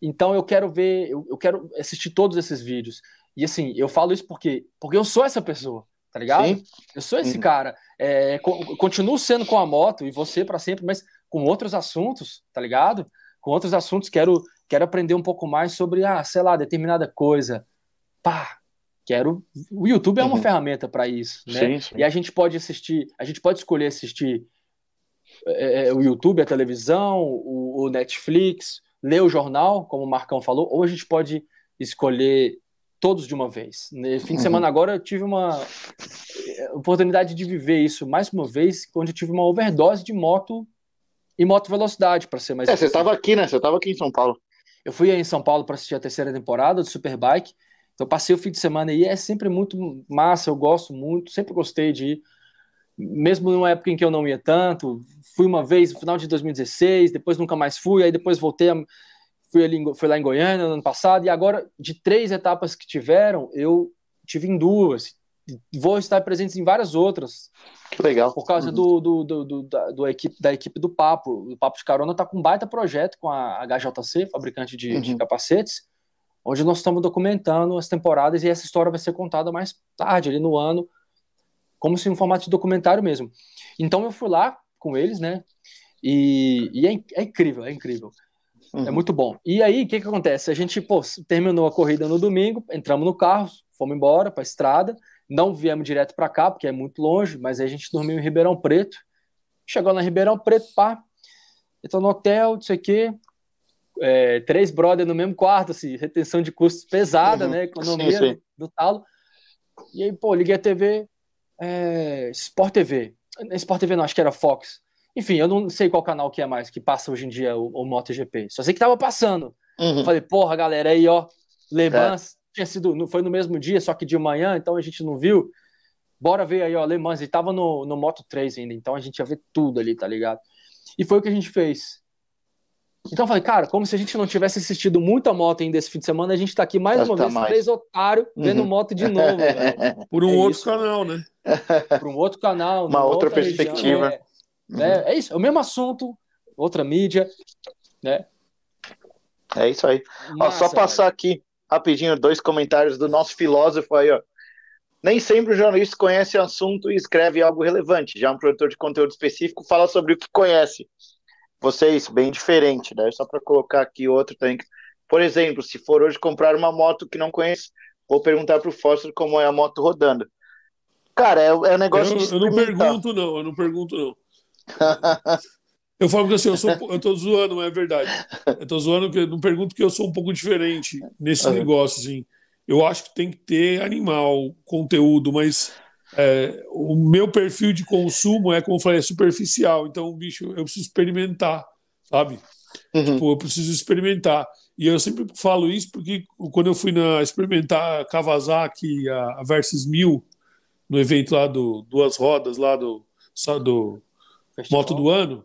Então eu quero ver, eu, eu, quero assistir todos esses vídeos. E assim, eu falo isso porque, porque eu sou essa pessoa, tá ligado? Sim. Eu sou esse uhum. cara. É, continuo sendo com a moto e você para sempre, mas com outros assuntos, tá ligado? Com outros assuntos, quero, quero aprender um pouco mais sobre, ah, sei lá, determinada coisa. Pá, Quero, o, YouTube é uma uhum. ferramenta para isso, né? Sim, sim. E a gente pode assistir, a gente pode escolher assistir é, é, é, o YouTube, a televisão, o, o, Netflix, ler o jornal, como o Marcão falou, ou a gente pode escolher todos de uma vez. No né, fim de uhum. semana uhum. agora eu tive uma é, oportunidade de viver isso mais uma vez, onde eu tive uma overdose de moto e moto velocidade, para ser mais. É, você estava aqui, né? Você estava aqui em São Paulo. Eu fui em São Paulo para assistir a terceira temporada do Superbike então passei o fim de semana e é sempre muito massa, eu gosto muito, sempre gostei de ir. Mesmo numa época em que eu não ia tanto, fui uma vez no final de 2016, depois nunca mais fui, aí depois voltei, a, fui, ali, fui lá em Goiânia no ano passado, e agora de três etapas que tiveram, eu tive em duas. Vou estar presente em várias outras. Que legal. Por causa uhum. do, do, do, da, do equipe, da equipe do Papo. O Papo de Carona está com um baita projeto com a HJC, fabricante de, uhum. de capacetes onde nós estamos documentando as temporadas e essa história vai ser contada mais tarde, ali no ano, como se um formato de documentário mesmo. Então eu fui lá com eles, né? E, e é, é, incrível, é incrível. É uhum. É muito bom. E aí, o que, que acontece? A gente pô, terminou a corrida no domingo, entramos no carro, fomos embora para a estrada, não viemos direto para cá, porque é muito longe, mas aí a gente dormiu em Ribeirão Preto. Chegou na Ribeirão Preto, pá, entrou no hotel, não sei o quê é, três brother no mesmo quarto, assim, retenção de custos pesada, uhum. né? Economia sim, sim. do talo. E aí, pô, liguei a TV, é, Sport TV. Sport TV não, acho que era Fox. Enfim, eu não sei qual canal que é mais que passa hoje em dia o, o MotoGP. Só sei que tava passando. Uhum. Falei, porra, galera, aí, ó, Le é. Mans. É. Tinha sido, foi no mesmo dia, só que de manhã, então a gente não viu. Bora ver aí, ó, Le Mans. E tava no, no Moto 3 ainda, então a gente ia ver tudo ali, tá ligado? E foi o que a gente fez. Então eu falei, cara, como se a gente não tivesse assistido muita moto ainda esse fim de semana, a gente tá aqui mais uma tá vez, mais. três otários, uhum. vendo uhum. moto de novo. Velho. Por um é outro isso. canal, né? Por um outro canal. Uma outra, outra perspectiva. Região, né? uhum. é, é, isso, é o mesmo assunto, outra mídia,
né? É isso aí. Massa, ó, só passar velho. aqui rapidinho dois comentários do nosso filósofo aí, ó. Nem sempre o jornalista conhece o assunto e escreve algo relevante. Já um produtor de conteúdo específico fala sobre o que conhece vocês, bem diferente, né? Só para colocar aqui outro tanque. Por exemplo, se for hoje comprar uma moto que não conheço, vou perguntar para o Foster
como é a moto rodando. Cara, é, é um negócio. Eu, eu não pergunto, não, eu não pergunto, não. eu falo que assim, eu, sou, eu tô zoando, mas é verdade. Eu tô zoando, que não pergunto que eu sou um pouco diferente nesse uhum. negócio, assim. Eu acho que tem que ter animal, conteúdo, mas é, o meu perfil de consumo é, como eu falei, é superficial. Então, bicho, eu preciso experimentar, sabe? Uhum. Tipo, eu preciso experimentar. E eu sempre falo isso porque quando eu fui na, experimentar a Kawasaki, a, a Versus 1000, no evento lá do Duas Rodas, lá do, do Moto do Ano,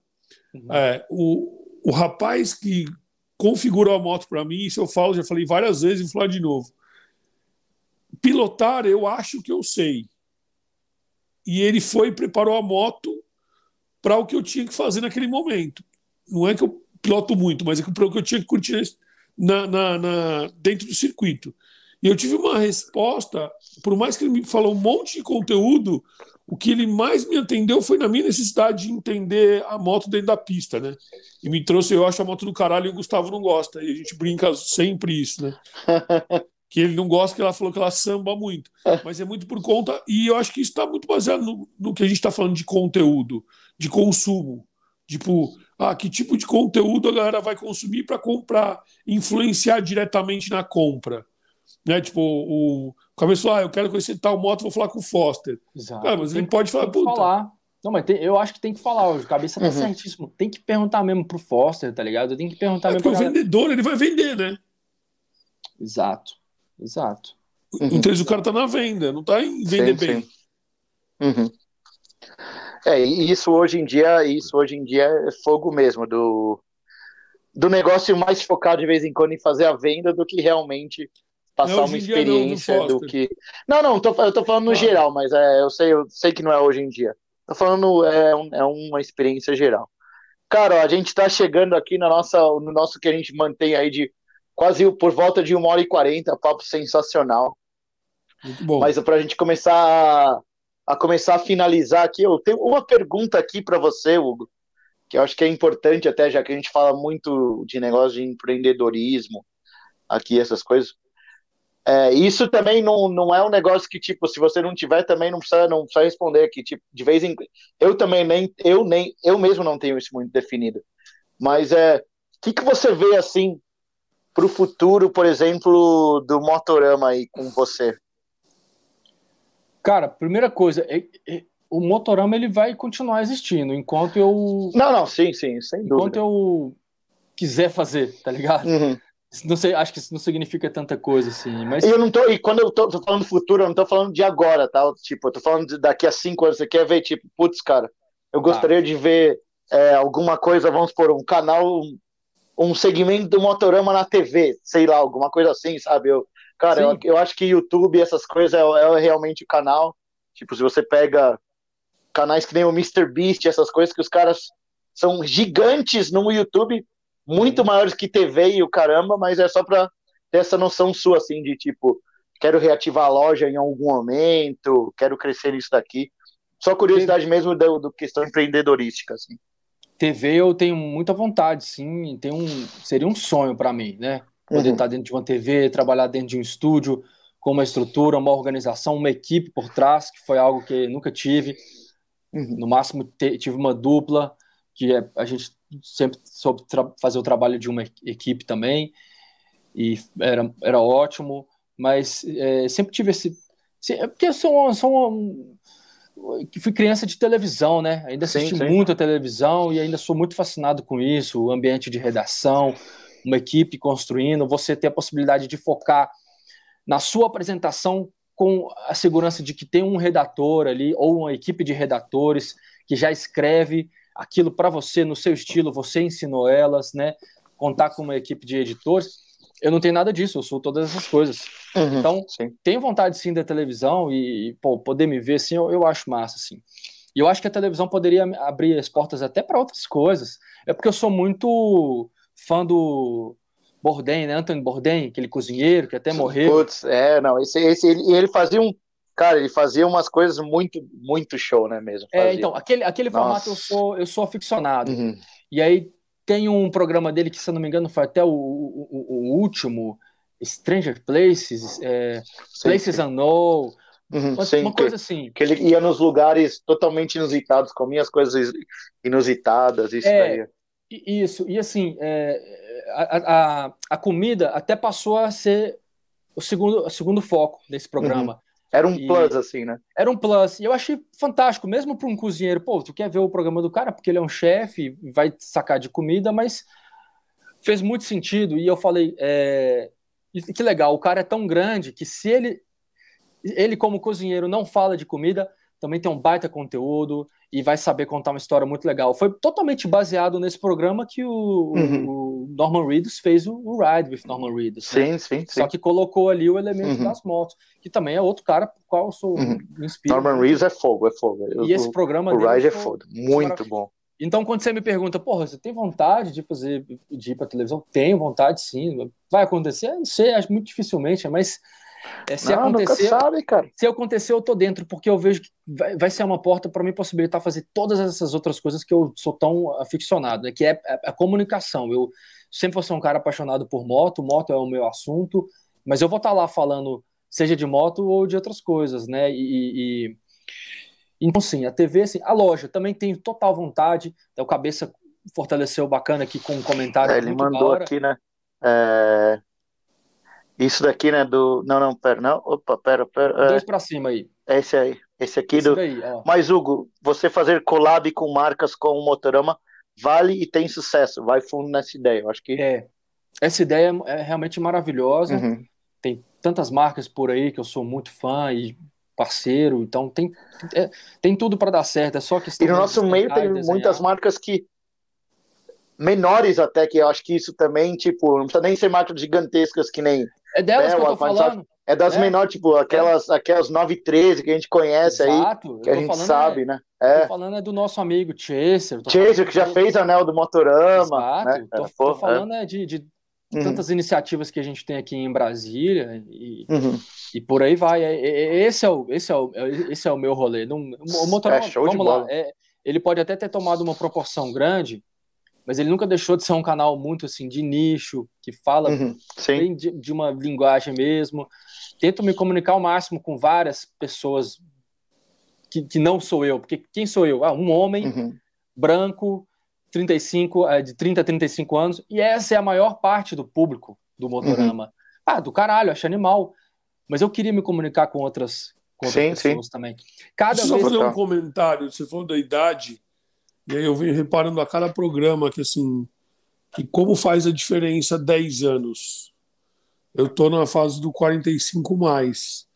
uhum. é, o, o rapaz que configurou a moto para mim, isso eu falo, já falei várias vezes e vou falar de novo. Pilotar, eu acho que eu sei. E ele foi e preparou a moto para o que eu tinha que fazer naquele momento. Não é que eu piloto muito, mas é para o é que eu tinha que curtir na, na, na, dentro do circuito. E eu tive uma resposta, por mais que ele me falou um monte de conteúdo, o que ele mais me atendeu foi na minha necessidade de entender a moto dentro da pista, né? E me trouxe, eu acho a moto do caralho e o Gustavo não gosta. E a gente brinca sempre isso, né? que ele não gosta, que ela falou que ela samba muito. É. Mas é muito por conta, e eu acho que isso está muito baseado no, no que a gente está falando de conteúdo, de consumo. Tipo, ah, que tipo de conteúdo a galera vai consumir para comprar, influenciar diretamente na compra. Né? Tipo, o, o cabeça ah, eu quero conhecer tal moto, vou falar com o Foster. Exato. mas tem, ele pode falar, puta. Falar. Não, mas tem, eu acho
que tem que falar, o cabeça tá uhum. certíssimo. Tem que perguntar mesmo pro Foster, tá ligado? Tem que perguntar é mesmo. Porque o vendedor,
ele vai vender, né? Exato. Exato. Uhum. Então o cara está na venda, não está em vender sim, bem. Sim. Uhum. É, e isso
hoje em dia, isso hoje em dia é fogo mesmo do do negócio mais focado de vez em quando em fazer a venda do que realmente passar é não, uma experiência não, do que. Não, não, tô, eu tô falando no ah. geral, mas é, eu sei, eu sei que não é hoje em dia. Tô falando é, é uma experiência geral. Cara, ó, a gente tá chegando aqui na nossa, no nosso que a gente mantém aí de quase por volta de uma hora e quarenta, papo sensacional. Muito bom. Mas para a gente começar a, começar a finalizar aqui, eu tenho uma pergunta aqui para você, Hugo, que eu acho que é importante até, já que a gente fala muito de negócio de empreendedorismo aqui, essas coisas. É, isso também não, não é um negócio que, tipo, se você não tiver, também não precisa, não precisa responder aqui. Tipo, de vez em Eu também nem, eu nem, eu mesmo não tenho isso muito definido. Mas é, o que, que você vê assim para o futuro, por exemplo, do Motorama aí com você?
Cara, primeira coisa, é, é, o Motorama ele vai continuar existindo enquanto eu. Não, não, sim, sim, sem dúvida. Enquanto eu quiser fazer, tá ligado? Uhum. Não sei, acho que isso não significa tanta coisa assim, mas. Eu
não tô, e quando eu tô, tô falando futuro, eu não tô falando de agora, tá? Tipo, eu tô falando de daqui a cinco anos, você quer ver, tipo, putz, cara, eu tá. gostaria ah. de ver é, alguma coisa, vamos por um canal um segmento do Motorama na TV, sei lá, alguma coisa assim, sabe? Eu, cara, eu, eu, acho que YouTube, essas coisas, é, é realmente o canal. Tipo, se você pega canais que nem o Mr. Beast, essas coisas que os caras são gigantes no YouTube, muito Sim. maiores que TV e o caramba, mas é só pra ter essa noção sua, assim, de tipo, quero reativar a loja em algum momento, quero crescer nisso daqui. Só curiosidade Sim. mesmo do, do questão empreendedorística, assim.
TV eu tenho muita vontade, sim. Tem um, seria um sonho para mim, né? Poder uhum. estar dentro de uma TV, trabalhar dentro de um estúdio, com uma estrutura, uma organização, uma equipe por trás, que foi algo que nunca tive. Uhum. No máximo tive uma dupla, que é, a gente sempre soube fazer o trabalho de uma equipe também, e era, era ótimo, mas é, sempre tive esse. É porque eu sou, sou um que fui criança de televisão, né? Ainda assisti sim, sim. muito a televisão e ainda sou muito fascinado com isso, o ambiente de redação, uma equipe construindo, você ter a possibilidade de focar na sua apresentação com a segurança de que tem um redator ali ou uma equipe de redatores que já escreve aquilo para você no seu estilo, você ensinou elas, né? Contar com uma equipe de editores eu não tenho nada disso, eu sou todas essas coisas. Uhum, então, sim. tenho vontade sim da televisão e, pô, poder me ver assim, eu, eu acho massa, assim. E eu acho que a televisão poderia abrir as portas até para outras coisas. É porque eu sou muito fã do
Bourdain, né? Anthony Bourdain, aquele cozinheiro que até morreu. Putz, é, não, esse, esse ele, ele fazia um Cara, ele fazia umas coisas muito, muito show, né, mesmo? É, fazia. É, então, aquele, aquele formato eu
sou, eu sou aficionado. Uhum. E aí tem um programa dele que, se eu não me engano, foi até o,
o, o último, Stranger Places, é, Places Unknown, uhum, uma, sim, uma coisa assim. Que ele ia nos lugares totalmente inusitados, comia as coisas inusitadas, isso é, daí.
Isso, e assim, é, a, a, a, comida até passou a ser o segundo, o segundo foco desse uhum. programa. Era um e... plus, assim, né? Era um plus. E eu achei fantástico, mesmo para um cozinheiro. Pô, tu quer ver o programa do cara porque ele é um chefe, vai sacar de comida, mas fez muito sentido. E eu falei, é... que legal, o cara é tão grande que se ele, ele como cozinheiro, não fala de comida, também tem um baita conteúdo e vai saber contar uma história muito legal. Foi totalmente baseado nesse programa que o, uhum. o Norman Reedus fez o, Ride with Norman Reedus. Né? Sim, né? sim, sim, Só que colocou ali o elemento uhum. das motos, que também é outro cara por qual eu sou uhum. inspirado. Norman Reedus é
fogo, é fogo. e esse programa o, Ride é fogo, muito
bom. Então, quando você me pergunta, porra, você tem vontade de fazer de ir para televisão? Tenho vontade, sim. Vai acontecer? Não sei, acho muito dificilmente, mas é, se não, acontecer, sabe, cara. Se acontecer, eu tô dentro, porque eu vejo que vai, vai ser uma porta para mim possibilitar tá fazer todas essas outras coisas que eu sou tão aficionado, né, que é a, é, a, é comunicação. Eu sempre vou ser um cara apaixonado por moto, moto é o meu assunto, mas eu vou estar tá lá falando, seja de moto ou de outras coisas, né? E, e, então, sim, a TV, assim, a loja também tem total vontade. Então, o cabeça fortaleceu bacana aqui com um comentário. É, ele mandou aqui,
né? É, isso daqui, né? Do. Não, não, pera, não. Opa, pera, pera. É... Dois pra cima aí. É esse aí. Esse aqui esse do. Daí, é. Mas, Hugo, você fazer collab com marcas como o Motorama vale e tem sucesso. Vai fundo nessa ideia. Eu acho que. É.
Essa ideia é, é realmente maravilhosa. Uhum. Tem tantas marcas por aí que eu sou muito fã e parceiro. Então tem, é, tem tudo para dar certo. É só que E no nosso meio tem muitas
marcas que menores até que eu acho que isso também, tipo, não precisa nem ser marcas gigantescas que nem é delas é, que eu tô falando. é das né? menores, tipo, aquelas, é. aquelas 913 que a gente conhece Exato, aí, que a gente sabe, é, né?
É. Tô falando é do nosso amigo
Chaser. Chaser, que já do... fez anel do Motorama. Exato, né? tô, tô, é. falando
é. de, de uhum. tantas uhum. iniciativas que a gente tem aqui em Brasília e, uhum. e por aí vai. É, esse é o, esse é o, esse é o meu rolê. Não, o Motorama, é, vamos lá, é, ele pode até ter tomado uma proporção grande, mas ele nunca deixou de ser um canal muito assim de nicho, que fala uhum, bem de, de, uma linguagem mesmo. Tento me comunicar ao máximo com várias pessoas que, que não sou eu, porque quem sou eu? Ah, um homem uhum. branco, 35, é, de 30 a 35 anos, e essa é a maior parte do público do Motorama. Uhum. Ah, do caralho, achei animal. Mas eu queria me comunicar com outras,
com outras sim, pessoas sim. também. Cada Deixa vez... só fazer um comentário, você falou da idade. E aí eu venho reparando a cada programa que assim, que como faz a diferença 10 anos. Eu estou na fase do 45 mais.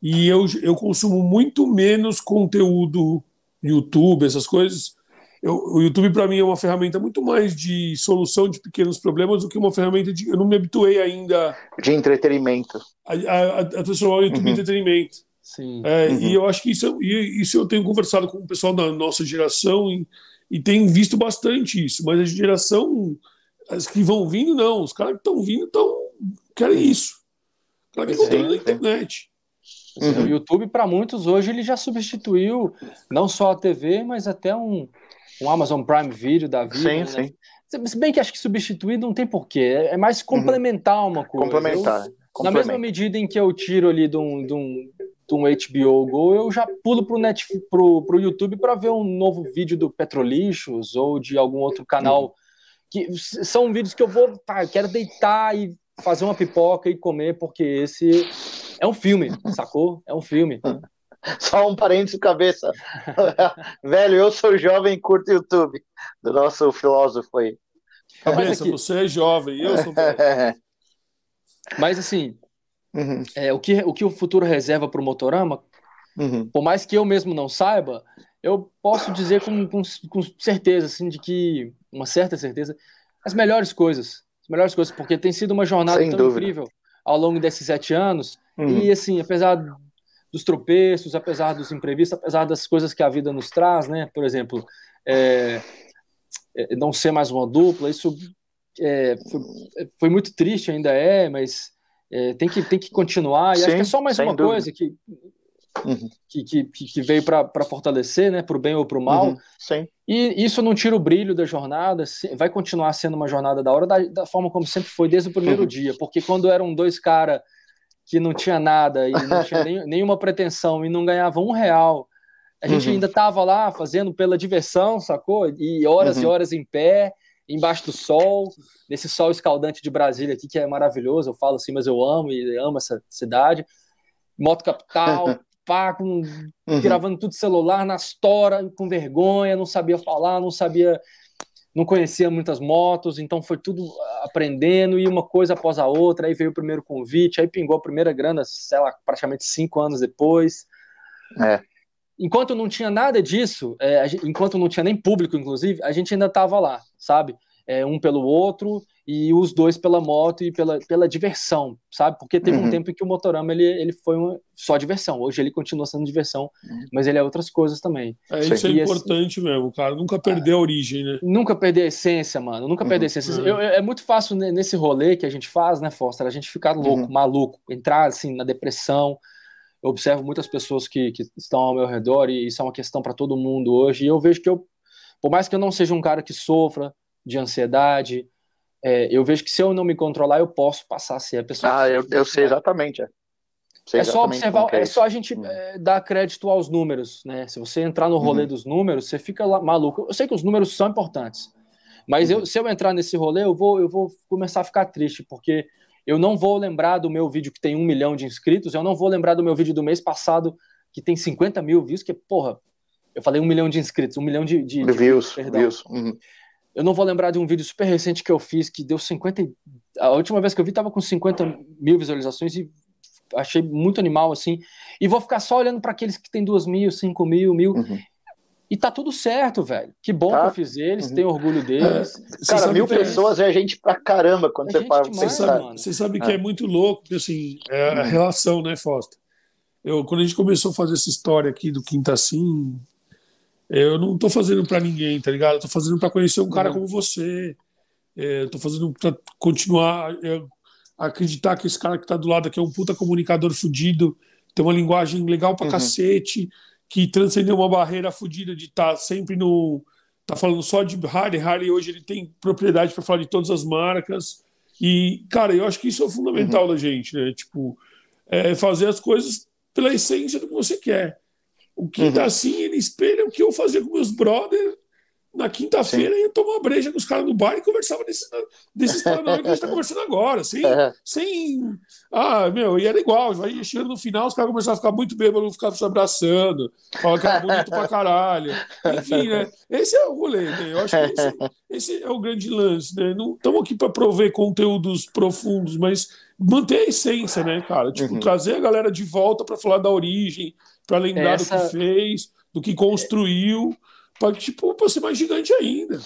E eu, eu consumo muito menos conteúdo YouTube, essas coisas. Eu, o YouTube para mim é uma ferramenta muito mais de solução de pequenos problemas do que uma ferramenta de eu não me habituei ainda
de entretenimento.
A, a, a transformar o YouTube uhum. em entretenimento. Sim. É, uhum. E eu acho que isso, isso eu tenho conversado com o pessoal da nossa geração e, e tenho visto bastante isso, mas a geração, as que vão vindo, não, os caras que estão vindo estão. querem uhum. isso. Cara que é, encontrando na internet. É. Uhum. O
YouTube, para muitos hoje, ele já substituiu não só a TV, mas até um, um Amazon Prime Video da vida. Sim, né? sim. Se bem que acho que substituir não tem porquê. É, é mais complementar uhum. uma coisa. Complementar. Eu, na mesma medida em que eu tiro ali de um, de um, um HBO Go, eu já pulo pro, Netflix, pro, pro YouTube para ver um novo vídeo do Petrolixos ou de algum outro canal. Que são vídeos que eu vou, tá, eu quero deitar e fazer uma pipoca e comer, porque esse é um filme, sacou? É um
filme. Só um parênteses cabeça. Velho, eu sou jovem e curto YouTube, do nosso filósofo aí. Cabeça, aqui... você é jovem, eu sou.
Mas assim, Uhum. É, o, que, o que o futuro reserva para o Motorama, uhum. por mais que eu mesmo não saiba, eu posso dizer com, com, com, certeza, assim, de que, uma certa certeza, as melhores coisas. As melhores coisas, porque tem sido uma jornada Sem tão dúvida. incrível ao longo desses sete anos. Uhum. E, assim, apesar dos tropeços, apesar dos imprevistos, apesar das coisas que a vida nos traz, né? Por exemplo, é, é não ser mais uma dupla, isso é, foi, foi muito triste, ainda é, mas é, tem, que, tem que continuar. E Sim, acho que é só mais uma dúvida. coisa que, uhum. que, que, que, veio para fortalecer, né? Para o bem ou para o mal. Uhum. E isso não tira o brilho da jornada, vai continuar sendo uma jornada da hora, da, da forma como sempre foi desde o primeiro uhum. dia. Porque quando eram dois caras que não tinha nada e não tinha nem, nenhuma pretensão e não ganhavam um real. A gente uhum. ainda estava lá fazendo pela diversão, sacou? E horas e uhum. horas em pé, embaixo do sol, nesse sol escaldante de Brasília aqui, que é maravilhoso, eu falo assim, mas eu amo e amo essa cidade. Moto Capital, pá, com, uhum. gravando tudo celular, nas tora, com vergonha, não sabia falar, não sabia, não conhecia muitas motos, então foi tudo aprendendo e uma coisa após a outra, aí veio o primeiro convite, aí pingou a primeira grana, sei lá, praticamente cinco anos depois. É enquanto não tinha nada disso, é, enquanto não tinha nem público, inclusive, a gente ainda estava lá, sabe? É, um pelo outro e os dois pela moto e pela, pela diversão, sabe? Porque teve uhum. um tempo que o Motorama ele, ele foi uma, só diversão. Hoje ele continua sendo diversão, uhum. mas ele é outras coisas também. É, isso é e é importante
esse... mesmo, cara. Nunca
perder ah, a origem, né? Nunca perder a essência, mano. Nunca perder a uhum. essência. É. Eu, eu, é muito fácil né, nesse rolê que a gente faz, né, Foster? A gente ficar louco, uhum. maluco, entrar assim na depressão eu observo muitas pessoas que, que estão ao meu redor e isso é uma questão para todo mundo hoje. E eu vejo que eu, por mais que eu não seja um cara que sofra de ansiedade, é, eu vejo que se eu não me controlar, eu posso passar a ser a pessoa. Ah, eu, eu sei exatamente. É, é só observar, é, é, só a gente hum. é, dar crédito aos números, né? Se você entrar no rolê uhum. dos números, você fica lá, maluco. Eu sei que os números são importantes, mas uhum. eu, se eu entrar nesse rolê, eu vou, eu vou começar a ficar triste, porque eu não vou lembrar do meu vídeo que tem um milhão de inscritos, eu não vou lembrar do meu vídeo do mês passado que tem 50 mil views, que, porra, eu falei um milhão de inscritos, um milhão de, de, de views, views. Uhum. Eu não vou lembrar de um vídeo super recente que eu fiz que deu 50. A última vez que eu vi tava com 50 mil visualizações e achei muito animal assim. E vou ficar só olhando para aqueles que tem 2 mil, 5 mil, mil. Uhum. E tá tudo certo, velho. Que bom
tá? que eu tá. fiz eles, uhum. tenho orgulho deles. É, cara, mil é pessoas é... gente pra caramba quando é você para pra pensar. Você sabe que é
muito louco, porque assim, é a uhum. relação, né, Foster? Eu, quando a gente começou a fazer essa história aqui do Quinta Sim, eu não tô fazendo pra ninguém, tá ligado? Eu tô fazendo pra conhecer um cara uhum. como você. É, tô fazendo pra continuar é, acreditar que esse cara que tá do lado aqui é um puta comunicador fudido, tem uma linguagem legal pra uhum. cacete que transcendeu uma barreira fodida de estar tá sempre no. tá falando só de Harley. Harley hoje ele tem propriedade para falar de todas as marcas. E, cara, eu acho que isso é fundamental uhum. da gente, né? Tipo, é fazer as coisas pela essência do que você quer. O que uhum. tá assim, ele espelha o que eu fazia com meus brothers na quinta-feira ia tomar uma breja com os caras no bar e conversava desse, desses paranoia que a gente está conversando agora. Sem, sem. Ah, meu, e era igual. Já ia chegando no final, os caras começavam a ficar muito bêbados, ficavam se abraçando, falavam que era bonito pra caralho. Enfim, né? Esse é o rolê, né? Eu acho que esse, esse é o grande lance, né? Não estamos aqui para prover conteúdos profundos, mas manter a essência, né, cara? Tipo, uhum. trazer a galera de volta para falar da origem, para lembrar Essa... do que fez, do que construiu. É tipo, para ser mais gigante ainda.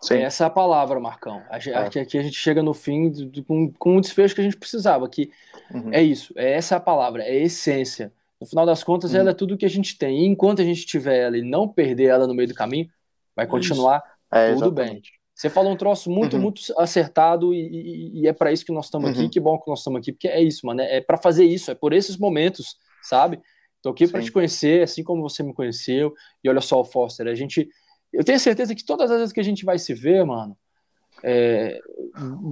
Sim. Essa é a palavra, Marcão. Acho
é. que aqui a gente chega no fim com, com o desfecho que a gente precisava. Que uhum. É isso, é essa a palavra, é a essência. No final das contas, uhum. ela é tudo que a gente tem. E enquanto a gente tiver ela e não perder ela no meio do caminho, vai continuar é tudo bem. Você falou um troço muito, uhum. muito acertado e, e, e é para isso que nós estamos aqui. Uhum. Que bom que nós estamos aqui, porque é isso, mano. É, é para fazer isso, é por esses momentos, sabe? Estou aqui para te conhecer, assim como você me conheceu. E olha só, Foster, a gente. Eu tenho certeza que todas as vezes que a gente vai se ver, mano, é,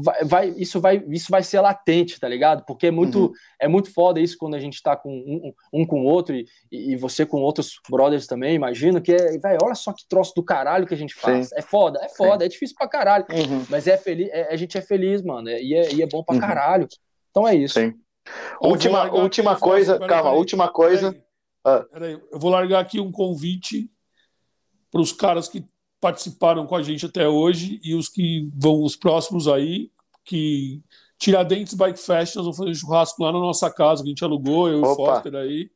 vai, vai, isso, vai, isso vai ser latente, tá ligado? Porque é muito, uhum. é muito foda isso quando a gente tá com um, um com o outro e, e, você com outros brothers também, imagino que é, véio, olha só que troço do caralho que a gente faz. Sim. É foda, é foda, Sim. é difícil pra caralho, uhum. mas é feliz, é, a gente é feliz, mano, e é, e é bom pra uhum. caralho.
Então é isso. Sim.
Última, última coisa, calma,
última coisa.
Peraí, ah. eu vou largar aqui um convite para os caras que participaram com a gente até hoje e os que vão os próximos aí, que Tiradentes Bike Fest, nós vamos fazer um churrasco lá na nossa casa, que a gente alugou, eu Opa. e o Foster aí.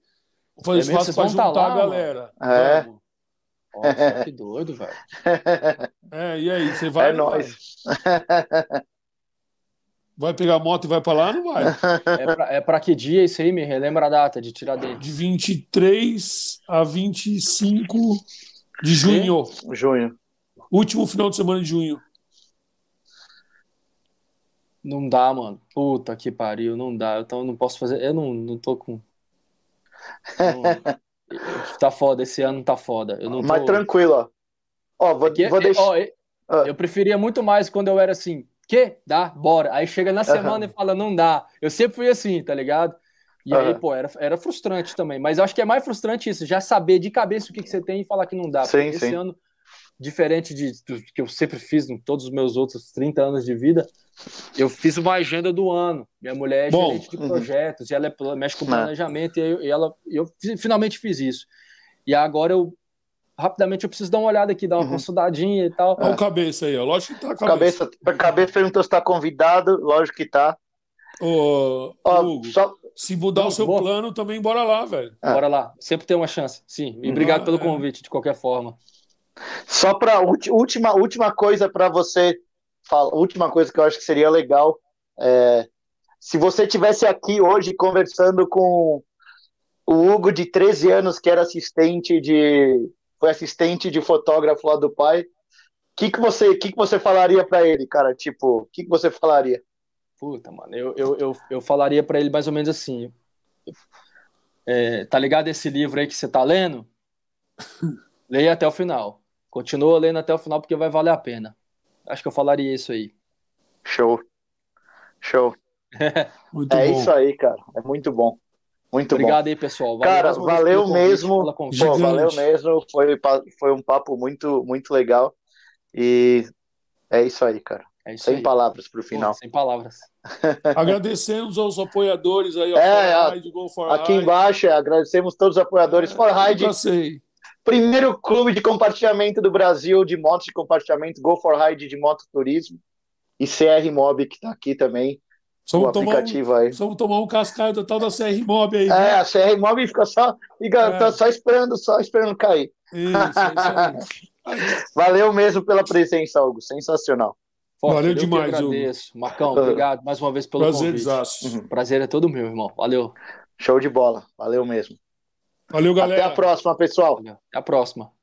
Vamos fazer é churrasco para tá juntar lá, a
galera. É. Vamos. Nossa, que doido,
velho.
É, e aí, você vai? É
Vai pegar a moto e vai para lá? Não vai. É para é que dia isso aí? Me relembra a data de dele.
De 23 a 25 de junho. Junho. Último final de semana de junho. Não dá,
mano. Puta que pariu, não dá. Então eu não posso fazer. Eu não, não tô com. Não... tá foda, esse ano tá foda. Eu não tô... Mas tranquilo, ó. Ó, vou, é vou é, deixar. Ó, eu ah. preferia muito mais quando eu era assim que dá, bora. Aí chega na semana e fala, não dá. Eu sempre fui assim, tá ligado? E uhum. aí, pô, era, era frustrante também. Mas eu acho que é mais frustrante isso, já saber de cabeça o que, que você tem e falar que não dá. Sim, sim. Esse ano, diferente de, do que eu sempre fiz em todos os meus outros 30 anos de vida, eu fiz uma agenda do ano. Minha mulher é Bom, gerente de uhum. projetos, uhum. e ela é, mexe com planejamento, e, eu, e ela, eu finalmente fiz isso. E agora eu rapidamente eu preciso dar uma olhada aqui, dar uma uhum. consultadinha
e tal. Olha é. o cabeça aí, ó. lógico que tá. Cabeça, cabeça, cabeça perguntou se tá convidado, lógico que tá. Ô, ó, Hugo, só... se mudar o seu plano também, bora lá, velho. É. Bora lá,
sempre tem uma chance, sim. E obrigado ah, pelo é. convite, de qualquer forma.
Só para
última última coisa para você falar, última coisa que eu acho que seria legal é, se você tivesse aqui hoje conversando com o Hugo de 13 anos que era assistente de foi assistente de fotógrafo lá do pai. O que, que, você, que, que você falaria para ele, cara? Tipo, o que, que você falaria?
Puta, mano, eu, eu, eu, eu falaria para ele mais ou menos assim. É, tá ligado esse livro aí que você tá lendo? Leia até o final. Continua lendo até o final porque vai valer a pena. Acho que eu falaria isso aí.
Show. Show. é bom. isso aí, cara. É muito bom.
Muito Obrigado bom. aí, pessoal. Valeu Cara,
valeu mesmo. Pô, valeu mesmo. Foi, foi um papo muito, muito legal. E é isso aí, cara. É isso sem aí. palavras para o final. sem palavras.
Agradecemos aos apoiadores aí, ó, é, a, Ride, aqui
embaixo. É, agradecemos todos os apoiadores. É, For Ride, primeiro clube de compartilhamento do Brasil de motos de compartilhamento. Go For Ride de mototurismo e CR Mob que está aqui também
Precisamos tomar aplicativo um, aí. tomar um cascaio total da CR Mob aí. É, né? a CR Mob fica só, fica, é. tá só esperando, só esperando cair. Isso, é isso Valeu
mesmo pela presença, Hugo. Sensacional. Forte, Valeu demais, agradeço. Hugo. Marcão, obrigado
mais uma vez pelo Prazer, convite. Uhum. Prazer é todo meu, irmão. Valeu. Show de bola. Valeu mesmo.
Valeu, galera. Até a
próxima, pessoal. Até a próxima.